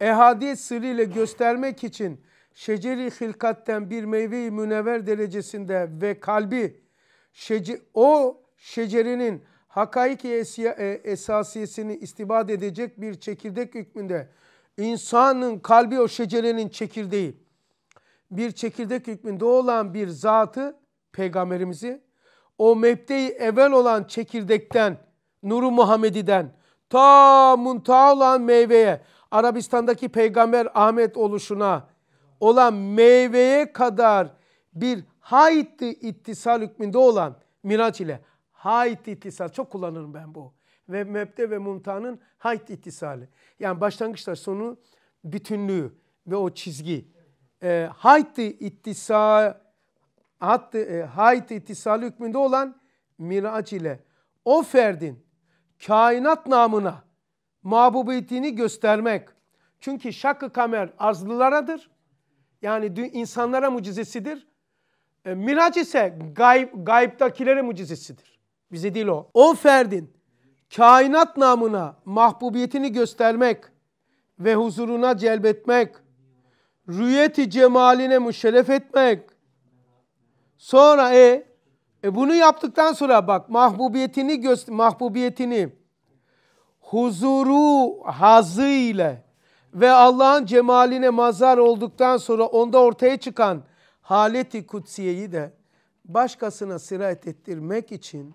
ehadiyet sırrı ile göstermek için şeceri hilkatten bir meyve-i münevver derecesinde ve kalbi şece, o şecerinin hakaiki e, esasiyesini istibad edecek bir çekirdek hükmünde insanın kalbi o şecerenin çekirdeği bir çekirdek hükmünde olan bir zatı peygamberimizi o mebdeyi evvel olan çekirdekten Nuru Muhammedi'den ta munta olan meyveye Arabistan'daki peygamber Ahmet oluşuna olan meyveye kadar bir haytti ittisal hükmünde olan Miraç ile hayt ittisal. Çok kullanırım ben bu. Ve mebde ve muntanın hayt ittisali. Yani başlangıçlar, sonu bütünlüğü ve o çizgi. Ee, e, hayt ittisal hattı e, hayt ittisali hükmünde olan miraç ile o ferdin kainat namına mabubiyetini göstermek. Çünkü şakı kamer arzlılaradır. Yani insanlara mucizesidir. E, miraç ise gayb, gayiptakilere mucizesidir. Bize değil o. O ferdin kainat namına mahbubiyetini göstermek ve huzuruna celbetmek, rüyeti cemaline müşerref etmek. Sonra e, e bunu yaptıktan sonra bak mahbubiyetini göster mahbubiyetini huzuru hazı ile ve Allah'ın cemaline mazhar olduktan sonra onda ortaya çıkan haleti kutsiyeyi de başkasına sirayet ettirmek için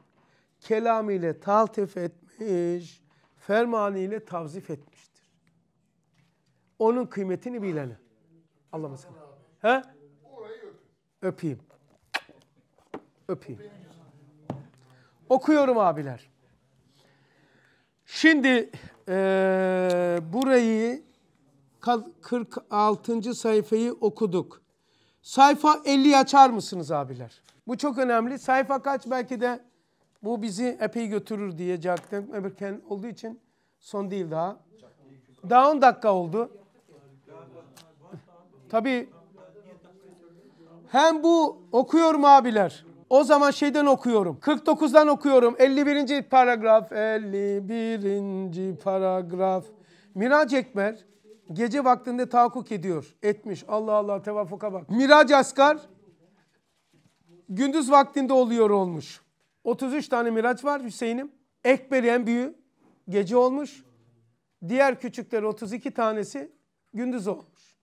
kelam ile taltif etmiş, fermanı ile tavzif etmiştir. Onun kıymetini bilene. Allah mesela. He? Öpeyim. Öpeyim. Okuyorum abiler. Şimdi e, burayı 46. sayfayı okuduk. Sayfa 50 açar mısınız abiler? Bu çok önemli. Sayfa kaç belki de bu bizi epey götürür diye Jack'ten Amerikan olduğu için son değil daha. Daha 10 dakika oldu. Tabi hem bu okuyorum abiler. O zaman şeyden okuyorum. 49'dan okuyorum. 51. paragraf. 51. paragraf. Miraç Ekber gece vaktinde tahakkuk ediyor. Etmiş. Allah Allah tevafuka bak. Miraç Asgar gündüz vaktinde oluyor olmuş. 33 tane miraç var Hüseyin'im. Ekberi en büyüğü gece olmuş. Diğer küçükler 32 tanesi gündüz olmuş.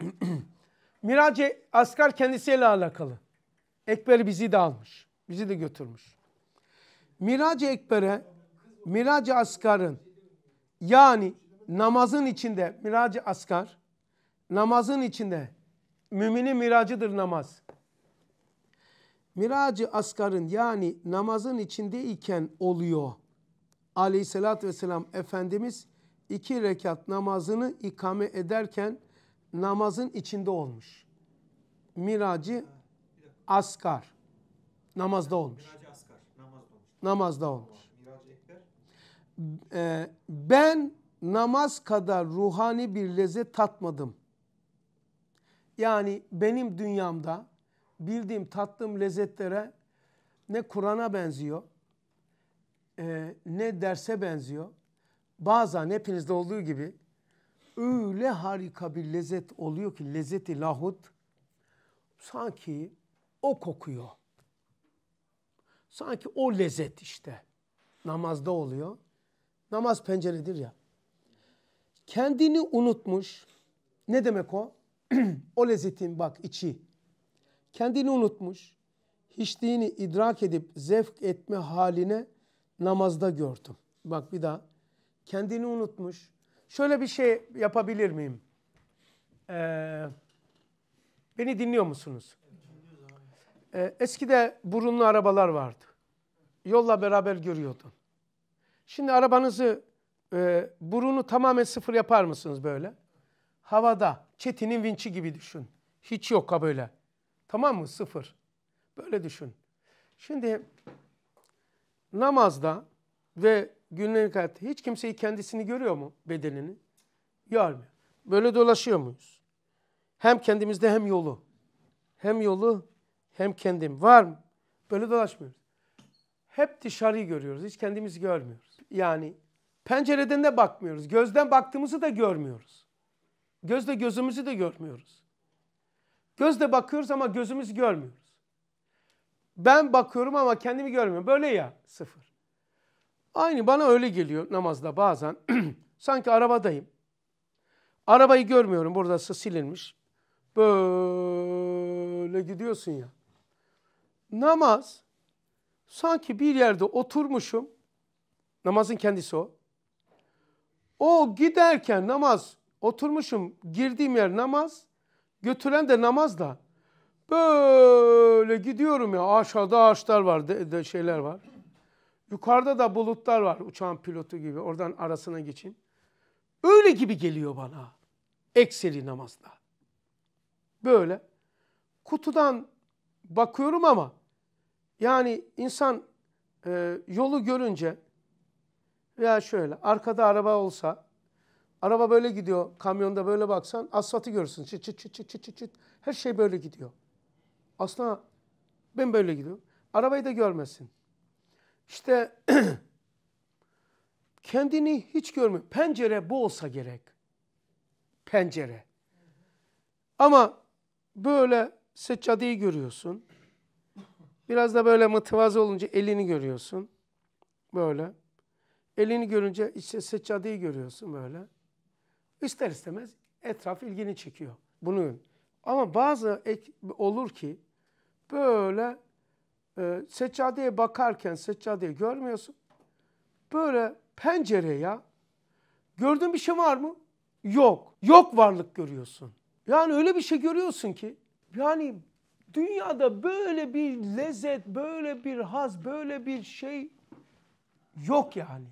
[clears throat] miraç e, askar kendisiyle alakalı. Ekber bizi de almış. Bizi de götürmüş. mirac e Ekber'e mirac e Askar'ın yani namazın içinde mirac Askar namazın içinde müminin miracıdır namaz miracı askarın yani namazın içindeyken oluyor. Aleyhissalatü vesselam Efendimiz iki rekat namazını ikame ederken namazın içinde olmuş. Miracı askar namazda olmuş. Miracı askar namazda olmuş. Namazda olmuş. Ee, ben namaz kadar ruhani bir lezzet tatmadım. Yani benim dünyamda bildiğim tattığım lezzetlere ne Kur'an'a benziyor e, ne derse benziyor. Bazen hepinizde olduğu gibi öyle harika bir lezzet oluyor ki lezzeti lahut sanki o kokuyor. Sanki o lezzet işte namazda oluyor. Namaz penceredir ya. Kendini unutmuş. Ne demek o? [clears throat] o lezzetin bak içi kendini unutmuş, hiçliğini idrak edip zevk etme haline namazda gördüm. Bak bir daha. Kendini unutmuş. Şöyle bir şey yapabilir miyim? Ee, beni dinliyor musunuz? Ee, eskide burunlu arabalar vardı. Yolla beraber görüyordun. Şimdi arabanızı e, burunu tamamen sıfır yapar mısınız böyle? Havada, Çetin'in vinçi gibi düşün. Hiç yok ha böyle. Tamam mı? Sıfır. Böyle düşün. Şimdi namazda ve günlük hayatta hiç kimseyi kendisini görüyor mu bedenini? Görmüyor. Böyle dolaşıyor muyuz? Hem kendimizde hem yolu. Hem yolu hem kendim. Var mı? Böyle dolaşmıyoruz. Hep dışarıyı görüyoruz. Hiç kendimizi görmüyoruz. Yani pencereden de bakmıyoruz. Gözden baktığımızı da görmüyoruz. Gözle gözümüzü de görmüyoruz. Gözle bakıyoruz ama gözümüz görmüyoruz. Ben bakıyorum ama kendimi görmüyorum. Böyle ya sıfır. Aynı bana öyle geliyor namazda bazen. [clears throat] Sanki arabadayım. Arabayı görmüyorum buradası silinmiş. Böyle gidiyorsun ya. Namaz sanki bir yerde oturmuşum. Namazın kendisi o. O giderken namaz oturmuşum girdiğim yer namaz. Götüren de namaz da. Böyle gidiyorum ya aşağıda ağaçlar var, de, de şeyler var. Yukarıda da bulutlar var uçağın pilotu gibi. Oradan arasına geçin. Öyle gibi geliyor bana. Ekseli namazda. Böyle. Kutudan bakıyorum ama yani insan e, yolu görünce veya şöyle arkada araba olsa Araba böyle gidiyor. Kamyonda böyle baksan asfaltı görürsün. Çıt çıt çıt çıt çıt çıt çıt. Her şey böyle gidiyor. Aslında ben böyle gidiyorum. Arabayı da görmesin. İşte [clears throat] kendini hiç görme. Pencere bu olsa gerek. Pencere. Ama böyle seccadeyi görüyorsun. Biraz da böyle mıtıvazı olunca elini görüyorsun. Böyle. Elini görünce işte seccadeyi görüyorsun böyle ister istemez etraf ilgini çekiyor. Bunun. Ama bazı ek, olur ki böyle e, seccadeye bakarken seccadeyi görmüyorsun. Böyle pencereye ya gördüğün bir şey var mı? Yok. Yok varlık görüyorsun. Yani öyle bir şey görüyorsun ki yani dünyada böyle bir lezzet, böyle bir haz, böyle bir şey yok yani.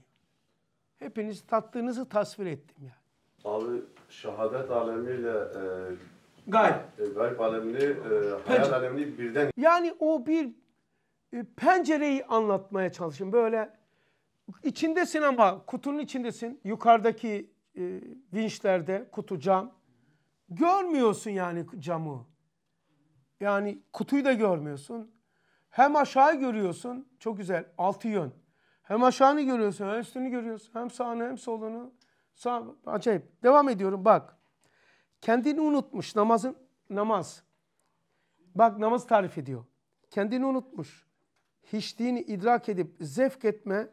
Hepiniz tattığınızı tasvir ettim yani. Abi şehadet alemiyle e, gayb. E, gayb alemini, e, hayal alemini birden... Yani o bir e, pencereyi anlatmaya çalışın. Böyle içindesin ama kutunun içindesin. Yukarıdaki e, vinçlerde kutu cam. Görmüyorsun yani camı. Yani kutuyu da görmüyorsun. Hem aşağı görüyorsun. Çok güzel. Altı yön. Hem aşağıını görüyorsun, hem üstünü görüyorsun. Hem sağını hem solunu. Sağ, acayip. Devam ediyorum bak. Kendini unutmuş namazın namaz. Bak namaz tarif ediyor. Kendini unutmuş. Hiçliğini idrak edip zevk etme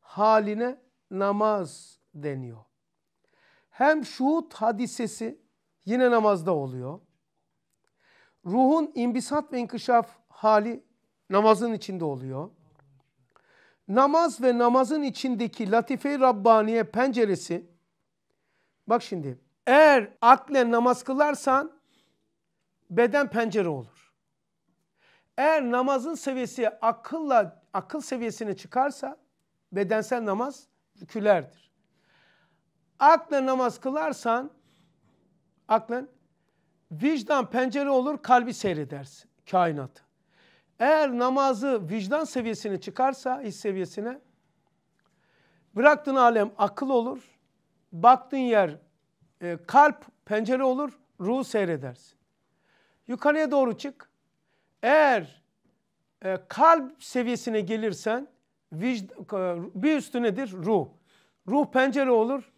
haline namaz deniyor. Hem şuhut hadisesi yine namazda oluyor. Ruhun imbisat ve inkişaf hali namazın içinde oluyor. Namaz ve namazın içindeki latife-i Rabbaniye penceresi Bak şimdi eğer aklen namaz kılarsan beden pencere olur. Eğer namazın seviyesi akılla akıl seviyesine çıkarsa bedensel namaz külerdir. Aklen namaz kılarsan aklen vicdan pencere olur kalbi seyredersin kainatı. Eğer namazı vicdan seviyesine çıkarsa his seviyesine bıraktığın alem akıl olur baktığın yer e, kalp pencere olur, ruh seyredersin. Yukarıya doğru çık. Eğer e, kalp seviyesine gelirsen vicd, e, bir üstü nedir? Ruh. Ruh pencere olur,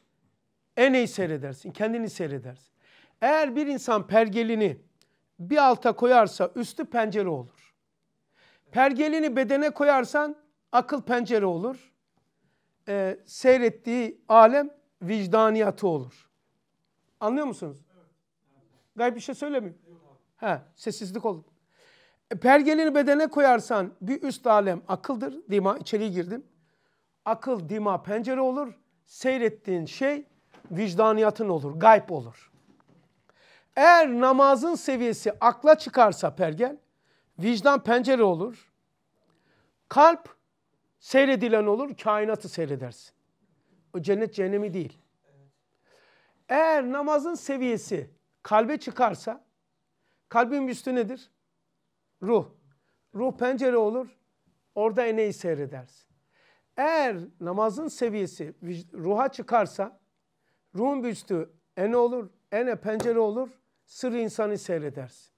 eneyi seyredersin, kendini seyredersin. Eğer bir insan pergelini bir alta koyarsa üstü pencere olur. Pergelini bedene koyarsan akıl pencere olur. E, seyrettiği alem vicdaniyatı olur. Anlıyor musunuz? Gayb bir şey söylemiyor. Ha sessizlik olur. E, pergelini bedene koyarsan bir üst alem akıldır. Dima içeri girdim. Akıl dima pencere olur. Seyrettiğin şey vicdaniyatın olur, gayb olur. Eğer namazın seviyesi akla çıkarsa pergel, vicdan pencere olur. Kalp seyredilen olur, kainatı seyredersin. O cennet cehennemi değil. Eğer namazın seviyesi kalbe çıkarsa kalbin üstü nedir? Ruh. Ruh pencere olur. Orada eneyi seyredersin. Eğer namazın seviyesi ruha çıkarsa ruhun üstü ene olur. Ene pencere olur. Sırrı insanı seyredersin.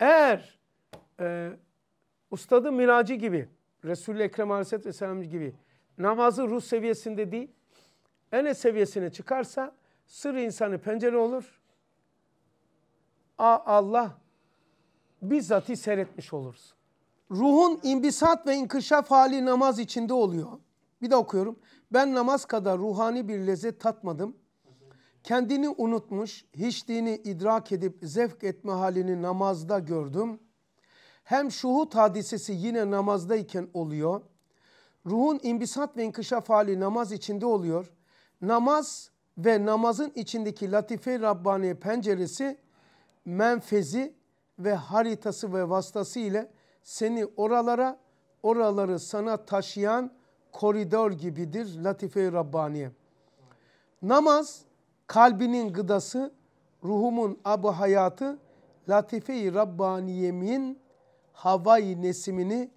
Eğer e, ustadı miracı gibi Resul-i Ekrem Aleyhisselatü Vesselam gibi namazı ruh seviyesinde değil, ene seviyesine çıkarsa sır insanı pencere olur. A Allah bizzati seyretmiş oluruz. Ruhun imbisat ve inkışaf hali namaz içinde oluyor. Bir de okuyorum. Ben namaz kadar ruhani bir lezzet tatmadım. Kendini unutmuş, hiçliğini idrak edip zevk etme halini namazda gördüm. Hem şuhut hadisesi yine namazdayken oluyor. Ruhun imbisat ve inkişaf hali namaz içinde oluyor. Namaz ve namazın içindeki latife-i Rabbani penceresi, menfezi ve haritası ve vastası ile seni oralara, oraları sana taşıyan koridor gibidir latife-i Rabbaniye. Namaz kalbinin gıdası, ruhumun abu hayatı, latife-i Rabbaniyemin havai nesimini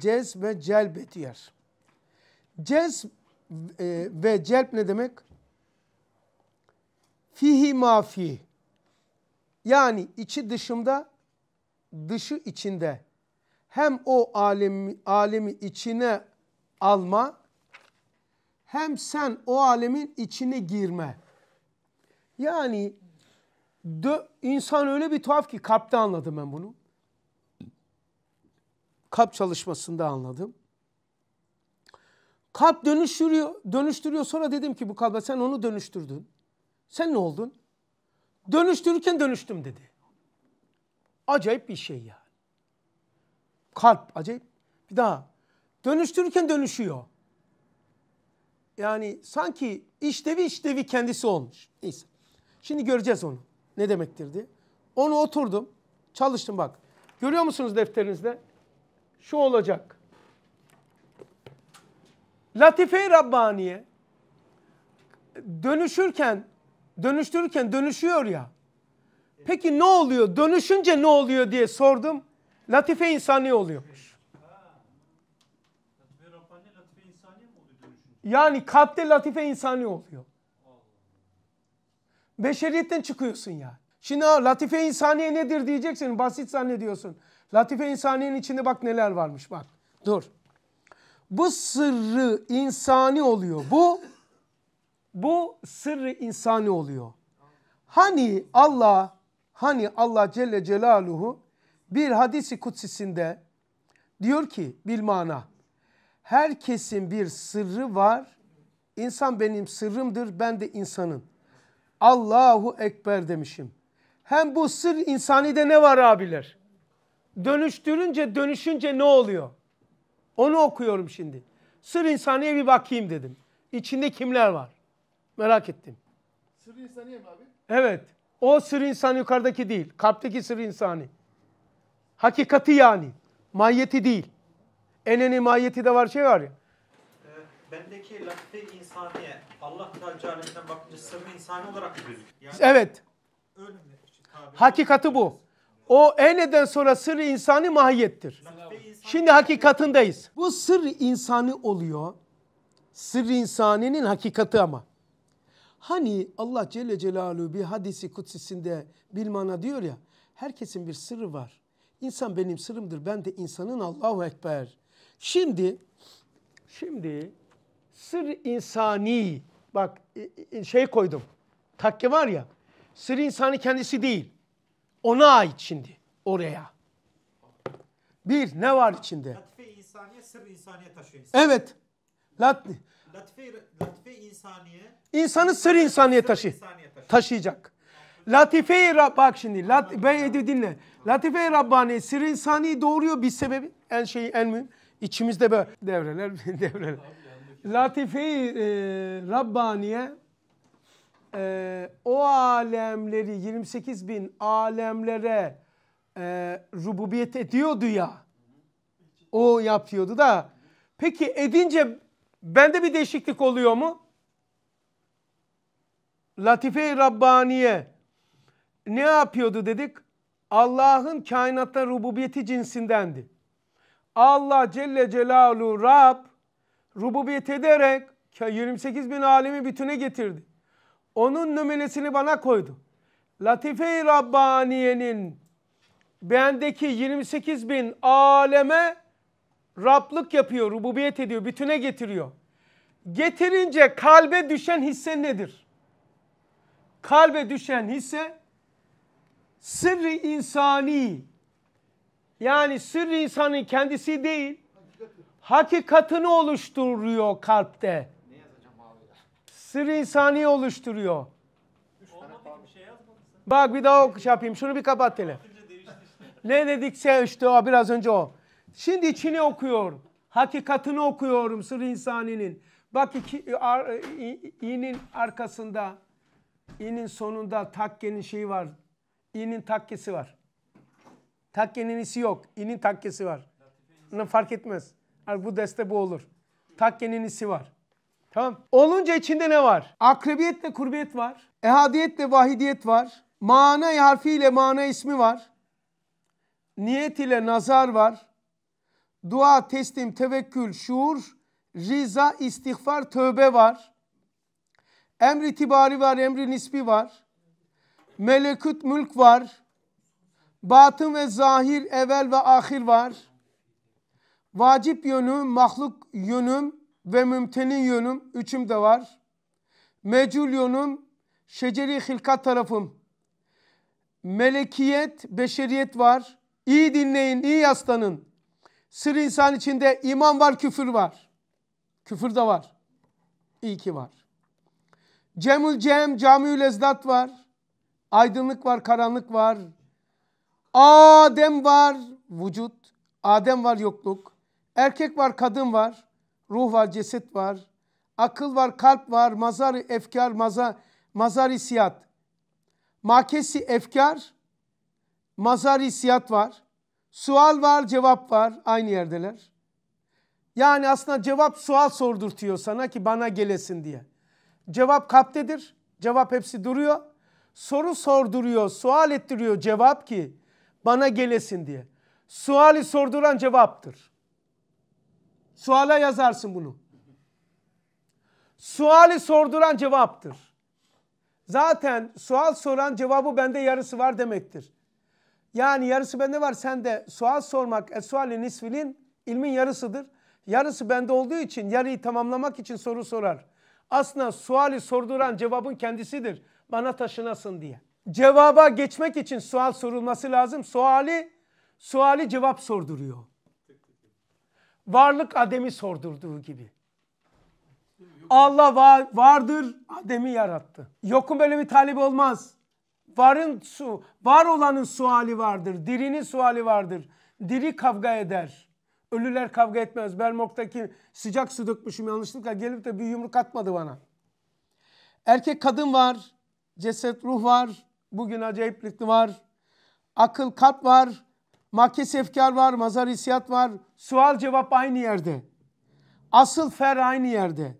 cez ve celb diyor. Cez e, ve celp ne demek? Fihi mafi. Yani içi dışımda, dışı içinde. Hem o alemi, alemi içine alma, hem sen o alemin içine girme. Yani dö, insan öyle bir tuhaf ki kalpte anladım ben bunu kalp çalışmasında anladım. Kalp dönüştürüyor, dönüştürüyor. Sonra dedim ki bu kalbe sen onu dönüştürdün. Sen ne oldun? Dönüştürürken dönüştüm dedi. Acayip bir şey ya. Kalp acayip. Bir daha. Dönüştürürken dönüşüyor. Yani sanki işlevi işlevi kendisi olmuş. Neyse. Şimdi göreceğiz onu. Ne demektir diye. Onu oturdum. Çalıştım bak. Görüyor musunuz defterinizde? şu olacak. Latife-i Rabbaniye dönüşürken, dönüştürürken dönüşüyor ya. Peki ne oluyor? Dönüşünce ne oluyor diye sordum. Latife insani oluyormuş. Yani kalpte latife insani oluyor. Beşeriyetten çıkıyorsun ya. Şimdi ha, latife insaniye nedir diyeceksin. Basit zannediyorsun. Latife insaniyenin içinde bak neler varmış bak. Dur. Bu sırrı insani oluyor. Bu bu sırrı insani oluyor. Hani Allah hani Allah Celle Celaluhu bir hadisi kutsisinde diyor ki bil mana herkesin bir sırrı var. İnsan benim sırrımdır. Ben de insanın Allahu Ekber demişim. Hem bu sır insani de ne var abiler? dönüştürünce dönüşünce ne oluyor? Onu okuyorum şimdi. Sır insaniye bir bakayım dedim. İçinde kimler var? Merak ettim. Sır insaniye mi abi? Evet. O sır insan yukarıdaki değil. Kalpteki sır insani. Hakikati yani. Mahiyeti değil. Eneni mahiyeti de var şey var ya. Ee, bendeki latife insaniye Allah Teala bakınca sır insani olarak gözüküyor. Yani evet. Hakikati bu. O eneden sonra sırrı insani mahiyettir. Şimdi hakikatındayız. Bu sırrı insani oluyor. Sırrı insaninin hakikati ama. Hani Allah Celle Celaluhu bir hadisi kutsisinde bilmana diyor ya. Herkesin bir sırrı var. İnsan benim sırrımdır. Ben de insanın Allahu Ekber. Şimdi, şimdi sır insani. Bak e, e, şey koydum. Takke var ya. Sır insani kendisi değil. Ona ait şimdi. Oraya. Bir, ne var içinde? Latife insaniye, sır insaniye taşıyor insan. Evet. Lat latife, latife insaniye. İnsanı sır insaniye taşı. Taşıyacak. latife Rab bak şimdi. Lat ben edip dinle. Latife-i Rabbani sır insani doğuruyor bir sebebi. En şey en mühim. İçimizde böyle devreler [laughs] devreler. Latife-i e, Rabbaniye e, o alemleri 28 bin alemlere e, rububiyet ediyordu ya. O yapıyordu da. Peki edince bende bir değişiklik oluyor mu? Latife-i Rabbaniye ne yapıyordu dedik? Allah'ın kainatta rububiyeti cinsindendi. Allah Celle Celaluhu Rab rububiyet ederek 28 bin alemi bütüne getirdi. Onun numunesini bana koydu. Latife-i Rabbaniye'nin bendeki 28 bin aleme Rablık yapıyor, rububiyet ediyor, bütüne getiriyor. Getirince kalbe düşen hisse nedir? Kalbe düşen hisse sırrı insani yani sırrı insanın kendisi değil hakikatını oluşturuyor kalpte sır insani oluşturuyor. Şey Bak bir daha okuş şey yapayım. Şunu bir kapat hele. ne dedikse işte o biraz önce o. Şimdi içini okuyorum. Hakikatini okuyorum sır insaninin. Bak iki, e, ar, e, i, i'nin arkasında, i'nin sonunda takkenin şeyi var. i'nin takkesi var. Takkenin isi yok. i'nin takkesi var. Bunu fark etmez. Bu deste bu olur. Takkenin isi var. Tamam. Olunca içinde ne var? Akrebiyetle kurbiyet var. Ehadiyetle vahidiyet var. Mana harfiyle mana ismi var. Niyet ile nazar var. Dua, teslim, tevekkül, şuur, riza, istiğfar, tövbe var. Emri tibari var, emri nisbi var. Melekut mülk var. Batın ve zahir, evvel ve ahir var. Vacip yönüm, mahluk yönüm, ve mümtenin yönüm üçüm de var. Mecul yönüm şeceri hilkat tarafım. Melekiyet, beşeriyet var. İyi dinleyin, iyi yaslanın. Sır insan içinde iman var, küfür var. Küfür de var. İyi ki var. Cemül Cem, Camiül Ezdat var. Aydınlık var, karanlık var. Adem var, vücut. Adem var, yokluk. Erkek var, kadın var ruh var, ceset var. Akıl var, kalp var, mazari efkar, maza, mazari siyat. Makesi efkar, mazari siyat var. Sual var, cevap var. Aynı yerdeler. Yani aslında cevap sual sordurtuyor sana ki bana gelesin diye. Cevap kalptedir. Cevap hepsi duruyor. Soru sorduruyor, sual ettiriyor cevap ki bana gelesin diye. Suali sorduran cevaptır. Suala yazarsın bunu. Suali sorduran cevaptır. Zaten sual soran cevabı bende yarısı var demektir. Yani yarısı bende var sen de. sual sormak es suali ilmin yarısıdır. Yarısı bende olduğu için yarıyı tamamlamak için soru sorar. Aslında suali sorduran cevabın kendisidir. Bana taşınasın diye. Cevaba geçmek için sual sorulması lazım. Suali suali cevap sorduruyor varlık Adem'i sordurduğu gibi. Allah var, vardır, Adem'i yarattı. Yokun böyle bir talep olmaz. Varın su, var olanın suali vardır, dirinin suali vardır. Diri kavga eder. Ölüler kavga etmez. Belmok'taki sıcak su dökmüşüm yanlışlıkla gelip de bir yumruk atmadı bana. Erkek kadın var, ceset ruh var, bugün acayiplikli var. Akıl kalp var, Makkes efkar var, mazar hissiyat var. Sual cevap aynı yerde. Asıl fer aynı yerde.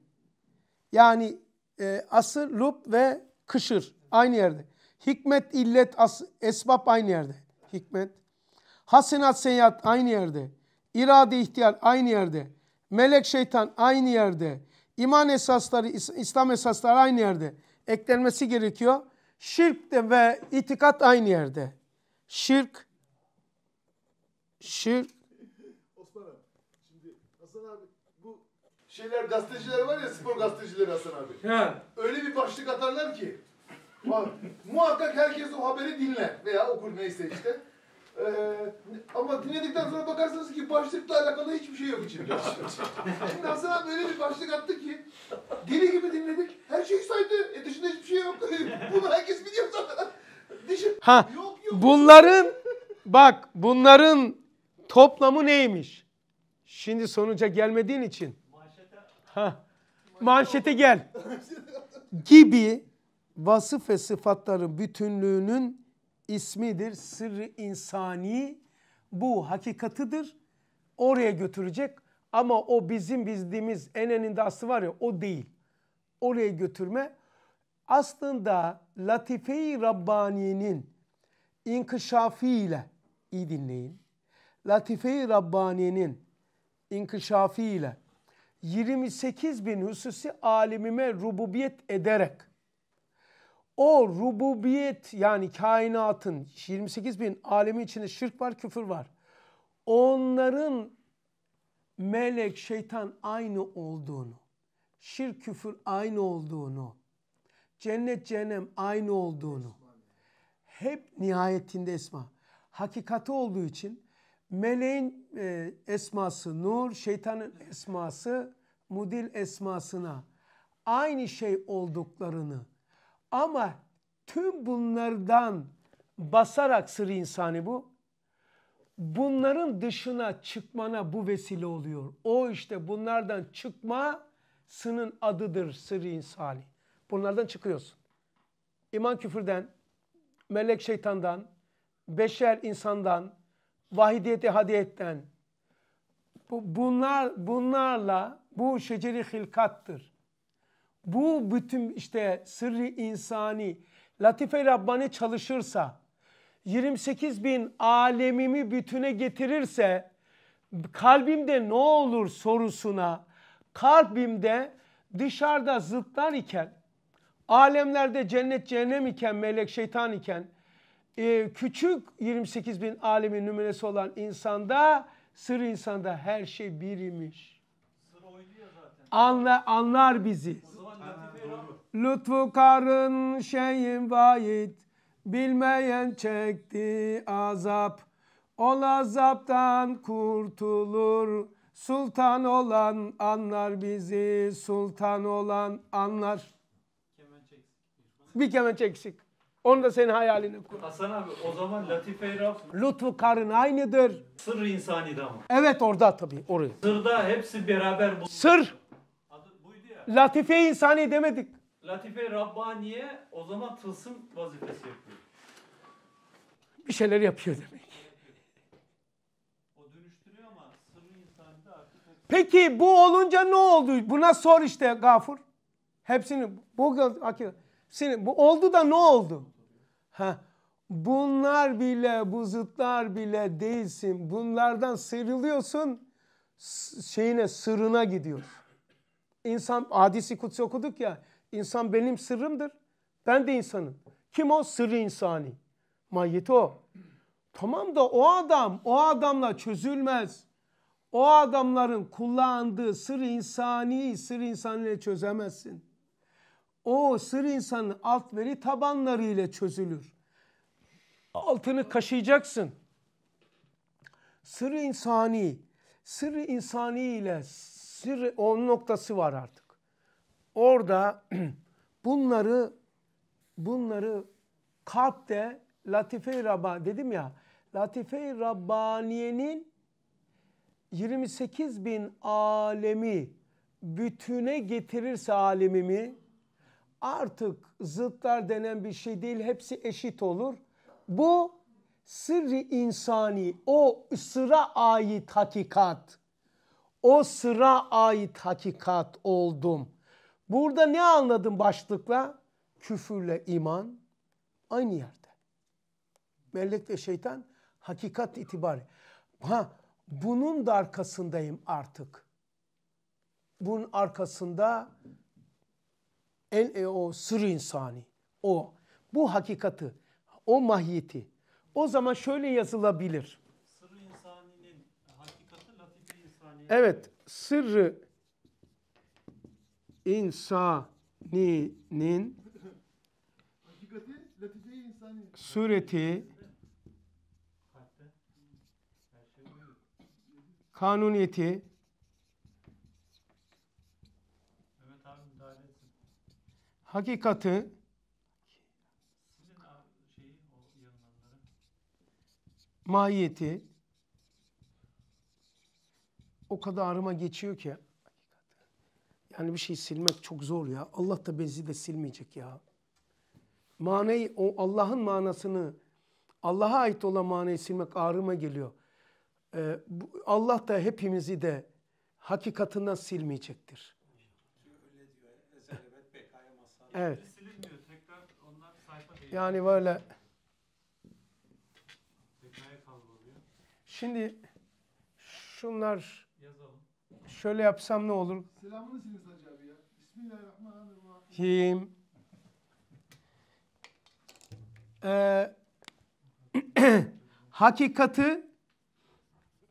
Yani e, asır, lup ve kışır aynı yerde. Hikmet, illet, as, esbab aynı yerde. Hikmet. Hasenat, seyyat aynı yerde. İrade, ihtiyar aynı yerde. Melek, şeytan aynı yerde. İman esasları, İslam esasları aynı yerde. Eklenmesi gerekiyor. Şirk de ve itikat aynı yerde. Şirk, şirk. Osman abi, şimdi Hasan abi bu şeyler gazeteciler var ya spor gazetecileri Hasan abi. He. Öyle bir başlık atarlar ki bak, muhakkak herkes o haberi dinler veya okur neyse işte. Ee, ama dinledikten sonra bakarsınız ki başlıkla alakalı hiçbir şey yok içinde. Şimdi Hasan abi öyle bir başlık attı ki deli gibi dinledik. Her şeyi saydı. E dışında hiçbir şey yok. [laughs] Bunu herkes biliyor zaten. Dışı... Ha, yok, yok. bunların bak bunların Toplamı neymiş? Şimdi sonuca gelmediğin için. Manşete. Ha. Manşete gel. Gibi vasıf ve sıfatların bütünlüğünün ismidir. Sırrı insani bu hakikatıdır. Oraya götürecek ama o bizim bildiğimiz enenin de aslı var ya o değil. Oraya götürme aslında Latife-i Rabbani'nin inkişafı ile iyi dinleyin Latife-i Rabbaniye'nin inkişafı ile 28 bin hususi alimime rububiyet ederek o rububiyet yani kainatın 28 bin alemi içinde şirk var küfür var. Onların melek şeytan aynı olduğunu, şirk küfür aynı olduğunu, cennet cehennem aynı olduğunu hep nihayetinde esma. Hakikati olduğu için Meleğin e, esması nur, şeytanın esması mudil esmasına aynı şey olduklarını ama tüm bunlardan basarak sır insani bu. Bunların dışına çıkmana bu vesile oluyor. O işte bunlardan çıkma sının adıdır sır insani. Bunlardan çıkıyorsun. İman küfürden, melek şeytandan, beşer insandan, vahidiyeti hadiyetten bu, bunlar bunlarla bu şeceri hilkattır. Bu bütün işte sırrı insani latife Rabbani çalışırsa 28 bin alemimi bütüne getirirse kalbimde ne olur sorusuna kalbimde dışarıda zıtlar iken alemlerde cennet cehennem iken melek şeytan iken e, küçük 28 bin alemin numunesi olan insanda sır insanda her şey birmiş. Anla, anlar bizi. Lütfu karın şeyin vahid, bilmeyen çekti azap. O azaptan kurtulur, sultan olan anlar bizi, sultan olan anlar. Bir kemençe eksik. Onu da senin hayalini kur. Hasan abi o zaman Latife Raf Lütfu karın aynıdır. sır insaniydi ama. Evet orada tabii oraya. Sırda hepsi beraber bu. Sır Adı buydu ya. latife insani demedik. Latife Rabbaniye o zaman tılsım vazifesi yapıyor. Bir şeyler yapıyor demek. O dönüştürüyor ama sır insanı da Peki bu olunca ne oldu? Buna sor işte Gafur. Hepsini bu hakikaten. bu oldu da ne oldu? Ha, bunlar bile, bu zıtlar bile değilsin. Bunlardan sıyrılıyorsun, şeyine, sırrına gidiyorsun. İnsan, adisi kutsi okuduk ya, insan benim sırrımdır. Ben de insanım. Kim o? Sırrı insani. Mahiyeti o. Tamam da o adam, o adamla çözülmez. O adamların kullandığı sır insani, sır insaniyle çözemezsin. O sır insanı alt veri tabanları ile çözülür. Altını kaşıyacaksın. Sırrı insani, sırrı insani ile sır on noktası var artık. Orada [clears throat] bunları bunları kalpte Latife-i Rabba dedim ya Latife-i Rabbaniye'nin 28 bin alemi bütüne getirirse alemimi artık zıtlar denen bir şey değil hepsi eşit olur. Bu sırrı insani o sıra ait hakikat. O sıra ait hakikat oldum. Burada ne anladım başlıkla? Küfürle iman aynı yerde. Melek ve şeytan hakikat itibari. Ha, bunun da arkasındayım artık. Bunun arkasında en e, o sır insani o bu hakikati o mahiyeti o zaman şöyle yazılabilir. Sırrı insaninin hakikati latifi insaniye. Evet sırrı insaninin sureti şey kanuniyeti hakikati mahiyeti o kadar arıma geçiyor ki yani bir şey silmek çok zor ya. Allah da benzi de silmeyecek ya. Manayı, o Allah'ın manasını, Allah'a ait olan manayı silmek ağrıma geliyor. Ee, Allah da hepimizi de hakikatından silmeyecektir. Evet. Silinmiyor. Tekrar onlar sayfa değil. Yani böyle. Tekrar kavruluyor. Şimdi şunlar yazalım. Şöyle yapsam ne olur? Selamını silin sadece abi ya. Bismillahirrahmanirrahim. Ee, [clears throat] Hakikatı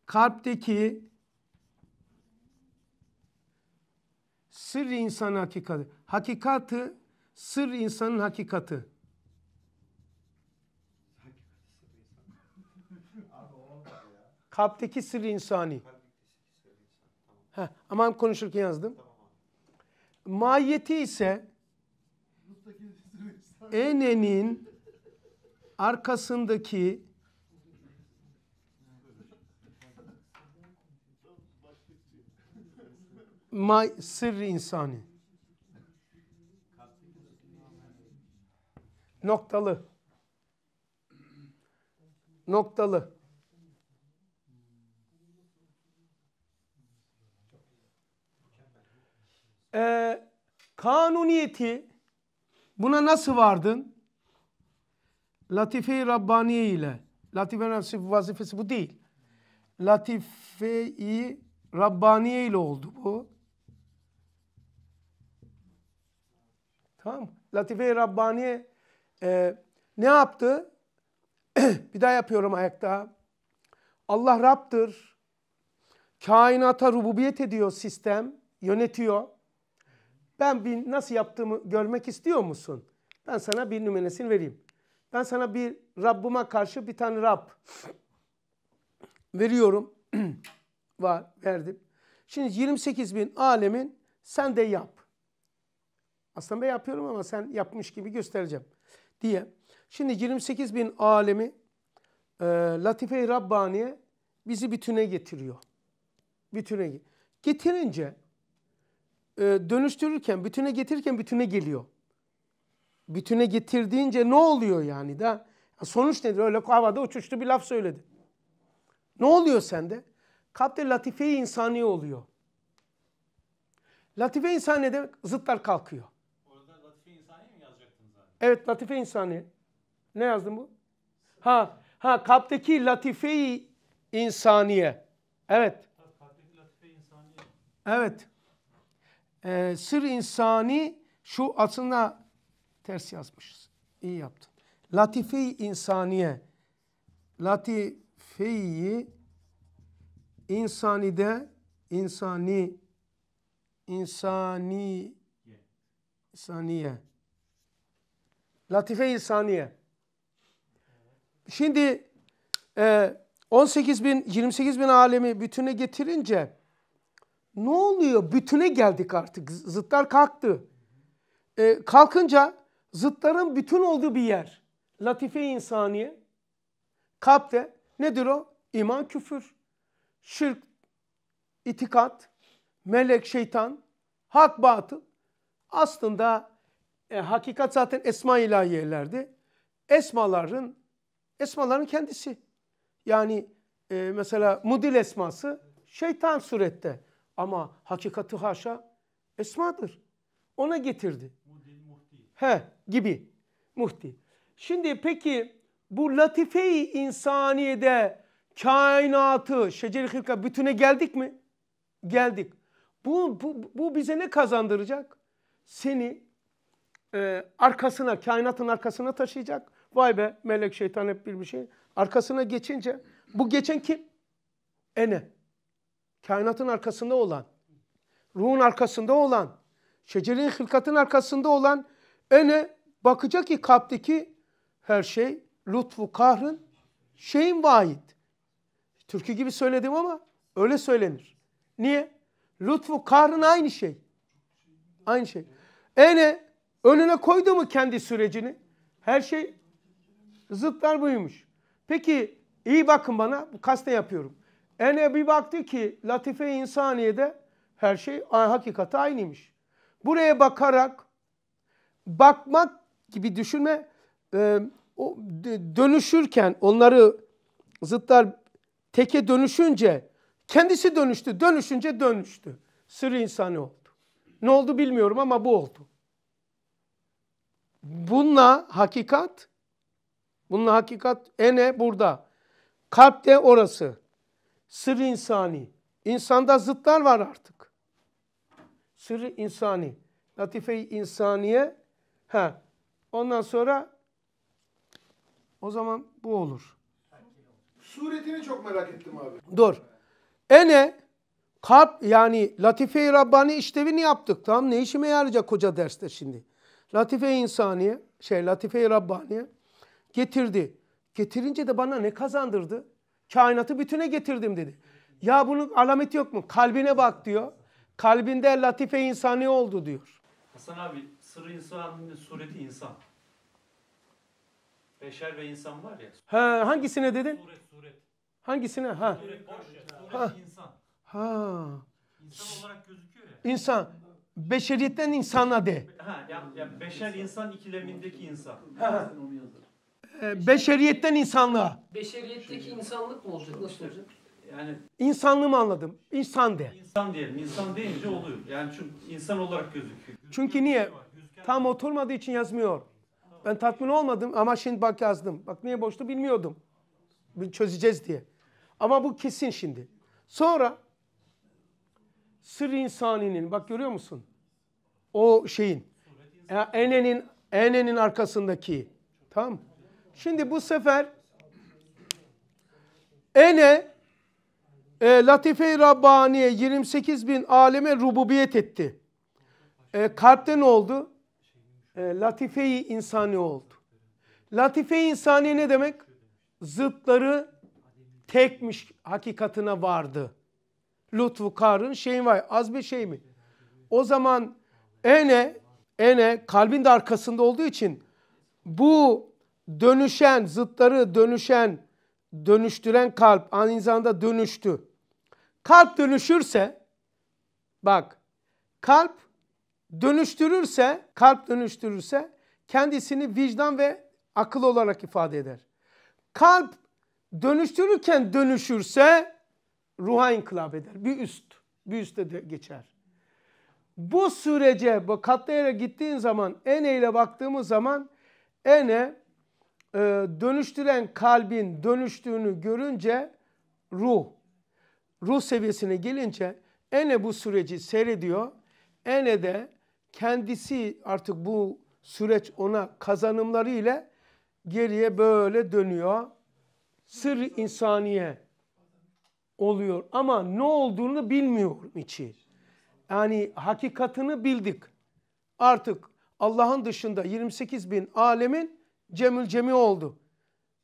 kalpteki sır insan hakikati. Hakikatı Sır insanın hakikati. Kalpteki sır insani. Heh, aman konuşurken yazdım. Mahiyeti ise enenin arkasındaki ma sır insani. Noktalı. Noktalı. Ee, kanuniyeti buna nasıl vardın? Latife-i Rabbaniye ile. Latife-i vazifesi bu değil. Latife-i Rabbaniye ile oldu bu. Tamam Latife-i Rabbaniye ee, ne yaptı? [clears throat] bir daha yapıyorum ayakta. Allah Rab'dır. Kainata rububiyet ediyor sistem, yönetiyor. Ben bir nasıl yaptığımı görmek istiyor musun? Ben sana bir nümenesini vereyim. Ben sana bir Rabbıma karşı bir tane Rab veriyorum. [clears throat] Var, verdim. Şimdi 28 bin alemin sen de yap. Aslında ben yapıyorum ama sen yapmış gibi göstereceğim diye. Şimdi 28 bin alemi e, Latife-i Rabbaniye bizi bütüne getiriyor. Bütüne getirince e, dönüştürürken, bütüne getirirken bütüne geliyor. Bütüne getirdiğince ne oluyor yani da? Sonuç nedir? Öyle havada uçuştu bir laf söyledi. Ne oluyor sende? Kapte latife-i insani oluyor. Latife-i insani demek zıtlar kalkıyor. Evet latife insani. Ne yazdım bu? Ha ha kaptaki latife-i insaniye. Evet. Evet. Ee, sır insani şu aslında ters yazmışız. İyi yaptın. Latife-i insaniye. Latife-i insanide insani insani insaniye. insaniye. Latife insaniye. Şimdi e, 18 bin, 28 bin alemi bütüne getirince ne oluyor? Bütüne geldik artık. Zıtlar kalktı. E, kalkınca zıtların bütün olduğu bir yer. Latife insaniye. Kapte nedir o? İman küfür. Şirk, itikat, melek şeytan, hak batıl. Aslında e, hakikat zaten esma ilahiyelerdi, Esmaların esmaların kendisi. Yani e, mesela mudil esması şeytan surette ama hakikati haşa esmadır. Ona getirdi. Mudil muhti. He gibi muhti. Şimdi peki bu latife-i insaniyede kainatı, şeceri hırka bütüne geldik mi? Geldik. Bu, bu, bu bize ne kazandıracak? Seni e, arkasına, kainatın arkasına taşıyacak. Vay be melek şeytan hep bir bir şey. Arkasına geçince bu geçen kim? Ene. Kainatın arkasında olan, ruhun arkasında olan, şecerin hılkatın arkasında olan ene bakacak ki kalpteki her şey lütfu kahrın şeyin vahid. Türkü gibi söyledim ama öyle söylenir. Niye? Lütfu kahrın aynı şey. Aynı şey. Ene Önüne koydu mu kendi sürecini? Her şey zıtlar buymuş. Peki iyi bakın bana kaste yapıyorum. Ene bir baktı ki latife insaniyede her şey hakikate aynıymış. Buraya bakarak bakmak gibi düşünme e, o dönüşürken onları zıtlar teke dönüşünce kendisi dönüştü. Dönüşünce dönüştü. Sır insanı oldu. Ne oldu bilmiyorum ama bu oldu. Bununla hakikat, bununla hakikat ene burada. de orası. Sır insani. İnsanda zıtlar var artık. Sır insani. Latife-i insaniye. Ha. Ondan sonra o zaman bu olur. Suretini çok merak ettim abi. Dur. Ene kalp yani Latife-i Rabbani işlevini yaptık. Tamam ne işime yarayacak koca derste şimdi? latife insaniye, şey Latife-i Rabbaniye getirdi. Getirince de bana ne kazandırdı? Kainatı bütüne getirdim dedi. Ya bunun alameti yok mu? Kalbine bak diyor. Kalbinde latife insani oldu diyor. Hasan abi sırrı insanın sureti insan. Beşer ve insan var ya. Ha, hangisine dedin? Suret, suret. Hangisine? Ha. Suret boş ya. Suret ha. insan. Ha. İnsan olarak gözüküyor ya. İnsan beşeriyetten insana de. Ha, ya, ya beşer insan ikilemindeki insan. Ee, beşeriyetten insanlığa. Beşeriyetteki insanlık mı olacak? Nasıl olacak? Yani insanlığı mı anladım? İnsan de. İnsan diyelim. İnsan deyince oluyor. Yani çünkü insan olarak gözüküyor. Çünkü niye? Tam oturmadığı için yazmıyor. Ben tatmin olmadım ama şimdi bak yazdım. Bak niye boştu bilmiyordum. Çözeceğiz diye. Ama bu kesin şimdi. Sonra sır insaninin bak görüyor musun? O şeyin. enenin enenin arkasındaki. Tamam? Şimdi bu sefer ene e, Latife-i Rabbani'ye 28 bin aleme rububiyet etti. E, kalpte ne oldu? E, Latife-i insani oldu. Latife-i insani ne demek? Zıtları tekmiş hakikatine vardı lütfu karın şeyin var. Az bir şey mi? O zaman ene ene kalbin de arkasında olduğu için bu dönüşen zıtları dönüşen dönüştüren kalp aynı zamanda dönüştü. Kalp dönüşürse bak kalp dönüştürürse kalp dönüştürürse kendisini vicdan ve akıl olarak ifade eder. Kalp dönüştürürken dönüşürse ruha inkılap eder. Bir üst, bir üste de geçer. Bu sürece bu katlayara gittiğin zaman ene ile baktığımız zaman ene e, dönüştüren kalbin dönüştüğünü görünce ruh. Ruh seviyesine gelince ene bu süreci seyrediyor. Ene de kendisi artık bu süreç ona kazanımları ile geriye böyle dönüyor. Sır insaniye oluyor. Ama ne olduğunu bilmiyorum içi. Yani hakikatını bildik. Artık Allah'ın dışında 28 bin alemin cemül cemi oldu.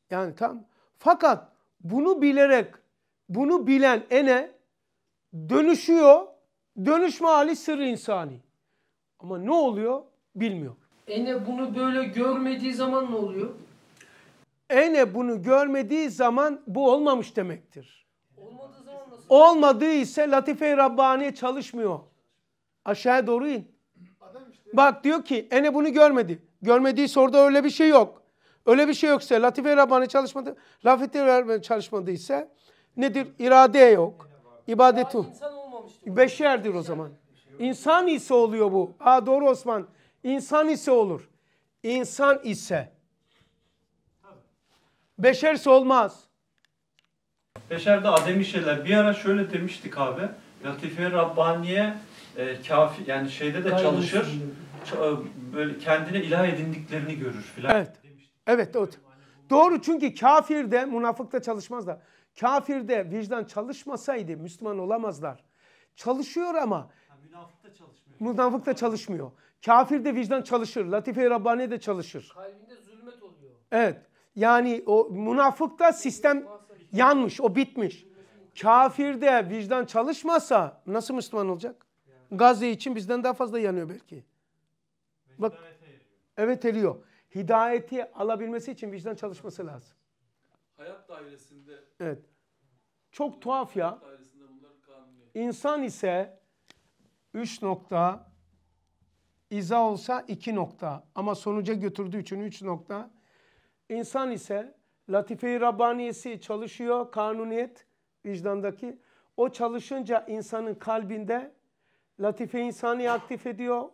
Yani tam. Fakat bunu bilerek, bunu bilen ene dönüşüyor. Dönüşme hali sırrı insani. Ama ne oluyor bilmiyor. Ene bunu böyle görmediği zaman ne oluyor? Ene bunu görmediği zaman bu olmamış demektir. Olmadığı ise Latife-i Rabbani çalışmıyor. Aşağıya doğru in. Bak diyor ki ene bunu görmedi. Görmediği soruda öyle bir şey yok. Öyle bir şey yoksa Latife-i Rabbani çalışmadı. Latife-i Rabbani çalışmadıysa nedir? İrade yok. İbadetu. Beşerdir o zaman. İnsan ise oluyor bu. Aa doğru Osman. İnsan ise olur. İnsan ise. Beşerse olmaz. Beşer Adem ademi şeyler. Bir ara şöyle demiştik abi. Latife Rabbaniye e, kafi yani şeyde de çalışır. E, böyle kendine ilah edindiklerini görür filan. Evet. Demiştik. Evet. O, doğru çünkü kafirde münafıkta çalışmazlar. Kafirde vicdan çalışmasaydı Müslüman olamazlar. Çalışıyor ama münafıkta çalışmıyor. Münafıkta çalışmıyor. Kafirde vicdan çalışır. Latife-i Rabbani de çalışır. Kalbinde zulmet oluyor. Evet. Yani o münafıkta sistem Yanmış, o bitmiş. Kafirde vicdan çalışmasa nasıl Müslüman olacak? Gazze için bizden daha fazla yanıyor belki. Bak, evet eriyor. Hidayeti alabilmesi için vicdan çalışması lazım. Hayat dairesinde. Evet. Çok tuhaf ya. İnsan ise 3 nokta, İza olsa iki nokta ama sonuca götürdüğü için üç nokta. İnsan ise Latife-i Rabbaniyesi çalışıyor, kanuniyet vicdandaki. O çalışınca insanın kalbinde latife insani aktif ediyor.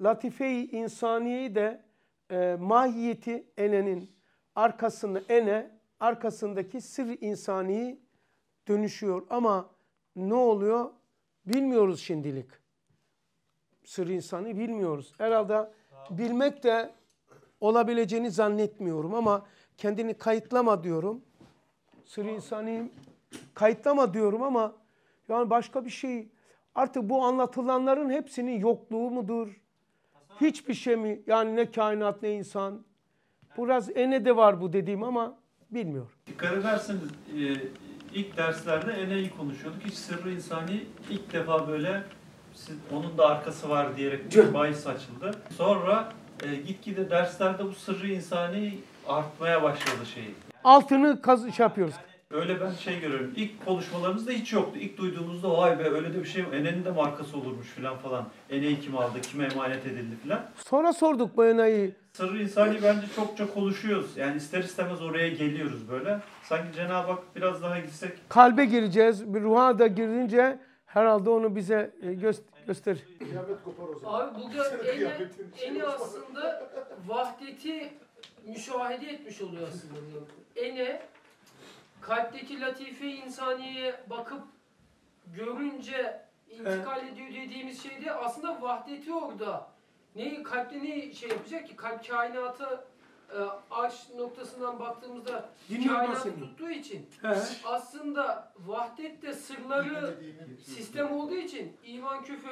Latife-i insaniyeyi de e, mahiyeti enenin arkasını ene, arkasındaki sır insaniyi dönüşüyor. Ama ne oluyor bilmiyoruz şimdilik. Sır insanı bilmiyoruz. Herhalde bilmek de olabileceğini zannetmiyorum ama kendini kayıtlama diyorum. Sırrı insanıyım. Kayıtlama diyorum ama yani başka bir şey. Artık bu anlatılanların hepsinin yokluğu mudur? Hiçbir şey mi? Yani ne kainat ne insan. Biraz ene de var bu dediğim ama bilmiyorum. Dikkat ederseniz e, ilk derslerde eneyi konuşuyorduk. Hiç sırrı insani ilk defa böyle siz, onun da arkası var diyerek bir bahis açıldı. Sonra e, gitgide derslerde bu sırrı insani artmaya başladı şeyi. Altını kaz şey yapıyoruz. Yani öyle ben şey görüyorum. İlk konuşmalarımızda hiç yoktu. İlk duyduğumuzda vay be öyle de bir şey Ene'nin de markası olurmuş filan falan. Ene'yi kim aldı, kime emanet edildi filan. Sonra sorduk bu Ene'yi. Sırrı insani bence çokça konuşuyoruz. Yani ister istemez oraya geliyoruz böyle. Sanki Cenab-ı Hak biraz daha gitsek. Kalbe gireceğiz. Bir ruha da girince herhalde onu bize e, göster gösterir. Kıyafet kopar o zaman. Abi burada en, en aslında vahdeti müşahede etmiş oluyor aslında. Ene kalpteki latife insaniye bakıp görünce intikal evet. ediyor dediğimiz şeyde aslında vahdeti orada. Neyi kalpte ne şey yapacak ki? Kalp kainatı e, aş noktasından baktığımızda kainatı tuttuğu için He. aslında vahdet de sırları sistem olduğu için iman küfür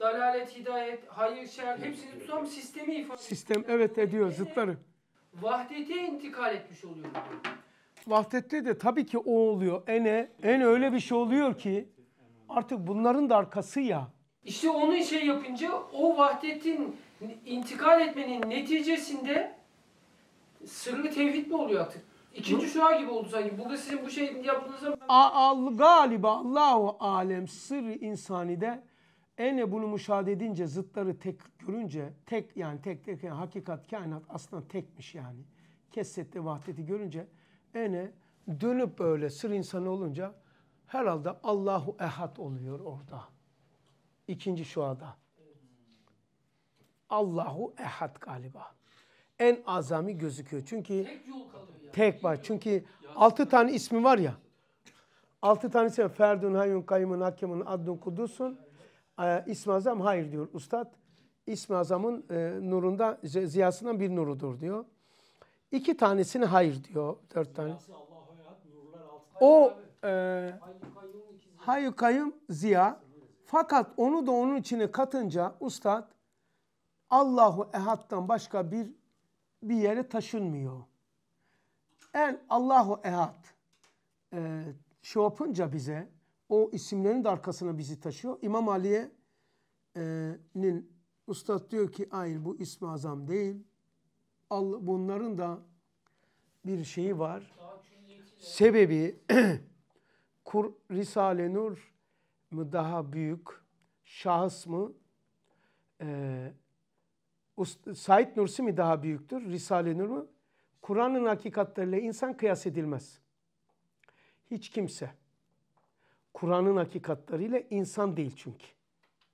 dalalet, hidayet, hayır, şer hepsini tutan sistemi ifade Sistem evet ediyor zıtları vahdete intikal etmiş oluyoruz. Vahdette de tabii ki o oluyor. Ene, en öyle bir şey oluyor ki artık bunların da arkası ya. İşte onu şey yapınca o vahdetin intikal etmenin neticesinde sırrı tevhid mi oluyor artık? İkinci şua gibi oldu sanki. Burada sizin bu şey yaptığınızda... Al, galiba Allahu alem sırrı de. Ene bunu müşahede edince zıtları tek görünce tek yani tek tek yani hakikat kainat aslında tekmiş yani. Kesette vahdeti görünce ene dönüp böyle sır insanı olunca herhalde Allahu Ehad oluyor orada. İkinci şuada. Allahu Ehad galiba. En azami gözüküyor. Çünkü tek yol kalıyor yani. Tek var. Çünkü altı tane ismi var ya. Altı tane tanesi Ferdun, Hayyun, Kayyumun, Hakemun, Adnun, Kudus'un. Ee, İsmi Azam hayır diyor ustad. İsmi Azam'ın e, nurunda, ziyasından bir nurudur diyor. İki tanesini hayır diyor. Dört tane. O e, hayır kayım ziya. Fakat onu da onun içine katınca ustad Allahu Ehad'dan başka bir bir yere taşınmıyor. En Allahu Ehad e, şey yapınca bize o isimlerin de arkasına bizi taşıyor. İmam Ali'nin e, ustad diyor ki hayır bu ismi azam değil. Allah, bunların da bir şeyi var. Sebebi [clears throat] Kur, Risale Nur mı daha büyük, şahıs mı, e, Said Nursi mi daha büyüktür, Risale Nur mu? Kur'an'ın hakikatleriyle insan kıyas edilmez. Hiç kimse. Kur'an'ın hakikatleriyle insan değil çünkü.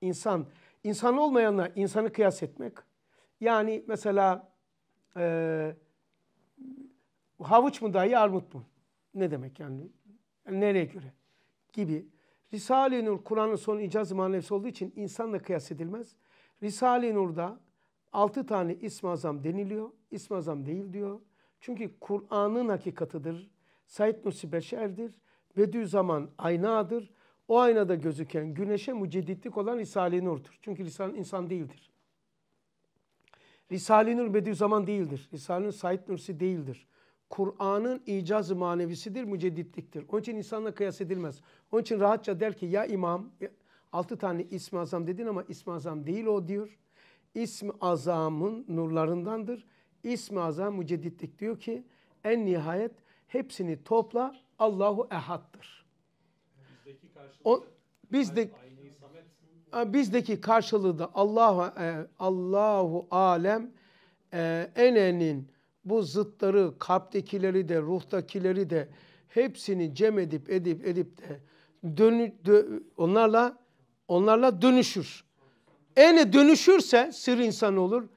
İnsan, insan olmayanla insanı kıyas etmek. Yani mesela e, havuç mu dahi armut mu? Ne demek yani? nereye göre? Gibi. Risale-i Nur Kur'an'ın son icaz manevisi olduğu için insanla kıyas edilmez. Risale-i Nur'da 6 tane i̇sm Azam deniliyor. i̇sm Azam değil diyor. Çünkü Kur'an'ın hakikatıdır. Said Nursi Beşer'dir. Bediüzzaman aynadır. O aynada gözüken güneşe mücedditlik olan Risale-i Nur'dur. Çünkü Risale insan değildir. Risale-i Nur Bediüzzaman değildir. Risale-i Nur Said Nursi değildir. Kur'an'ın icazı manevisidir, mücedditliktir. Onun için insanla kıyas edilmez. Onun için rahatça der ki ya imam, altı tane ismi azam dedin ama ismi azam değil o diyor. İsmi azamın nurlarındandır. İsmi azam mücedditlik diyor ki en nihayet hepsini topla Allahu Ehad'dır. Bizdeki karşılığı o, bizde, bizdeki karşılığı da Allahu e, Allahu alem e, enenin bu zıtları, kalptekileri de, ruhtakileri de hepsini cem edip edip edip de dönü, dö, onlarla onlarla dönüşür. Ene dönüşürse sır insan olur.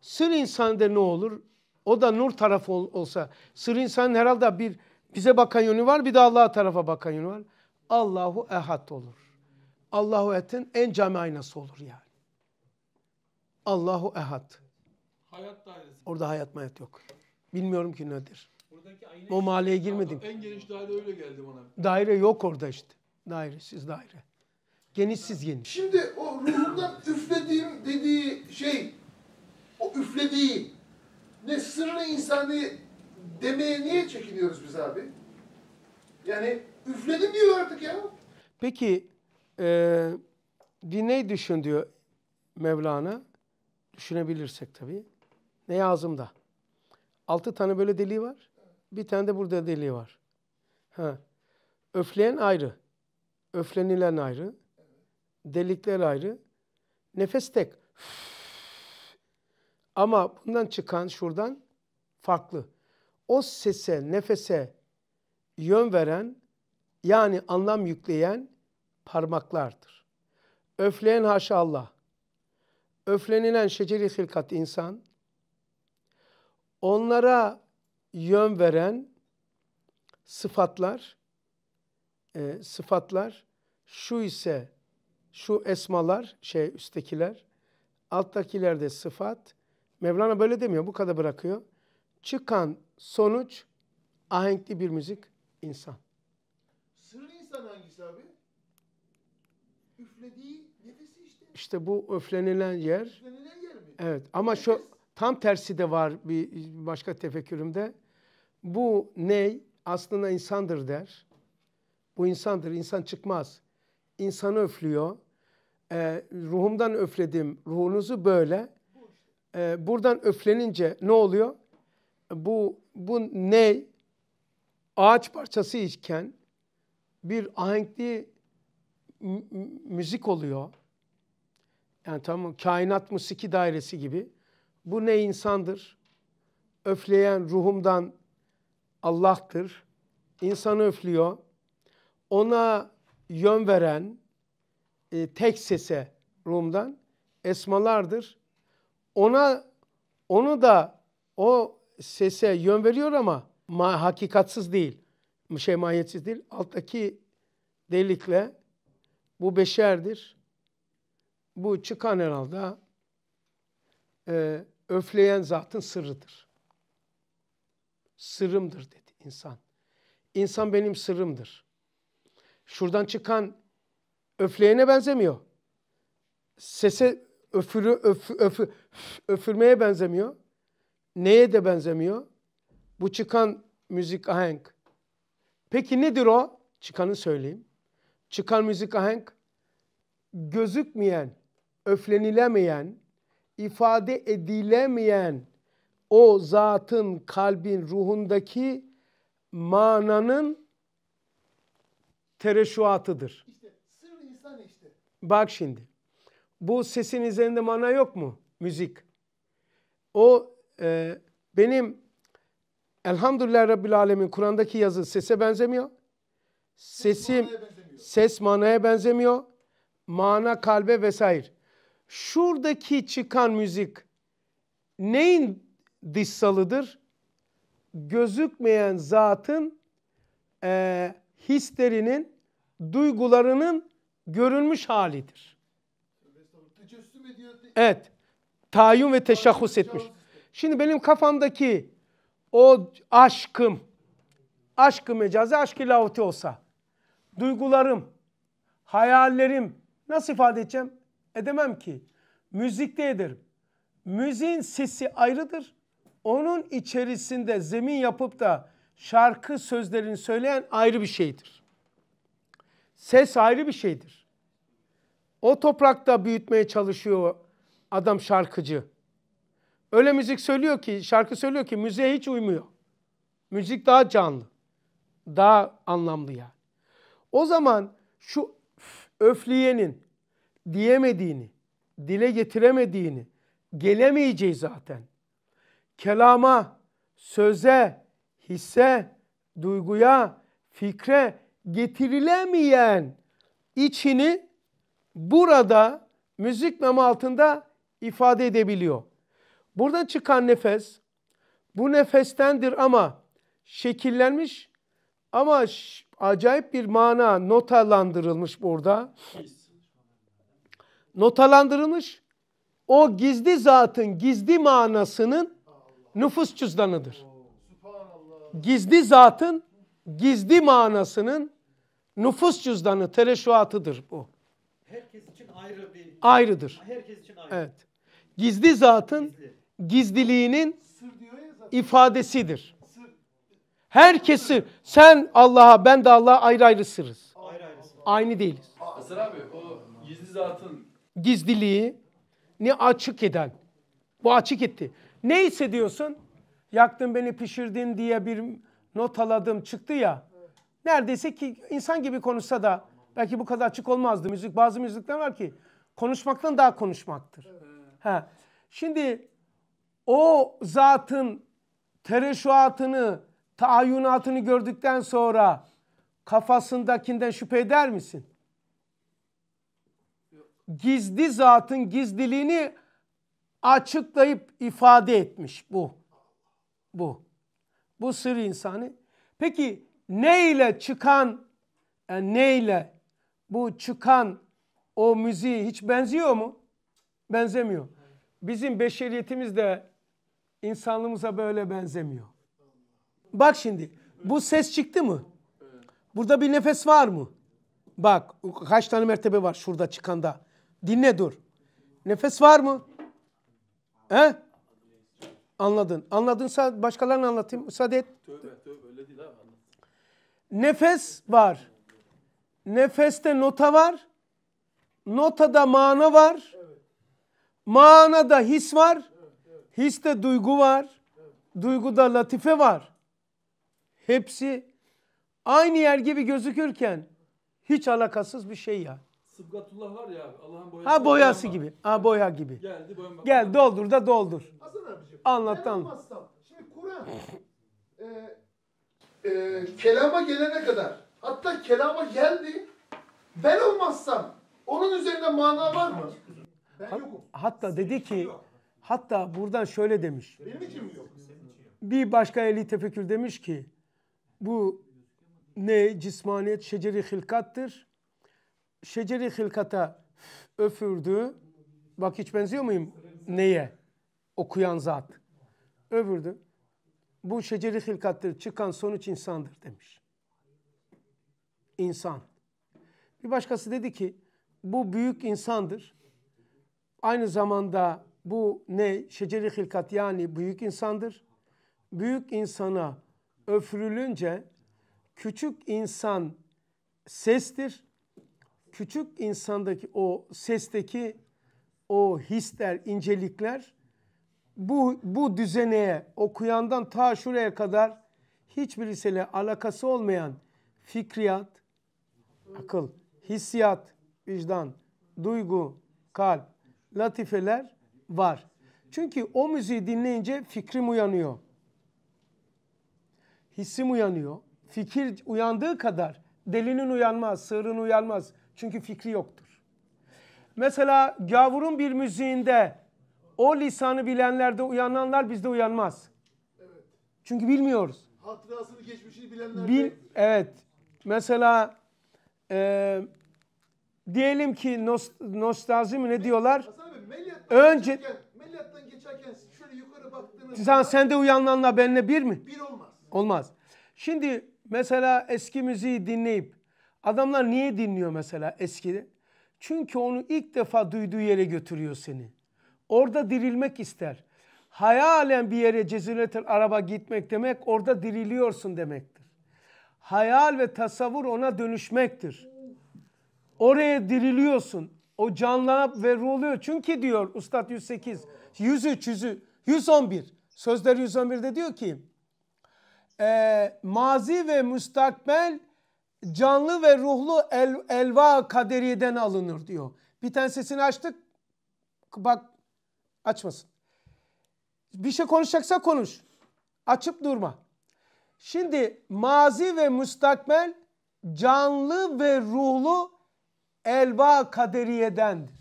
Sır insan da ne olur? O da nur tarafı ol, olsa. Sır insanın herhalde bir bize bakan yönü var bir de Allah'a tarafa bakan yönü var. Allahu ehad olur. Allahu etin en cami aynası olur yani. Allahu ehad. Hayat dairesi. Orada hayat mayat yok. Bilmiyorum ki nedir. Buradaki aynı o mahalleye girmedim. En geniş daire öyle geldi bana. Daire yok orada işte. Dairesiz daire. Genişsiz geniş. Şimdi o ruhumdan üflediğim dediği şey, o üflediği ne sırrı insani demeye niye çekiniyoruz biz abi? Yani üfledim diyor artık ya. Peki e, dinley düşün diyor Mevlana. Düşünebilirsek tabii. Ne ağzımda? Altı tane böyle deliği var. Bir tane de burada deliği var. Ha. Öfleyen ayrı. Öflenilen ayrı. Delikler ayrı. Nefes tek. Üf. Ama bundan çıkan şuradan farklı. O sese, nefese yön veren yani anlam yükleyen parmaklardır. Öfleyen haşa Allah. Öflenilen şeceri hilkat insan. Onlara yön veren sıfatlar, e, sıfatlar şu ise şu esmalar, şey üsttekiler, alttakilerde sıfat, Mevlana böyle demiyor. Bu kadar bırakıyor. Çıkan sonuç ahenkli bir müzik insan. Sırrı insan hangisi abi? Üflediği nefesi işte. İşte bu öflenilen yer. Üflenilen yer mi? Evet ama Nefes. şu tam tersi de var bir başka tefekkürümde. Bu ney aslında insandır der. Bu insandır, İnsan çıkmaz. İnsanı öflüyor. E, ee, ruhumdan öfledim, ruhunuzu böyle e, buradan öflenince ne oluyor? Bu, bu ne? Ağaç parçası iken bir ahenkli müzik oluyor. Yani tamam kainat musiki dairesi gibi. Bu ne insandır? Öfleyen ruhumdan Allah'tır. İnsanı öflüyor. Ona yön veren e, tek sese ruhumdan esmalardır ona onu da o sese yön veriyor ama ma hakikatsız değil. Şey mahiyetsiz değil. Alttaki delikle bu beşerdir. Bu çıkan herhalde e, öfleyen zatın sırrıdır. Sırrımdır dedi insan. İnsan benim sırrımdır. Şuradan çıkan öfleyene benzemiyor. Sese öfürü, öf, öf, öfürmeye benzemiyor. Neye de benzemiyor? Bu çıkan müzik ahenk. Peki nedir o? Çıkanı söyleyeyim. Çıkan müzik ahenk gözükmeyen, öflenilemeyen, ifade edilemeyen o zatın kalbin ruhundaki mananın tereşuatıdır. İşte sırrı insan işte. Bak şimdi bu sesin üzerinde mana yok mu? Müzik. O e, benim elhamdülillah Rabbil Alemin Kur'an'daki yazı sese benzemiyor. Sesim, ses manaya benzemiyor. Mana kalbe vesaire. Şuradaki çıkan müzik neyin dışsalıdır? Gözükmeyen zatın e, hislerinin, duygularının görünmüş halidir. Evet. Tayin ve teşahhus etmiş. Şimdi benim kafamdaki o aşkım, aşkı mecazi, aşkı lahuti olsa, duygularım, hayallerim nasıl ifade edeceğim? Edemem ki. Müzikte ederim. Müziğin sesi ayrıdır. Onun içerisinde zemin yapıp da şarkı sözlerini söyleyen ayrı bir şeydir. Ses ayrı bir şeydir. O toprakta büyütmeye çalışıyor Adam şarkıcı. Öyle müzik söylüyor ki, şarkı söylüyor ki müziğe hiç uymuyor. Müzik daha canlı. Daha anlamlı yani. O zaman şu öfleyenin diyemediğini, dile getiremediğini, gelemeyeceği zaten. Kelama, söze, hisse, duyguya, fikre getirilemeyen içini burada müzik namı altında ifade edebiliyor. Burada çıkan nefes bu nefestendir ama şekillenmiş ama acayip bir mana notalandırılmış burada. Notalandırılmış o gizli zatın gizli manasının nüfus cüzdanıdır. Gizli zatın gizli manasının nüfus cüzdanı, tereşuatıdır bu. Herkes için ayrı bir... Ayrıdır. Herkes için ayrı. Evet. Gizli zatın gizliliğinin ifadesidir. Herkes sır. Sen Allah'a ben de Allah'a ayrı ayrı sırız. Aynı değiliz. Hasan abi o gizli zatın gizliliği ne açık eden. Bu açık etti. Ne hissediyorsun? Yaktın beni pişirdin diye bir not aladım çıktı ya. Neredeyse ki insan gibi konuşsa da belki bu kadar açık olmazdı. Müzik bazı müzikler var ki konuşmaktan daha konuşmaktır. Evet. Ha. Şimdi o zatın tereşuatını, taayyunatını gördükten sonra kafasındakinden şüphe eder misin? Gizli zatın gizliliğini açıklayıp ifade etmiş bu. Bu. Bu sır insanı. Peki neyle çıkan, yani e, ne bu çıkan o müziği hiç benziyor mu? benzemiyor. Bizim beşeriyetimiz de insanlığımıza böyle benzemiyor. Bak şimdi bu ses çıktı mı? Burada bir nefes var mı? Bak kaç tane mertebe var şurada çıkanda. Dinle dur. Nefes var mı? He? Anladın. Anladınsa başkalarına anlatayım. Müsaade et. Tövbe tövbe öyle değil abi. Nefes var. Nefeste nota var. Notada mana var. Mana da his var. his de duygu var. Duyguda latife var. Hepsi aynı yer gibi gözükürken hiç alakasız bir şey ya. Sıbgatullah var ya Allah'ın boyası. Ha boyası gibi. Ha boya gibi. Geldi boyama. Gel doldur da doldur. Anlatan. Şimdi Kur'an e, e, kelama gelene kadar hatta kelama geldi ben olmazsam onun üzerinde mana var mı? Ben yokum. Hatta Senin dedi ki yok. hatta buradan şöyle demiş. Benim için mi yok? Bir başka eli tefekkür demiş ki bu ne cismaniyet şeceri hilkattır. Şeceri hilkata öfürdü. Bak hiç benziyor muyum? Neye? Okuyan zat. Öfürdü. Bu şeceri hilkattır. Çıkan sonuç insandır demiş. İnsan. Bir başkası dedi ki bu büyük insandır. Aynı zamanda bu ne? Şeceri hilkat yani büyük insandır. Büyük insana öfrülünce küçük insan sestir. Küçük insandaki o sesteki o hisler, incelikler bu, bu düzeneye okuyandan ta şuraya kadar hiçbirisiyle alakası olmayan fikriyat, akıl, hissiyat, vicdan, duygu, kalp, latifeler var. Çünkü o müziği dinleyince fikrim uyanıyor. Hissim uyanıyor. Fikir uyandığı kadar delinin uyanmaz, sığırın uyanmaz. Çünkü fikri yoktur. Mesela gavurun bir müziğinde o lisanı bilenlerde uyananlar bizde uyanmaz. Çünkü bilmiyoruz. Hatırasını geçmişini bilenler. Bil, evet. Mesela e, diyelim ki nos, nostalji mi ne diyorlar? Önce geçerken, Melyat'tan geçerken şöyle yukarı baktığınızda sen, sen de uyananla benimle bir mi? Bir olmaz. Olmaz. Şimdi mesela eski müziği dinleyip adamlar niye dinliyor mesela eskide? Çünkü onu ilk defa duyduğu yere götürüyor seni. Orada dirilmek ister. Hayalen bir yere ceziretel araba gitmek demek orada diriliyorsun demektir. Hayal ve tasavvur ona dönüşmektir. Oraya diriliyorsun. O canlanıp ve ruhluyor. Çünkü diyor Ustad 108, 103, 111. Sözler 111'de diyor ki e, mazi ve müstakbel canlı ve ruhlu el, elva kaderiyeden alınır diyor. Bir tane sesini açtık. Bak açmasın. Bir şey konuşacaksa konuş. Açıp durma. Şimdi mazi ve müstakbel canlı ve ruhlu Elba kaderiyedendir.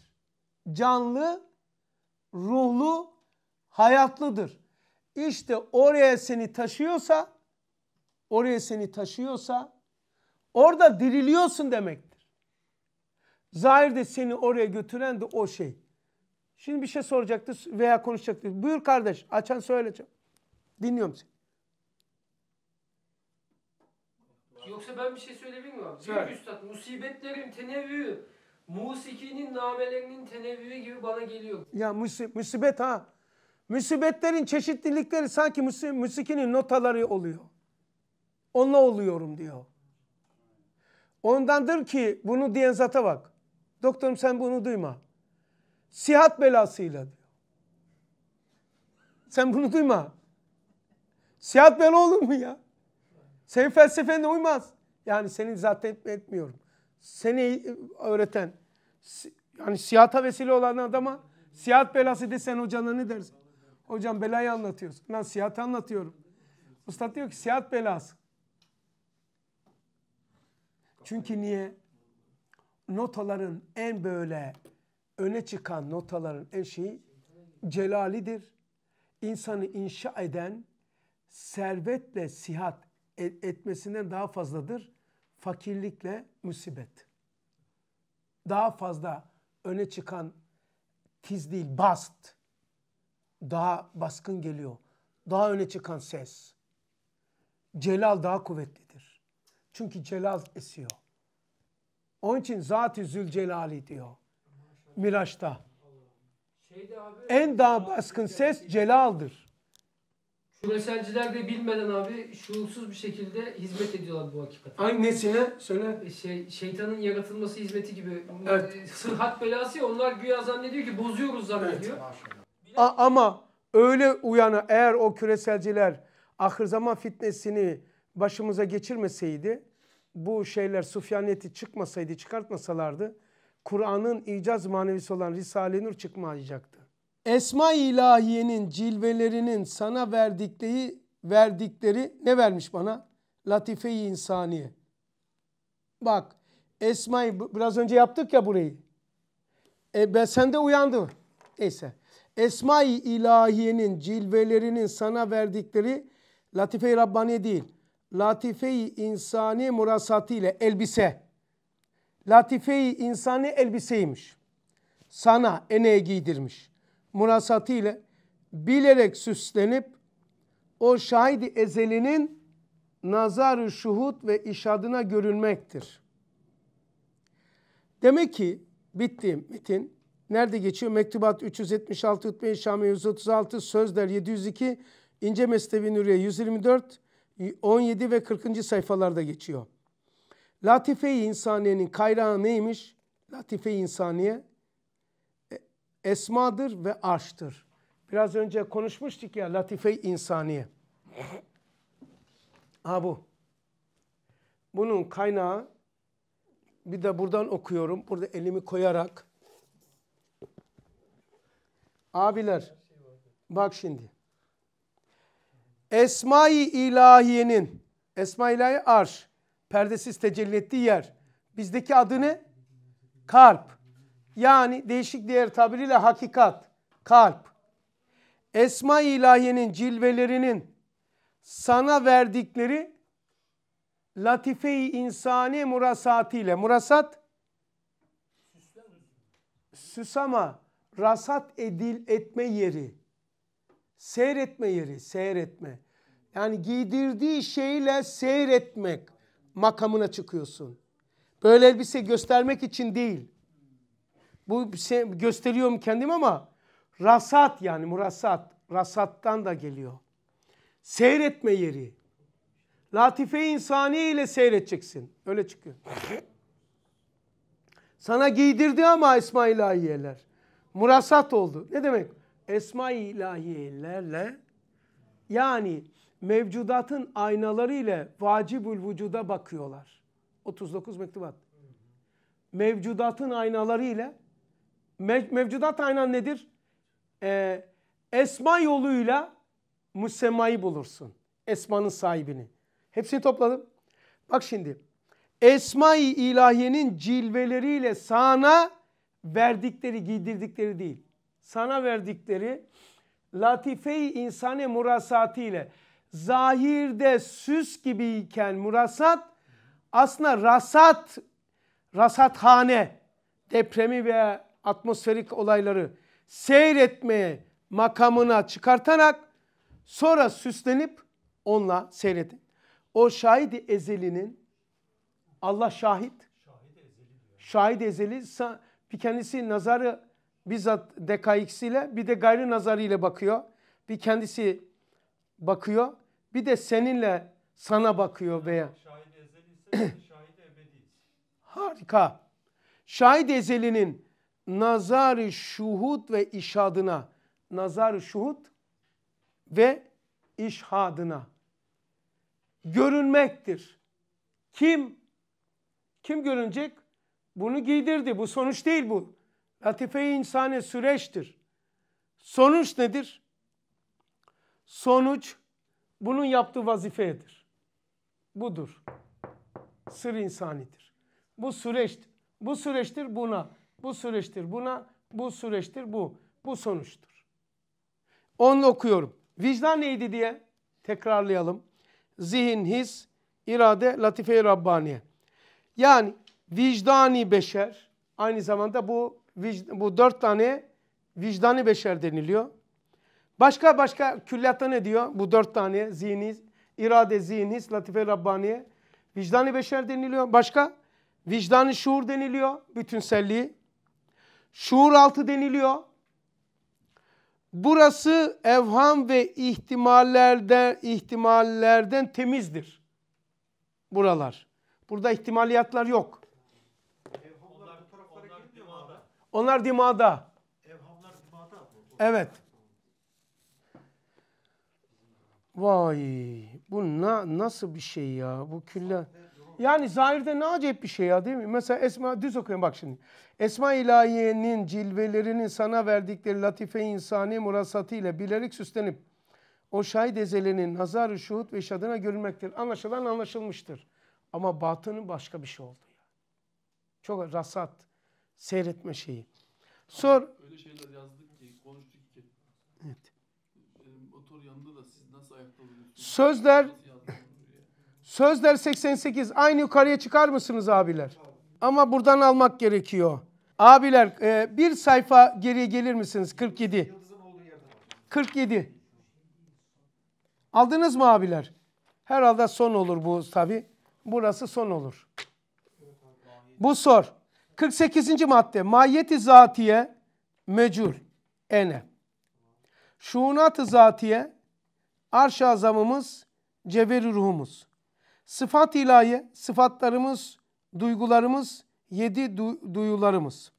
Canlı, ruhlu, hayatlıdır. İşte oraya seni taşıyorsa, oraya seni taşıyorsa orada diriliyorsun demektir. Zahirde seni oraya götüren de o şey. Şimdi bir şey soracaktı veya konuşacaktı. Buyur kardeş açan söyleyeceğim. Dinliyorum seni. Yoksa ben bir şey söyleyebilir miyim abi? Söyle. Büyük üstad, musibetlerin tenevvü, musiki'nin namelerinin tenevvü gibi bana geliyor. Ya musibet, musibet ha. Musibetlerin çeşitlilikleri sanki musikinin notaları oluyor. Onunla oluyorum diyor. Ondandır ki bunu diyen zata bak. Doktorum sen bunu duyma. Sihat belasıyla diyor. Sen bunu duyma. Sihat bela olur mu ya? Senin felsefene uymaz. Yani seni zaten et etmiyorum. Seni e, öğreten, yani siyata vesile olan adama siyat belası de sen hocana ne dersin? Hocam belayı anlatıyorsun. Ben siyahatı anlatıyorum. Usta diyor ki siyat belası. Çünkü niye? Notaların en böyle öne çıkan notaların en şeyi celalidir. İnsanı inşa eden servetle sihat etmesinden daha fazladır. Fakirlikle musibet. Daha fazla öne çıkan tiz değil bast. Daha baskın geliyor. Daha öne çıkan ses. Celal daha kuvvetlidir. Çünkü celal esiyor. Onun için Zat-ı Zülcelali diyor. Miraç'ta. En daha baskın ses celaldır. Küreselciler de bilmeden abi şuursuz bir şekilde hizmet ediyorlar bu hakikate. Annesine söyle. E, şey, şeytanın yaratılması hizmeti gibi. Evet. E, sırhat belası ya onlar güya zannediyor ki bozuyoruz zannediyor. Evet. A ama öyle uyanı eğer o küreselciler ahir zaman fitnesini başımıza geçirmeseydi bu şeyler sufyaniyeti çıkmasaydı çıkartmasalardı Kur'an'ın icaz manevisi olan Risale-i Nur çıkmayacaktı. Esma ilahiyenin cilvelerinin sana verdikleri, verdikleri ne vermiş bana? Latife-i insaniye. Bak Esma'yı biraz önce yaptık ya burayı. E ben sende uyandı. Neyse. Esma-i ilahiyenin cilvelerinin sana verdikleri latife-i Rabbaniye değil. Latife-i insani murasatı ile elbise. Latife-i insani elbiseymiş. Sana eneğe giydirmiş murasatı ile bilerek süslenip o şahidi ezelinin nazarı şuhut ve işadına görülmektir. Demek ki bittiğim, metin. Nerede geçiyor? Mektubat 376, Hütbe-i Şami 136, Sözler 702, İnce Mesnevi Nuriye 124, 17 ve 40. sayfalarda geçiyor. Latife-i İnsaniye'nin kaynağı neymiş? Latife-i İnsaniye esmadır ve arştır. Biraz önce konuşmuştuk ya latife-i insaniye. Ha bu. Bunun kaynağı bir de buradan okuyorum. Burada elimi koyarak. Abiler bak şimdi. Esma-i İlahiye'nin Esma ilahi arş. Perdesiz tecelli ettiği yer. Bizdeki adı ne? Kalp. Yani değişik diğer tabiriyle hakikat, kalp. Esma ilahiyenin cilvelerinin sana verdikleri latife-i insani murasatiyle. Murasat süs rasat edil etme yeri. Seyretme yeri, seyretme. Yani giydirdiği şeyle seyretmek makamına çıkıyorsun. Böyle elbise göstermek için değil. Bu gösteriyorum kendim ama rasat yani murasat. Rasattan da geliyor. Seyretme yeri. Latife insani ile seyredeceksin. Öyle çıkıyor. Sana giydirdi ama esma ilahiyeler. Murasat oldu. Ne demek? Esma ilahiyelerle yani mevcudatın aynaları ile vacibül vücuda bakıyorlar. 39 mektubat. Mevcudatın aynaları ile mevcudat aynen nedir? Ee, esma yoluyla müsemmayı bulursun. Esmanın sahibini. Hepsini topladım. Bak şimdi. Esma-i ilahiyenin cilveleriyle sana verdikleri, giydirdikleri değil. Sana verdikleri latife-i insane murasatı zahirde süs gibiyken murasat aslında rasat, rasathane depremi veya atmosferik olayları seyretmeye makamına çıkartarak sonra süslenip onunla seyredin. O şahidi ezelinin Allah şahit. Şahid ezeli. Bir kendisi nazarı bizzat DKX ile bir de gayrı nazarıyla bakıyor. Bir kendisi bakıyor. Bir de seninle sana bakıyor veya. Şahid ezeli ise şahid ebedi. Harika. Şahid ezelinin nazar-ı şuhud ve işadına. Nazar-ı şuhud ve işadına Görünmektir. Kim? Kim görünecek? Bunu giydirdi. Bu sonuç değil bu. Latife-i insane süreçtir. Sonuç nedir? Sonuç bunun yaptığı vazifedir. Budur. Sır insanidir. Bu süreç, Bu süreçtir buna. Bu süreçtir buna, bu süreçtir bu. Bu sonuçtur. Onu okuyorum. Vicdan neydi diye tekrarlayalım. Zihin, his, irade, latife-i Rabbaniye. Yani vicdani beşer aynı zamanda bu bu dört tane vicdani beşer deniliyor. Başka başka külliyatta ne diyor? Bu dört tane zihni, irade, zihin, his, latife-i Rabbaniye. Vicdani beşer deniliyor. Başka vicdani şuur deniliyor. Bütünselliği şuuraltı deniliyor. Burası evham ve ihtimallerden ihtimallerden temizdir. Buralar. Burada ihtimaliyatlar yok. Onlar, onlar, dimada. onlar dimada. Evhamlar dimada. Evet. Vay bu na, nasıl bir şey ya bu küller. Yani zahirde ne acayip bir şey ya değil mi? Mesela Esma düz okuyorum bak şimdi. Esma ilahiyenin cilvelerinin sana verdikleri latife insani murasatı ile bilerek süslenip o şahit ezelinin nazar şuhut ve şadına görülmektir. Anlaşılan anlaşılmıştır. Ama batını başka bir şey oldu. Yani. Çok rasat, seyretme şeyi. Sor. Öyle şeyler yazdık ki, konuştuk ki. Evet. Motor yanında da siz nasıl ayakta oluyorsunuz? Sözler, sözler 88. Aynı yukarıya çıkar mısınız abiler? Tamam. Ama buradan almak gerekiyor. Abiler e, bir sayfa geriye gelir misiniz? 47. 47. Aldınız mı abiler? Herhalde son olur bu tabi. Burası son olur. Bu sor. 48. madde. Mahiyeti zatiye mecul ene. Şuunat-ı zatiye arş-ı azamımız, cevheri ruhumuz. Sıfat ilahi, sıfatlarımız duygularımız, yedi du duyularımız.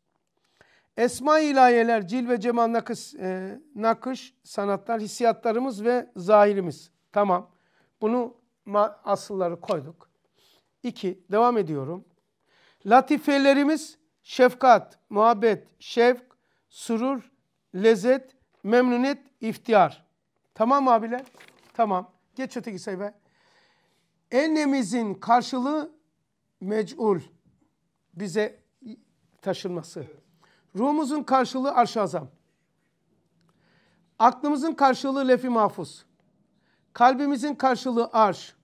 Esma ilayeler, cil ve cemal nakış, e, nakış, sanatlar, hissiyatlarımız ve zahirimiz. Tamam. Bunu asılları koyduk. İki, devam ediyorum. Latifelerimiz şefkat, muhabbet, şevk, surur, lezzet, memnuniyet, iftihar. Tamam mı abiler? Tamam. Geç öteki sayfa. Ennemizin karşılığı mec'ul bize taşınması. Ruhumuzun karşılığı arş-ı azam. Aklımızın karşılığı lefi mahfuz. Kalbimizin karşılığı arş.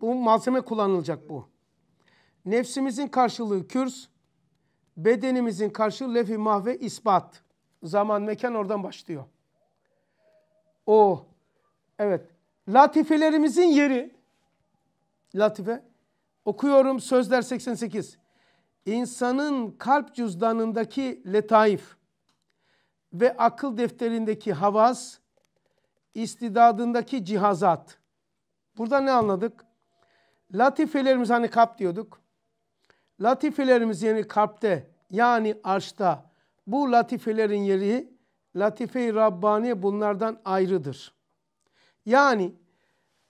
Bu malzeme kullanılacak bu. Nefsimizin karşılığı kürs. Bedenimizin karşılığı lefi mahve ispat. Zaman mekan oradan başlıyor. O evet. Latifelerimizin yeri latife Okuyorum Sözler 88. İnsanın kalp cüzdanındaki letaif ve akıl defterindeki havas, istidadındaki cihazat. Burada ne anladık? Latifelerimiz hani kalp diyorduk. Latifelerimiz yani kalpte yani arşta. Bu latifelerin yeri latife-i Rabbani bunlardan ayrıdır. Yani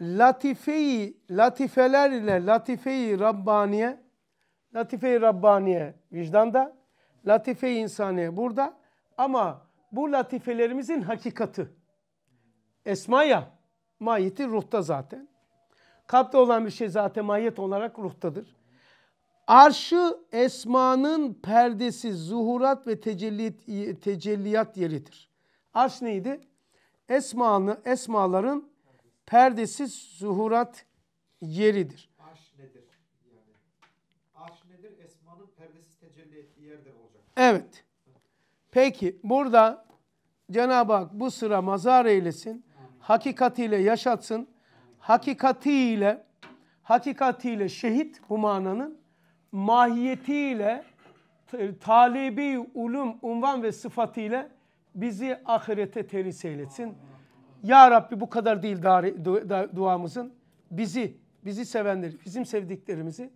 latifeyi, latifeler ile latifeyi Rabbaniye, latife Rabbaniye vicdanda, latife-i insaniye burada ama bu latifelerimizin hakikati. Esmaya, mahiyeti ruhta zaten. Kalpte olan bir şey zaten mahiyet olarak ruhtadır. Arşı esmanın perdesi zuhurat ve tecelli, tecelliyat yeridir. Arş neydi? Esmanı, esmaların perdesiz zuhurat yeridir. Arş nedir? Yani arş nedir? Esmanın perdesiz tecelli ettiği yerdir olacak. Evet. Peki burada Cenab-ı Hak bu sıra mazar eylesin. Amin. Hakikatiyle yaşatsın. Amin. Hakikatiyle hakikatiyle şehit bu mananın mahiyetiyle talebi ulum, unvan ve sıfatıyla bizi ahirete teris eylesin. Amin. Ya Rabbi bu kadar değil duamızın. Bizi, bizi sevenleri, bizim sevdiklerimizi,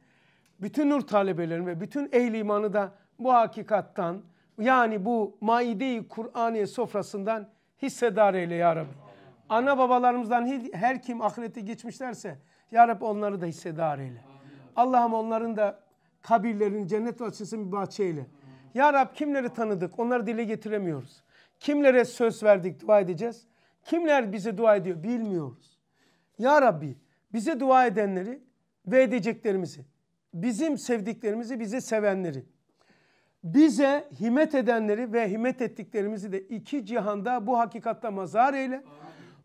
bütün nur talebelerini ve bütün ehli imanı da bu hakikattan, yani bu Maide-i Kur'aniye sofrasından hissedar eyle ya Rabbi. Ana babalarımızdan her kim ahirete geçmişlerse ya Rabbi onları da hissedar eyle. Allah'ım onların da kabirlerini cennet açısın bir bahçeyle. Ya Rab kimleri tanıdık onları dile getiremiyoruz. Kimlere söz verdik dua edeceğiz. Kimler bize dua ediyor bilmiyoruz. Ya Rabbi bize dua edenleri ve edeceklerimizi, bizim sevdiklerimizi, bize sevenleri, bize himet edenleri ve himet ettiklerimizi de iki cihanda bu hakikatta mazar eyle.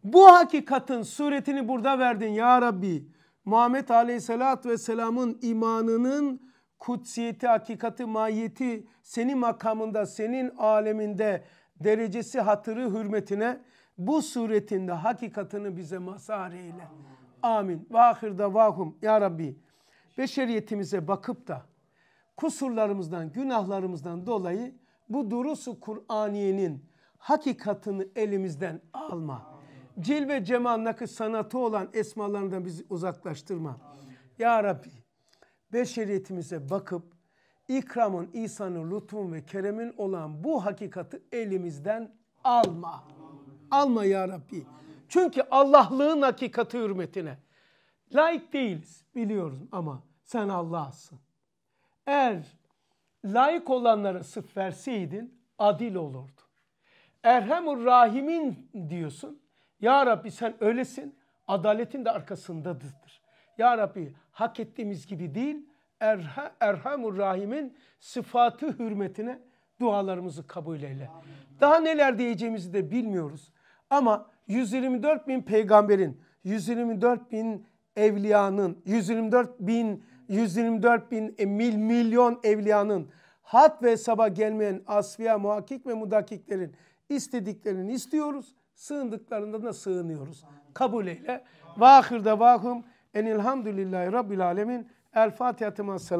Bu hakikatin suretini burada verdin ya Rabbi. Muhammed Aleyhisselatü Vesselam'ın imanının kutsiyeti, hakikati, mahiyeti senin makamında, senin aleminde derecesi hatırı hürmetine bu suretinde hakikatını bize mazhar eyle. Amin. Ve ahirde vahum. Ya Rabbi beşeriyetimize bakıp da kusurlarımızdan, günahlarımızdan dolayı bu durusu Kur'aniyenin hakikatını elimizden alma. Cil ve cemalnaki sanatı olan esmalarından bizi uzaklaştırma. Ya Rabbi beşeriyetimize bakıp ikramın, ihsanın, lütfun ve keremin olan bu hakikati elimizden alma. Alma ya Rabbi. Çünkü Allah'lığın hakikati hürmetine. Layık değiliz biliyoruz ama sen Allah'sın. Eğer layık olanlara sıf verseydin adil olurdu. Erhemur Rahim'in diyorsun. Ya Rabbi sen öylesin. Adaletin de arkasındadır. Ya Rabbi hak ettiğimiz gibi değil Erha, Erhamur Rahim'in sıfatı hürmetine dualarımızı kabul eyle. Daha neler diyeceğimizi de bilmiyoruz. Ama 124 bin peygamberin, 124 bin evliyanın, 124 bin, 124 bin e, mil, milyon evliyanın hat ve hesaba gelmeyen asfiya, muhakkik ve mudakiklerin istediklerini istiyoruz. Sığındıklarında da sığınıyoruz. Kabul eyle. Vahirde vahum enilhamdülillahi rabbil alemin. El Fatiha temas